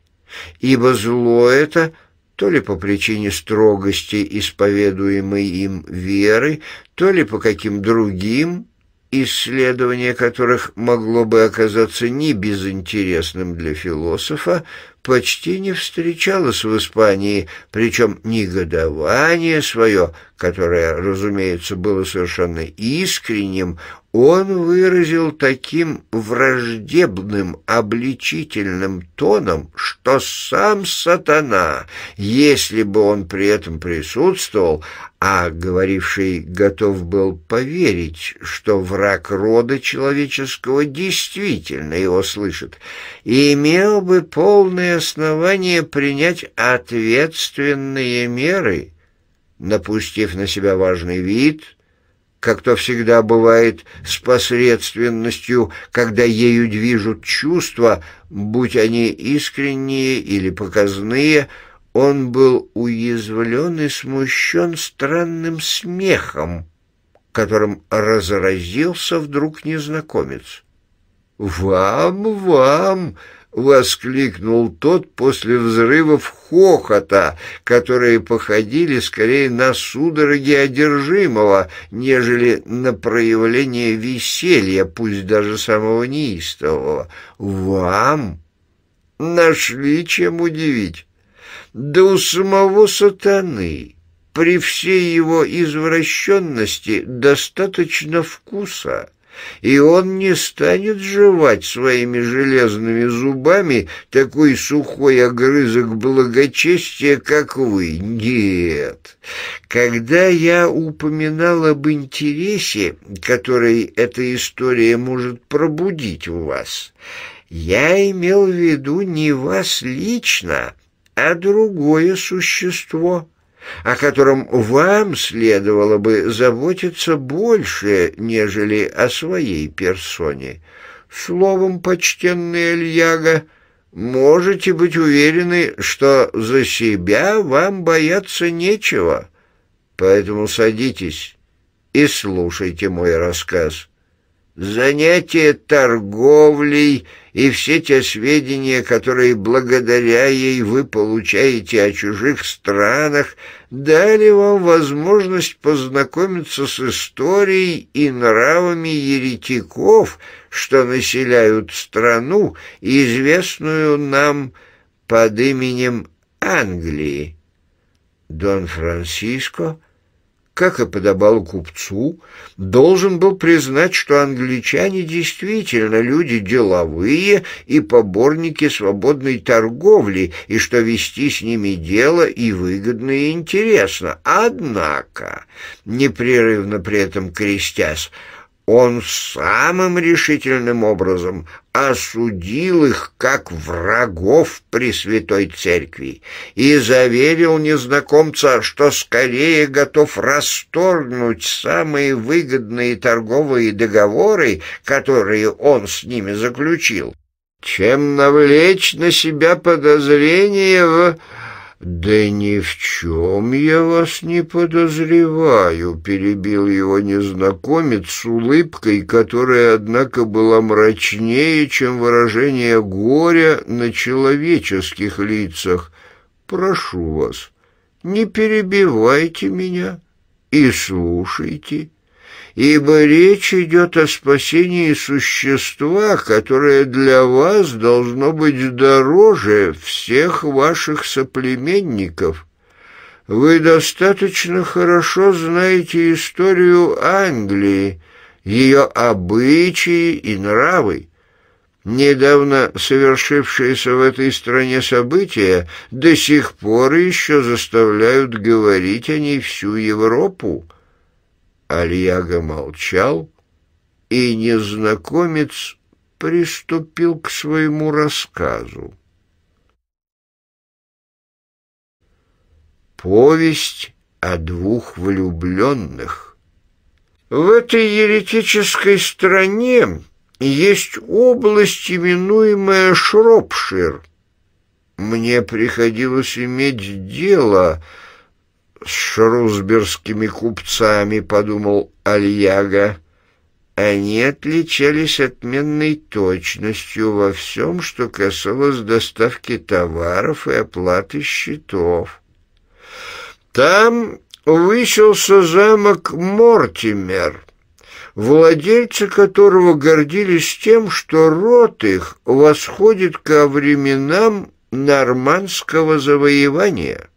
ибо зло это то ли по причине строгости исповедуемой им веры, то ли по каким другим, исследование которых могло бы оказаться не безинтересным для философа, почти не встречалось в Испании, причем негодование свое, которое, разумеется, было совершенно искренним, он выразил таким враждебным, обличительным тоном, что сам сатана, если бы он при этом присутствовал, а говоривший готов был поверить, что враг рода человеческого действительно его слышит, имел бы полное основание принять ответственные меры, напустив на себя важный вид – как то всегда бывает с посредственностью, когда ею движут чувства, будь они искренние или показные, он был уязвлен и смущен странным смехом, которым разразился вдруг незнакомец. «Вам, вам!» — воскликнул тот после взрывов хохота, которые походили скорее на судороги одержимого, нежели на проявление веселья, пусть даже самого неистового. «Вам нашли чем удивить. Да у самого сатаны при всей его извращенности достаточно вкуса» и он не станет жевать своими железными зубами такой сухой огрызок благочестия, как вы. Нет. Когда я упоминал об интересе, который эта история может пробудить у вас, я имел в виду не вас лично, а другое существо» о котором вам следовало бы заботиться больше, нежели о своей персоне. Словом, почтенный Ильяга, можете быть уверены, что за себя вам бояться нечего. Поэтому садитесь и слушайте мой рассказ. Занятие торговлей и все те сведения, которые благодаря ей вы получаете о чужих странах – дали вам возможность познакомиться с историей и нравами еретиков, что населяют страну, известную нам под именем Англии. Дон Франсиско как и подобало купцу, должен был признать, что англичане действительно люди деловые и поборники свободной торговли, и что вести с ними дело и выгодно, и интересно. Однако, непрерывно при этом крестясь, он самым решительным образом осудил их как врагов Пресвятой Церкви и заверил незнакомца, что скорее готов расторгнуть самые выгодные торговые договоры, которые он с ними заключил, чем навлечь на себя подозрение в «Да ни в чем я вас не подозреваю», — перебил его незнакомец с улыбкой, которая, однако, была мрачнее, чем выражение горя на человеческих лицах. «Прошу вас, не перебивайте меня и слушайте» ибо речь идет о спасении существа, которое для вас должно быть дороже всех ваших соплеменников. Вы достаточно хорошо знаете историю Англии, ее обычаи и нравы. Недавно совершившиеся в этой стране события до сих пор еще заставляют говорить о ней всю Европу. Альяго молчал, и незнакомец приступил к своему рассказу. Повесть о двух влюбленных. В этой еретической стране есть область, именуемая Шропшир. Мне приходилось иметь дело с с шрусберскими купцами, подумал Альяга. Они отличались отменной точностью во всем, что касалось доставки товаров и оплаты счетов. Там выселся замок Мортимер, владельцы которого гордились тем, что род их восходит ко временам нормандского завоевания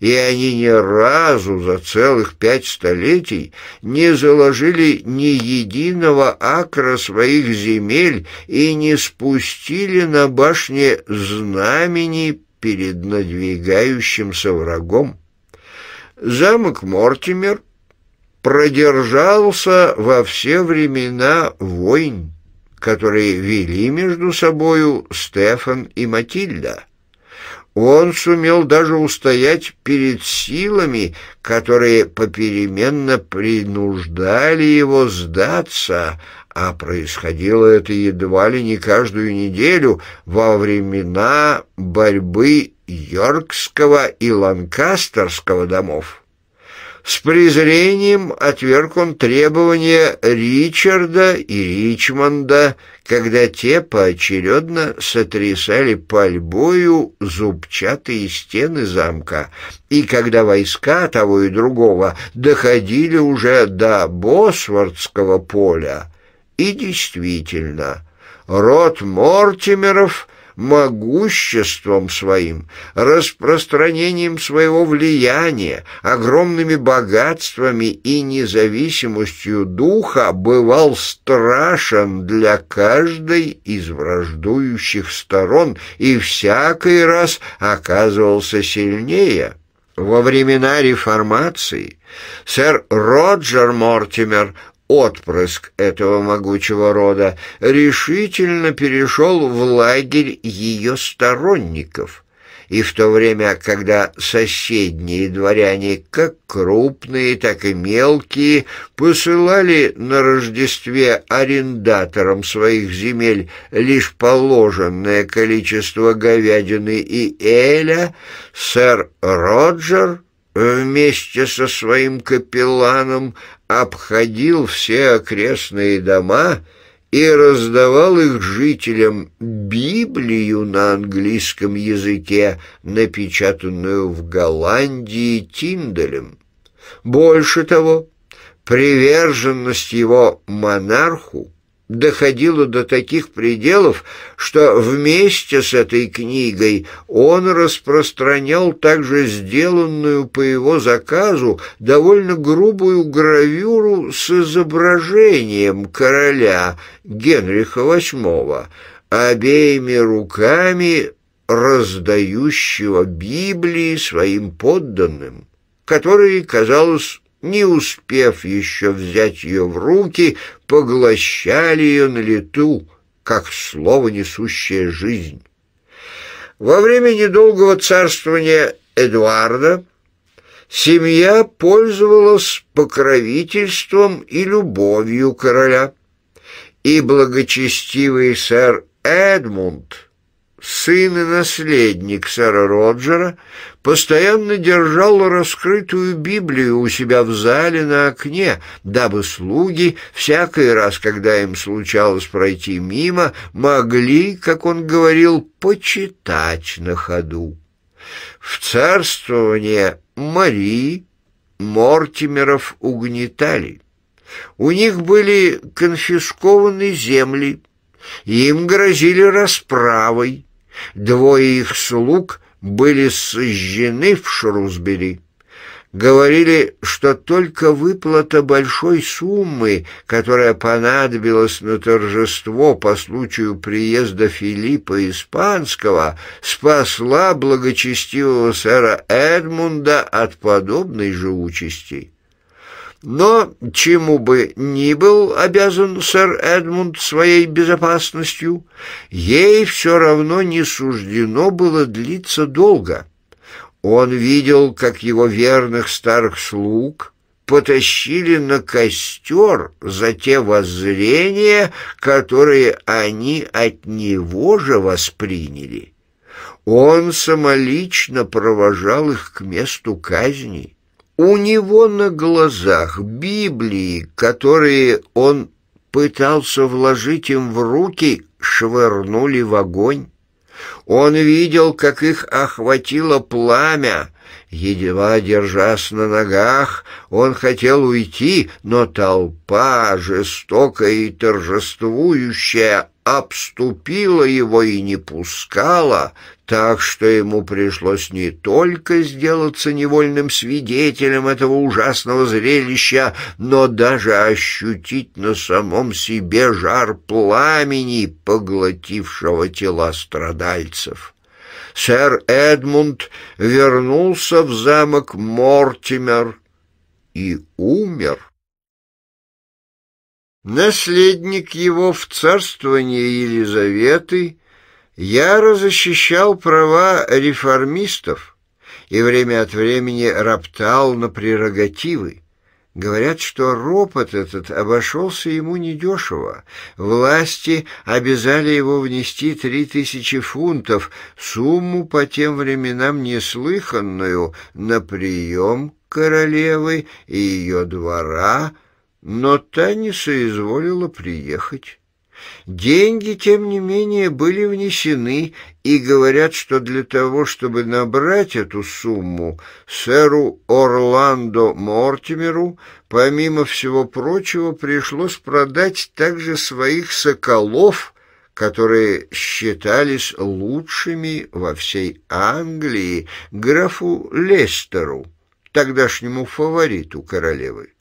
и они ни разу за целых пять столетий не заложили ни единого акра своих земель и не спустили на башне знамени перед надвигающимся врагом. Замок Мортимер продержался во все времена войн, которые вели между собою Стефан и Матильда, он сумел даже устоять перед силами, которые попеременно принуждали его сдаться, а происходило это едва ли не каждую неделю во времена борьбы Йоркского и Ланкастерского домов. С презрением отверг он требования Ричарда и Ричмонда, когда те поочередно сотрясали пальбою зубчатые стены замка, и когда войска того и другого доходили уже до Босфордского поля. И действительно, род Мортимеров — могуществом своим, распространением своего влияния, огромными богатствами и независимостью духа бывал страшен для каждой из враждующих сторон и всякий раз оказывался сильнее. Во времена реформации сэр Роджер Мортимер отпрыск этого могучего рода, решительно перешел в лагерь ее сторонников. И в то время, когда соседние дворяне, как крупные, так и мелкие, посылали на Рождестве арендаторам своих земель лишь положенное количество говядины и эля, сэр Роджер вместе со своим капелланом обходил все окрестные дома и раздавал их жителям Библию на английском языке, напечатанную в Голландии Тиндалем. Больше того, приверженность его монарху доходило до таких пределов, что вместе с этой книгой он распространял также сделанную по его заказу довольно грубую гравюру с изображением короля Генриха VIII, обеими руками раздающего Библии своим подданным, которые, казалось, не успев еще взять ее в руки, поглощали ее на лету, как слово, несущее жизнь. Во время недолгого царствования Эдуарда семья пользовалась покровительством и любовью короля, и благочестивый сэр Эдмунд – сын и наследник сэра Роджера, постоянно держал раскрытую Библию у себя в зале на окне, дабы слуги, всякий раз, когда им случалось пройти мимо, могли, как он говорил, почитать на ходу. В царствование Марии Мортимеров угнетали. У них были конфискованы земли, им грозили расправой, Двое их слуг были сожжены в Шрусбери. Говорили, что только выплата большой суммы, которая понадобилась на торжество по случаю приезда Филиппа Испанского, спасла благочестивого сэра Эдмунда от подобной же участи. Но чему бы ни был обязан сэр Эдмунд своей безопасностью, ей все равно не суждено было длиться долго. Он видел, как его верных старых слуг потащили на костер за те воззрения, которые они от него же восприняли. Он самолично провожал их к месту казни. У него на глазах Библии, которые он пытался вложить им в руки, швырнули в огонь. Он видел, как их охватило пламя, Едва держась на ногах, он хотел уйти, но толпа, жестокая и торжествующая, обступила его и не пускала, так что ему пришлось не только сделаться невольным свидетелем этого ужасного зрелища, но даже ощутить на самом себе жар пламени, поглотившего тела страдальцев сэр Эдмунд вернулся в замок Мортимер и умер. Наследник его в царствовании Елизаветы я защищал права реформистов и время от времени роптал на прерогативы. Говорят, что ропот этот обошелся ему недешево. Власти обязали его внести три тысячи фунтов, сумму по тем временам неслыханную, на прием королевы и ее двора, но та не соизволила приехать. Деньги, тем не менее, были внесены, и говорят, что для того, чтобы набрать эту сумму, сэру Орландо Мортимеру, помимо всего прочего, пришлось продать также своих соколов, которые считались лучшими во всей Англии, графу Лестеру, тогдашнему фавориту королевы.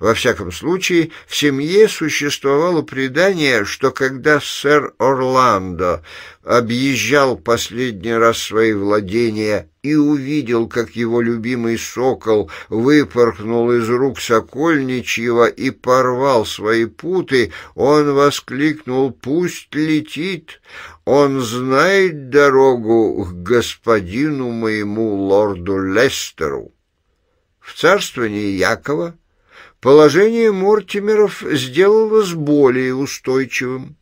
Во всяком случае, в семье существовало предание, что когда сэр Орландо объезжал последний раз свои владения и увидел, как его любимый сокол выпорхнул из рук Сокольничьего и порвал свои путы, он воскликнул «Пусть летит! Он знает дорогу к господину моему лорду Лестеру!» В царствовании Якова Положение Мортимеров сделалось более устойчивым.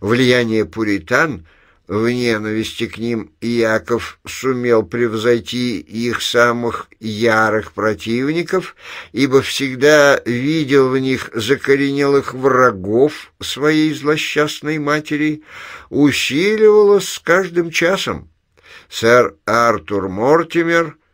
Влияние пуритан в ненависти к ним Иаков сумел превзойти их самых ярых противников, ибо всегда видел в них закоренелых врагов своей злосчастной матери, усиливалось с каждым часом. Сэр Артур Мортимер –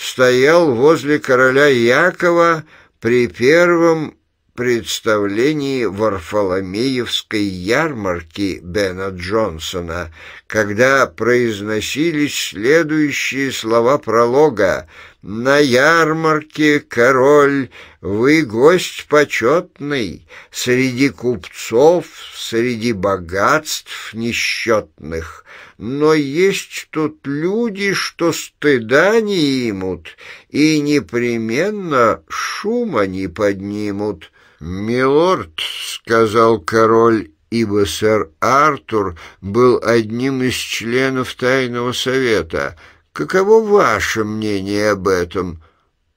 стоял возле короля Якова при первом представлении Варфоломеевской ярмарки Бена Джонсона, когда произносились следующие слова пролога «На ярмарке, король, вы гость почетный, среди купцов, среди богатств несчетных» но есть тут люди, что стыда не имут и непременно шума не поднимут. «Милорд», — сказал король, ибо сэр Артур был одним из членов Тайного Совета, «каково ваше мнение об этом?»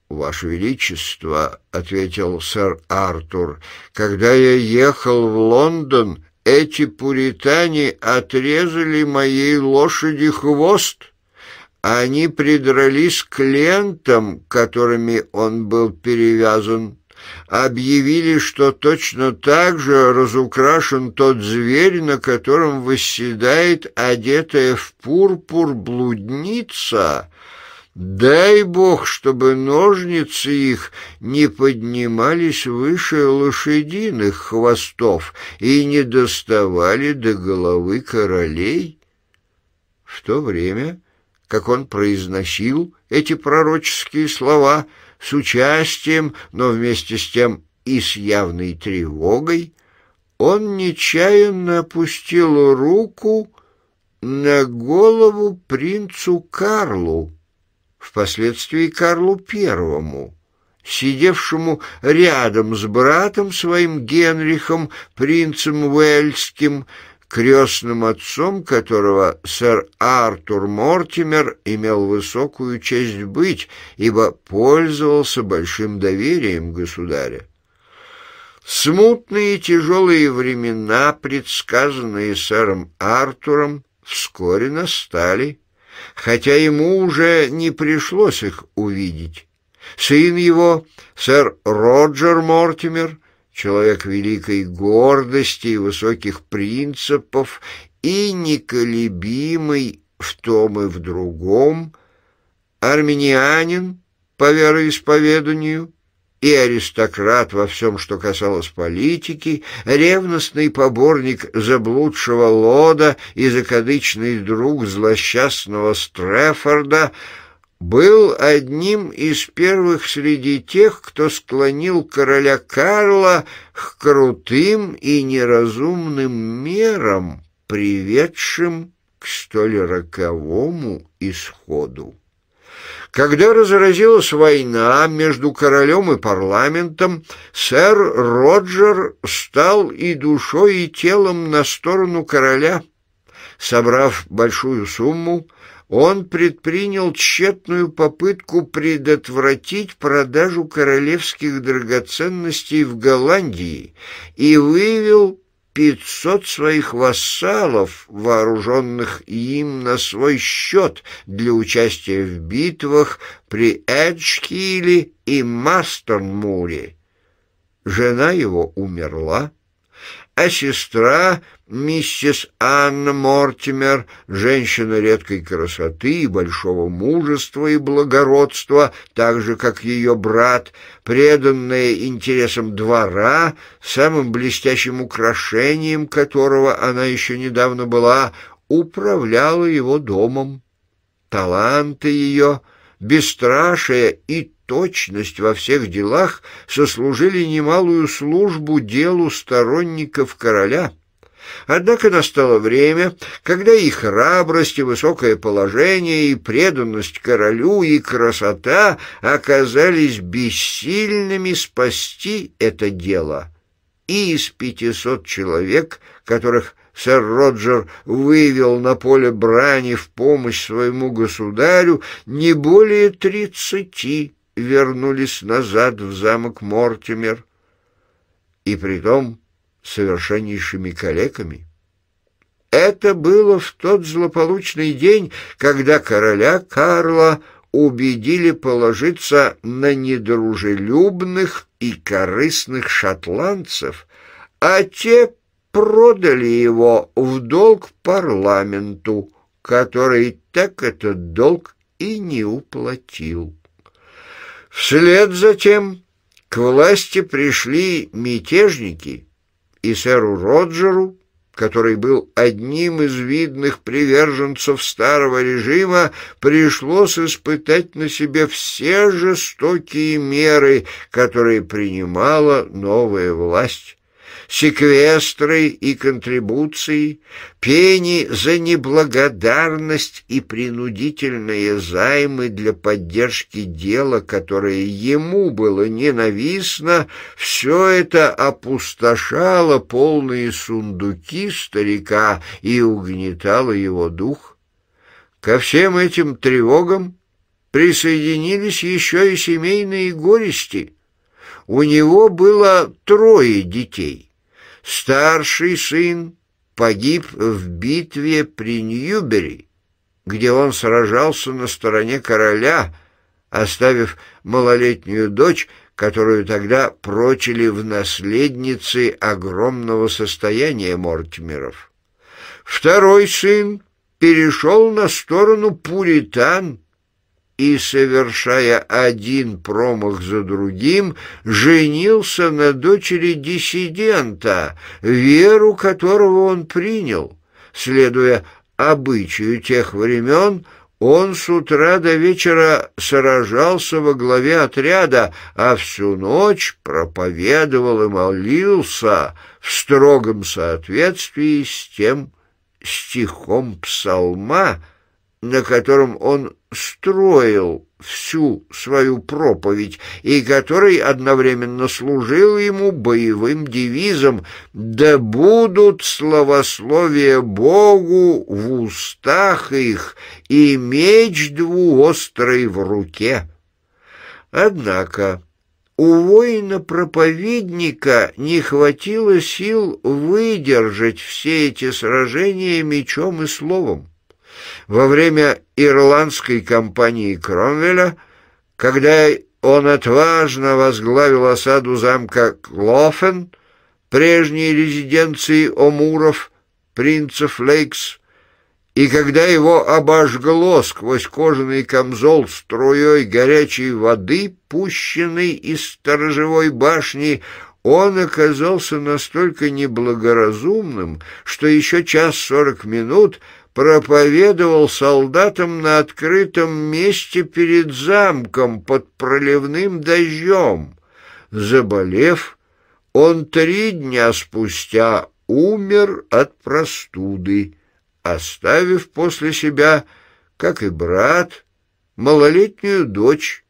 «Ваше Величество», — ответил сэр Артур, — «когда я ехал в Лондон, эти пуритане отрезали моей лошади хвост. Они придрались к лентам, которыми он был перевязан. Объявили, что точно так же разукрашен тот зверь, на котором восседает одетая в пурпур блудница — Дай бог, чтобы ножницы их не поднимались выше лошадиных хвостов и не доставали до головы королей. В то время, как он произносил эти пророческие слова с участием, но вместе с тем и с явной тревогой, он нечаянно опустил руку на голову принцу Карлу впоследствии Карлу Первому, сидевшему рядом с братом своим Генрихом, принцем Уэльским, крестным отцом которого сэр Артур Мортимер имел высокую честь быть, ибо пользовался большим доверием государя. Смутные и тяжелые времена, предсказанные сэром Артуром, вскоре настали хотя ему уже не пришлось их увидеть. Сын его, сэр Роджер Мортимер, человек великой гордости и высоких принципов, и неколебимый в том и в другом, армянианин по вероисповеданию, и аристократ во всем, что касалось политики, ревностный поборник заблудшего Лода и закадычный друг злосчастного Стрефорда, был одним из первых среди тех, кто склонил короля Карла к крутым и неразумным мерам, приведшим к столь роковому исходу. Когда разразилась война между королем и парламентом, сэр Роджер стал и душой, и телом на сторону короля. Собрав большую сумму, он предпринял тщетную попытку предотвратить продажу королевских драгоценностей в Голландии и вывел пятьсот своих вассалов, вооруженных им на свой счет для участия в битвах при Эджкиле и Мастермуре. Жена его умерла, а сестра, миссис Анна Мортимер, женщина редкой красоты, и большого мужества и благородства, так же, как ее брат, преданная интересам двора, самым блестящим украшением которого она еще недавно была, управляла его домом. Таланты ее, бесстрашие и точность во всех делах сослужили немалую службу делу сторонников короля. Однако настало время, когда и храбрость, и высокое положение, и преданность королю, и красота оказались бессильными спасти это дело. И из пятисот человек, которых сэр Роджер вывел на поле брани в помощь своему государю, не более тридцати вернулись назад в замок Мортимер, и притом совершеннейшими калеками. Это было в тот злополучный день, когда короля Карла убедили положиться на недружелюбных и корыстных шотландцев, а те продали его в долг парламенту, который так этот долг и не уплатил. Вслед за тем к власти пришли мятежники, и сэру Роджеру, который был одним из видных приверженцев старого режима, пришлось испытать на себе все жестокие меры, которые принимала новая власть секвестры и контрибуции, пени за неблагодарность и принудительные займы для поддержки дела, которое ему было ненавистно, все это опустошало полные сундуки старика и угнетало его дух. Ко всем этим тревогам присоединились еще и семейные горести. У него было трое детей — Старший сын погиб в битве при Ньюбери, где он сражался на стороне короля, оставив малолетнюю дочь, которую тогда прочили в наследнице огромного состояния Мортимеров. Второй сын перешел на сторону пуритан и, совершая один промах за другим, женился на дочери диссидента, веру которого он принял. Следуя обычаю тех времен, он с утра до вечера сражался во главе отряда, а всю ночь проповедовал и молился в строгом соответствии с тем стихом псалма, на котором он строил всю свою проповедь и который одновременно служил ему боевым девизом «Да будут словословия Богу в устах их и меч двуострый в руке». Однако у воина-проповедника не хватило сил выдержать все эти сражения мечом и словом во время ирландской кампании Кромвеля, когда он отважно возглавил осаду замка Клофен, прежней резиденции Омуров, принцев Лейкс, и когда его обожгло сквозь кожаный камзол струей горячей воды, пущенной из сторожевой башни, он оказался настолько неблагоразумным, что еще час сорок минут — проповедовал солдатам на открытом месте перед замком под проливным дождем. Заболев, он три дня спустя умер от простуды, оставив после себя, как и брат, малолетнюю дочь,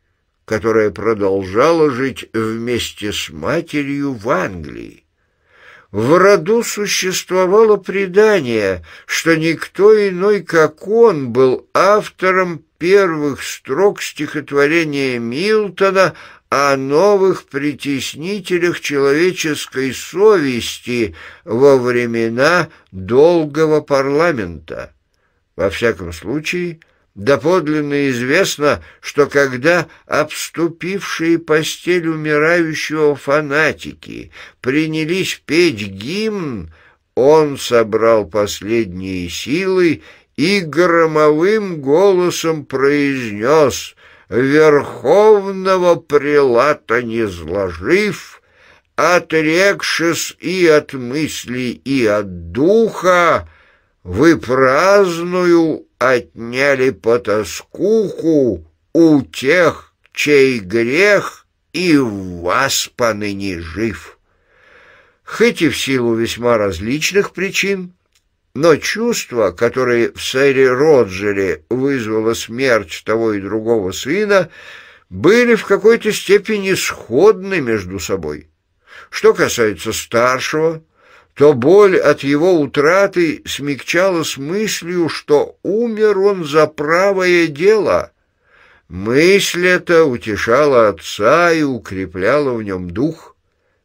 которая продолжала жить вместе с матерью в Англии. В роду существовало предание, что никто иной, как он, был автором первых строк стихотворения Милтона о новых притеснителях человеческой совести во времена долгого парламента. Во всяком случае, Доподлинно известно, что когда обступившие постель умирающего фанатики принялись петь гимн, он собрал последние силы и громовым голосом произнес «Верховного прелата не зложив, отрекшись и от мысли, и от духа, вы праздную отняли по потаскуху у тех, чей грех и в вас поныне жив. Хоть и в силу весьма различных причин, но чувство, которое в сэре Роджере вызвало смерть того и другого сына, были в какой-то степени сходны между собой. Что касается старшего, то боль от его утраты смягчалась мыслью, что умер он за правое дело. Мысль эта утешала отца и укрепляла в нем дух.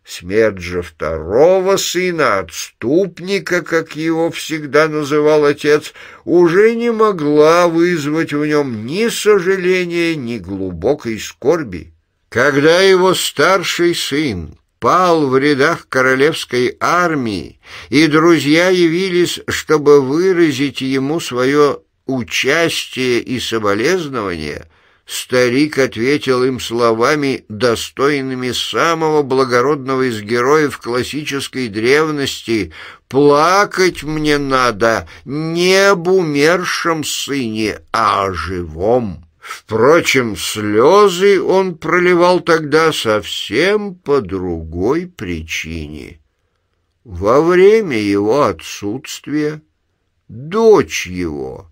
Смерть же второго сына, отступника, как его всегда называл отец, уже не могла вызвать в нем ни сожаления, ни глубокой скорби. Когда его старший сын пал в рядах королевской армии, и друзья явились, чтобы выразить ему свое участие и соболезнование, старик ответил им словами, достойными самого благородного из героев классической древности «Плакать мне надо не об умершем сыне, а о живом». Впрочем, слезы он проливал тогда совсем по другой причине. Во время его отсутствия дочь его,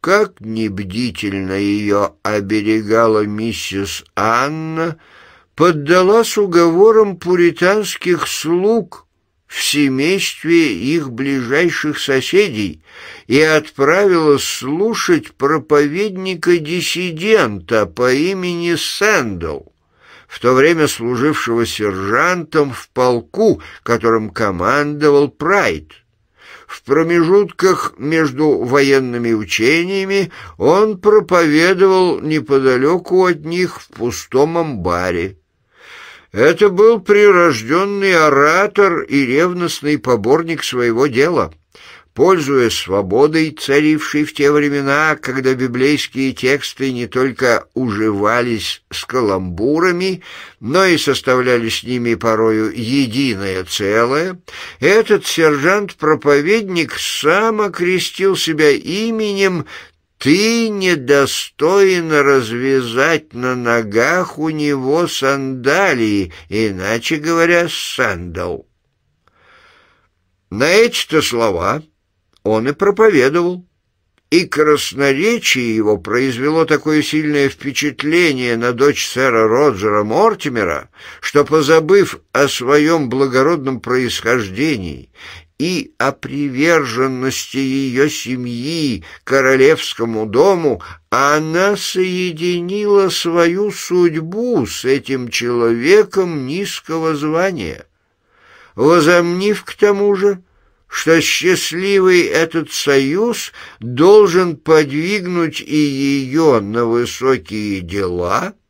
как небдительно ее оберегала миссис Анна, поддалась уговорам пуританских слуг — в семействе их ближайших соседей и отправила слушать проповедника-диссидента по имени Сэндл, в то время служившего сержантом в полку, которым командовал Прайд. В промежутках между военными учениями он проповедовал неподалеку от них в пустом амбаре. Это был прирожденный оратор и ревностный поборник своего дела. Пользуясь свободой, царившей в те времена, когда библейские тексты не только уживались с каламбурами, но и составляли с ними порою единое целое, этот сержант-проповедник сам окрестил себя именем ты недостоин развязать на ногах у него сандалии, иначе говоря, сандал. На эти-то слова он и проповедовал. И красноречие его произвело такое сильное впечатление на дочь сэра Роджера Мортимера, что, позабыв о своем благородном происхождении и о приверженности ее семьи королевскому дому, она соединила свою судьбу с этим человеком низкого звания, возомнив к тому же, что счастливый этот союз должен подвигнуть и ее на высокие дела –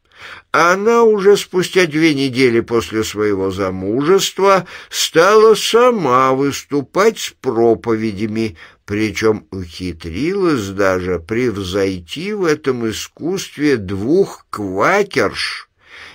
она уже спустя две недели после своего замужества стала сама выступать с проповедями, причем ухитрилась даже превзойти в этом искусстве двух квакерш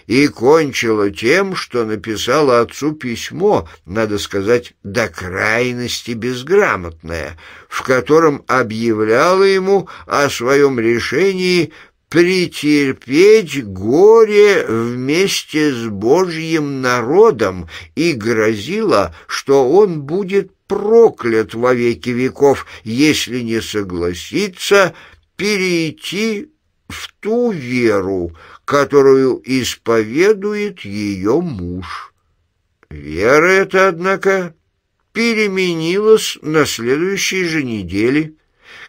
и кончила тем, что написала отцу письмо, надо сказать, до крайности безграмотное, в котором объявляла ему о своем решении претерпеть горе вместе с Божьим народом и грозило, что он будет проклят во веки веков, если не согласится перейти в ту веру, которую исповедует ее муж. Вера эта, однако, переменилась на следующей же неделе –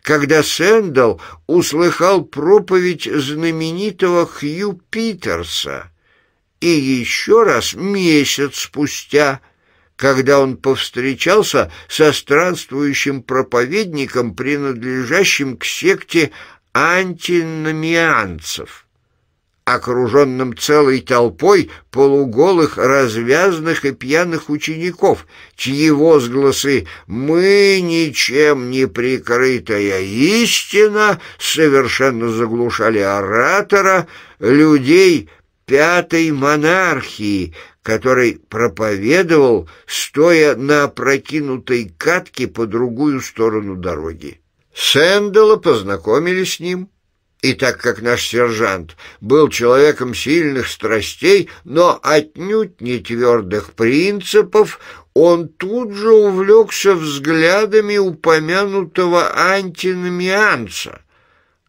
когда Сэндал услыхал проповедь знаменитого Хью Питерса, и еще раз месяц спустя, когда он повстречался со странствующим проповедником, принадлежащим к секте антиномианцев окруженным целой толпой полуголых, развязных и пьяных учеников, чьи возгласы «Мы ничем не прикрытая истина» совершенно заглушали оратора, людей пятой монархии, который проповедовал, стоя на опрокинутой катке по другую сторону дороги. Сэндала познакомили с ним, и так как наш сержант был человеком сильных страстей, но отнюдь не твердых принципов, он тут же увлекся взглядами упомянутого антиномианца.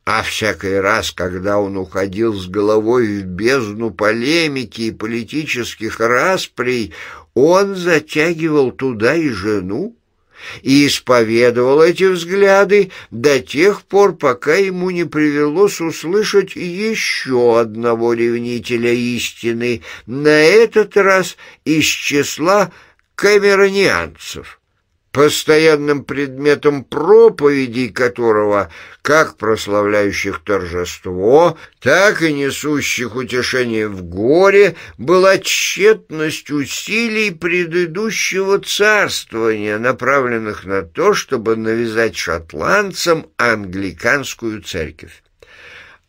А всякий раз, когда он уходил с головой в бездну полемики и политических расприй, он затягивал туда и жену, и исповедовал эти взгляды до тех пор, пока ему не привелось услышать еще одного ревнителя истины, на этот раз из числа камеронианцев постоянным предметом проповедей которого, как прославляющих торжество, так и несущих утешение в горе, была тщетность усилий предыдущего царствования, направленных на то, чтобы навязать шотландцам англиканскую церковь.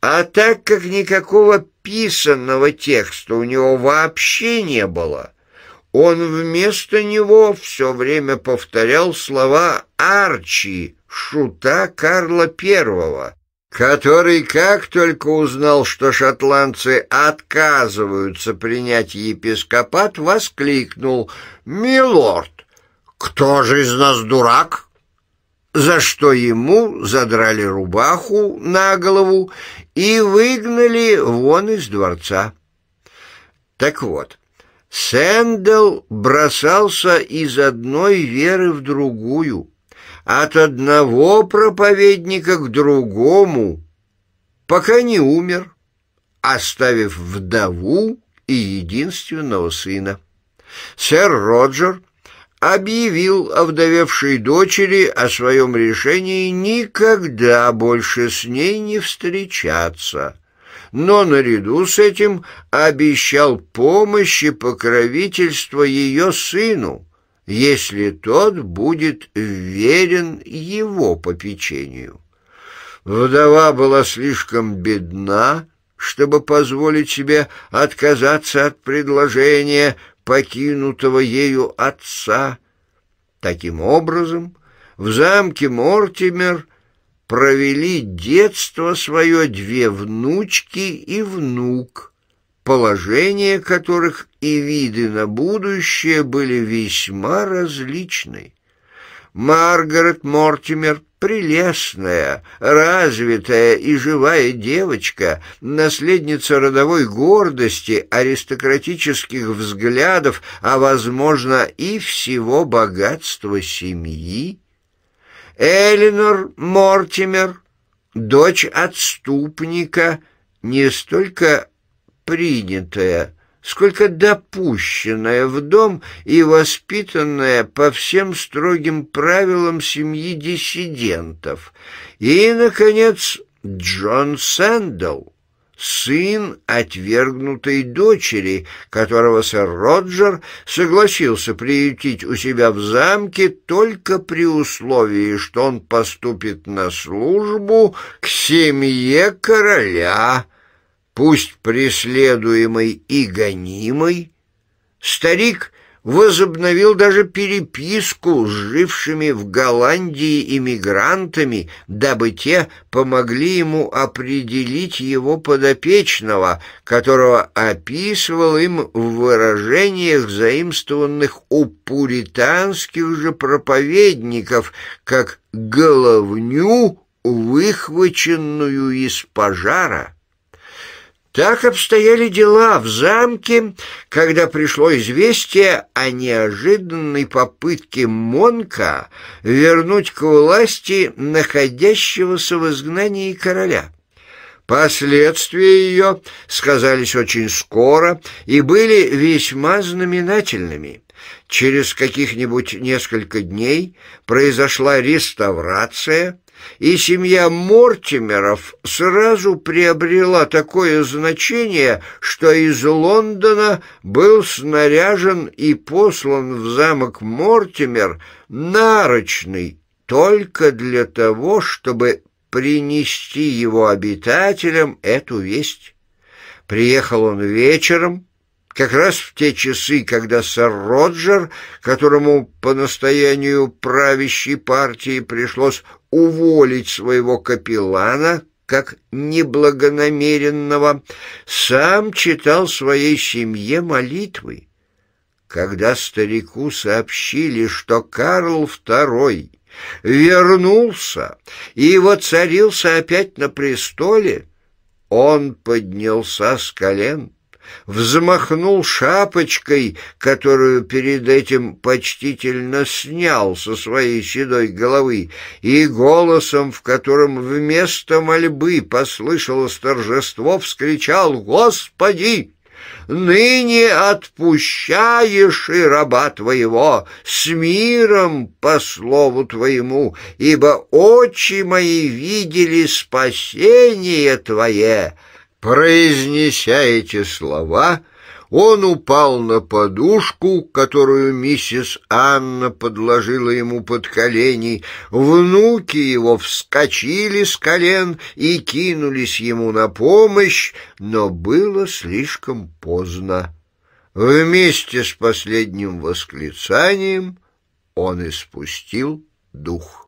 А так как никакого писанного текста у него вообще не было – он вместо него все время повторял слова Арчи, шута Карла Первого, который как только узнал, что шотландцы отказываются принять епископат, воскликнул «Милорд, кто же из нас дурак?» за что ему задрали рубаху на голову и выгнали вон из дворца. Так вот, Сэндл бросался из одной веры в другую, от одного проповедника к другому, пока не умер, оставив вдову и единственного сына. Сэр Роджер объявил овдовевшей дочери о своем решении никогда больше с ней не встречаться – но наряду с этим обещал помощь и покровительство ее сыну, если тот будет верен его попечению. Вдова была слишком бедна, чтобы позволить себе отказаться от предложения покинутого ею отца. Таким образом, в замке Мортимер – провели детство свое две внучки и внук, положение которых и виды на будущее были весьма различны. Маргарет Мортимер прелестная, развитая и живая девочка, наследница родовой гордости, аристократических взглядов, а, возможно, и всего богатства семьи, Элинор Мортимер, дочь отступника, не столько принятая, сколько допущенная в дом и воспитанная по всем строгим правилам семьи диссидентов. И, наконец, Джон Сэндл, сын отвергнутой дочери, которого сэр Роджер согласился приютить у себя в замке только при условии, что он поступит на службу к семье короля, пусть преследуемый и гонимый. Старик возобновил даже переписку с жившими в Голландии иммигрантами, дабы те помогли ему определить его подопечного, которого описывал им в выражениях, заимствованных у пуританских же проповедников, как «головню, выхваченную из пожара». Так обстояли дела в замке, когда пришло известие о неожиданной попытке Монка вернуть к власти находящегося в изгнании короля. Последствия ее сказались очень скоро и были весьма знаменательными. Через каких-нибудь несколько дней произошла реставрация – и семья Мортимеров сразу приобрела такое значение, что из Лондона был снаряжен и послан в замок Мортимер нарочный только для того, чтобы принести его обитателям эту весть. Приехал он вечером, как раз в те часы, когда сэр Роджер, которому по настоянию правящей партии пришлось уволить своего капеллана как неблагонамеренного, сам читал своей семье молитвы. Когда старику сообщили, что Карл II вернулся и воцарился опять на престоле, он поднялся с колен, взмахнул шапочкой, которую перед этим почтительно снял со своей седой головы, и голосом, в котором вместо мольбы послышалось торжество, вскричал «Господи!» ныне отпущаешь и раба твоего с миром по слову твоему, ибо очи мои видели спасение твое». Произнеся эти слова, он упал на подушку, которую миссис Анна подложила ему под колени. Внуки его вскочили с колен и кинулись ему на помощь, но было слишком поздно. Вместе с последним восклицанием он испустил дух.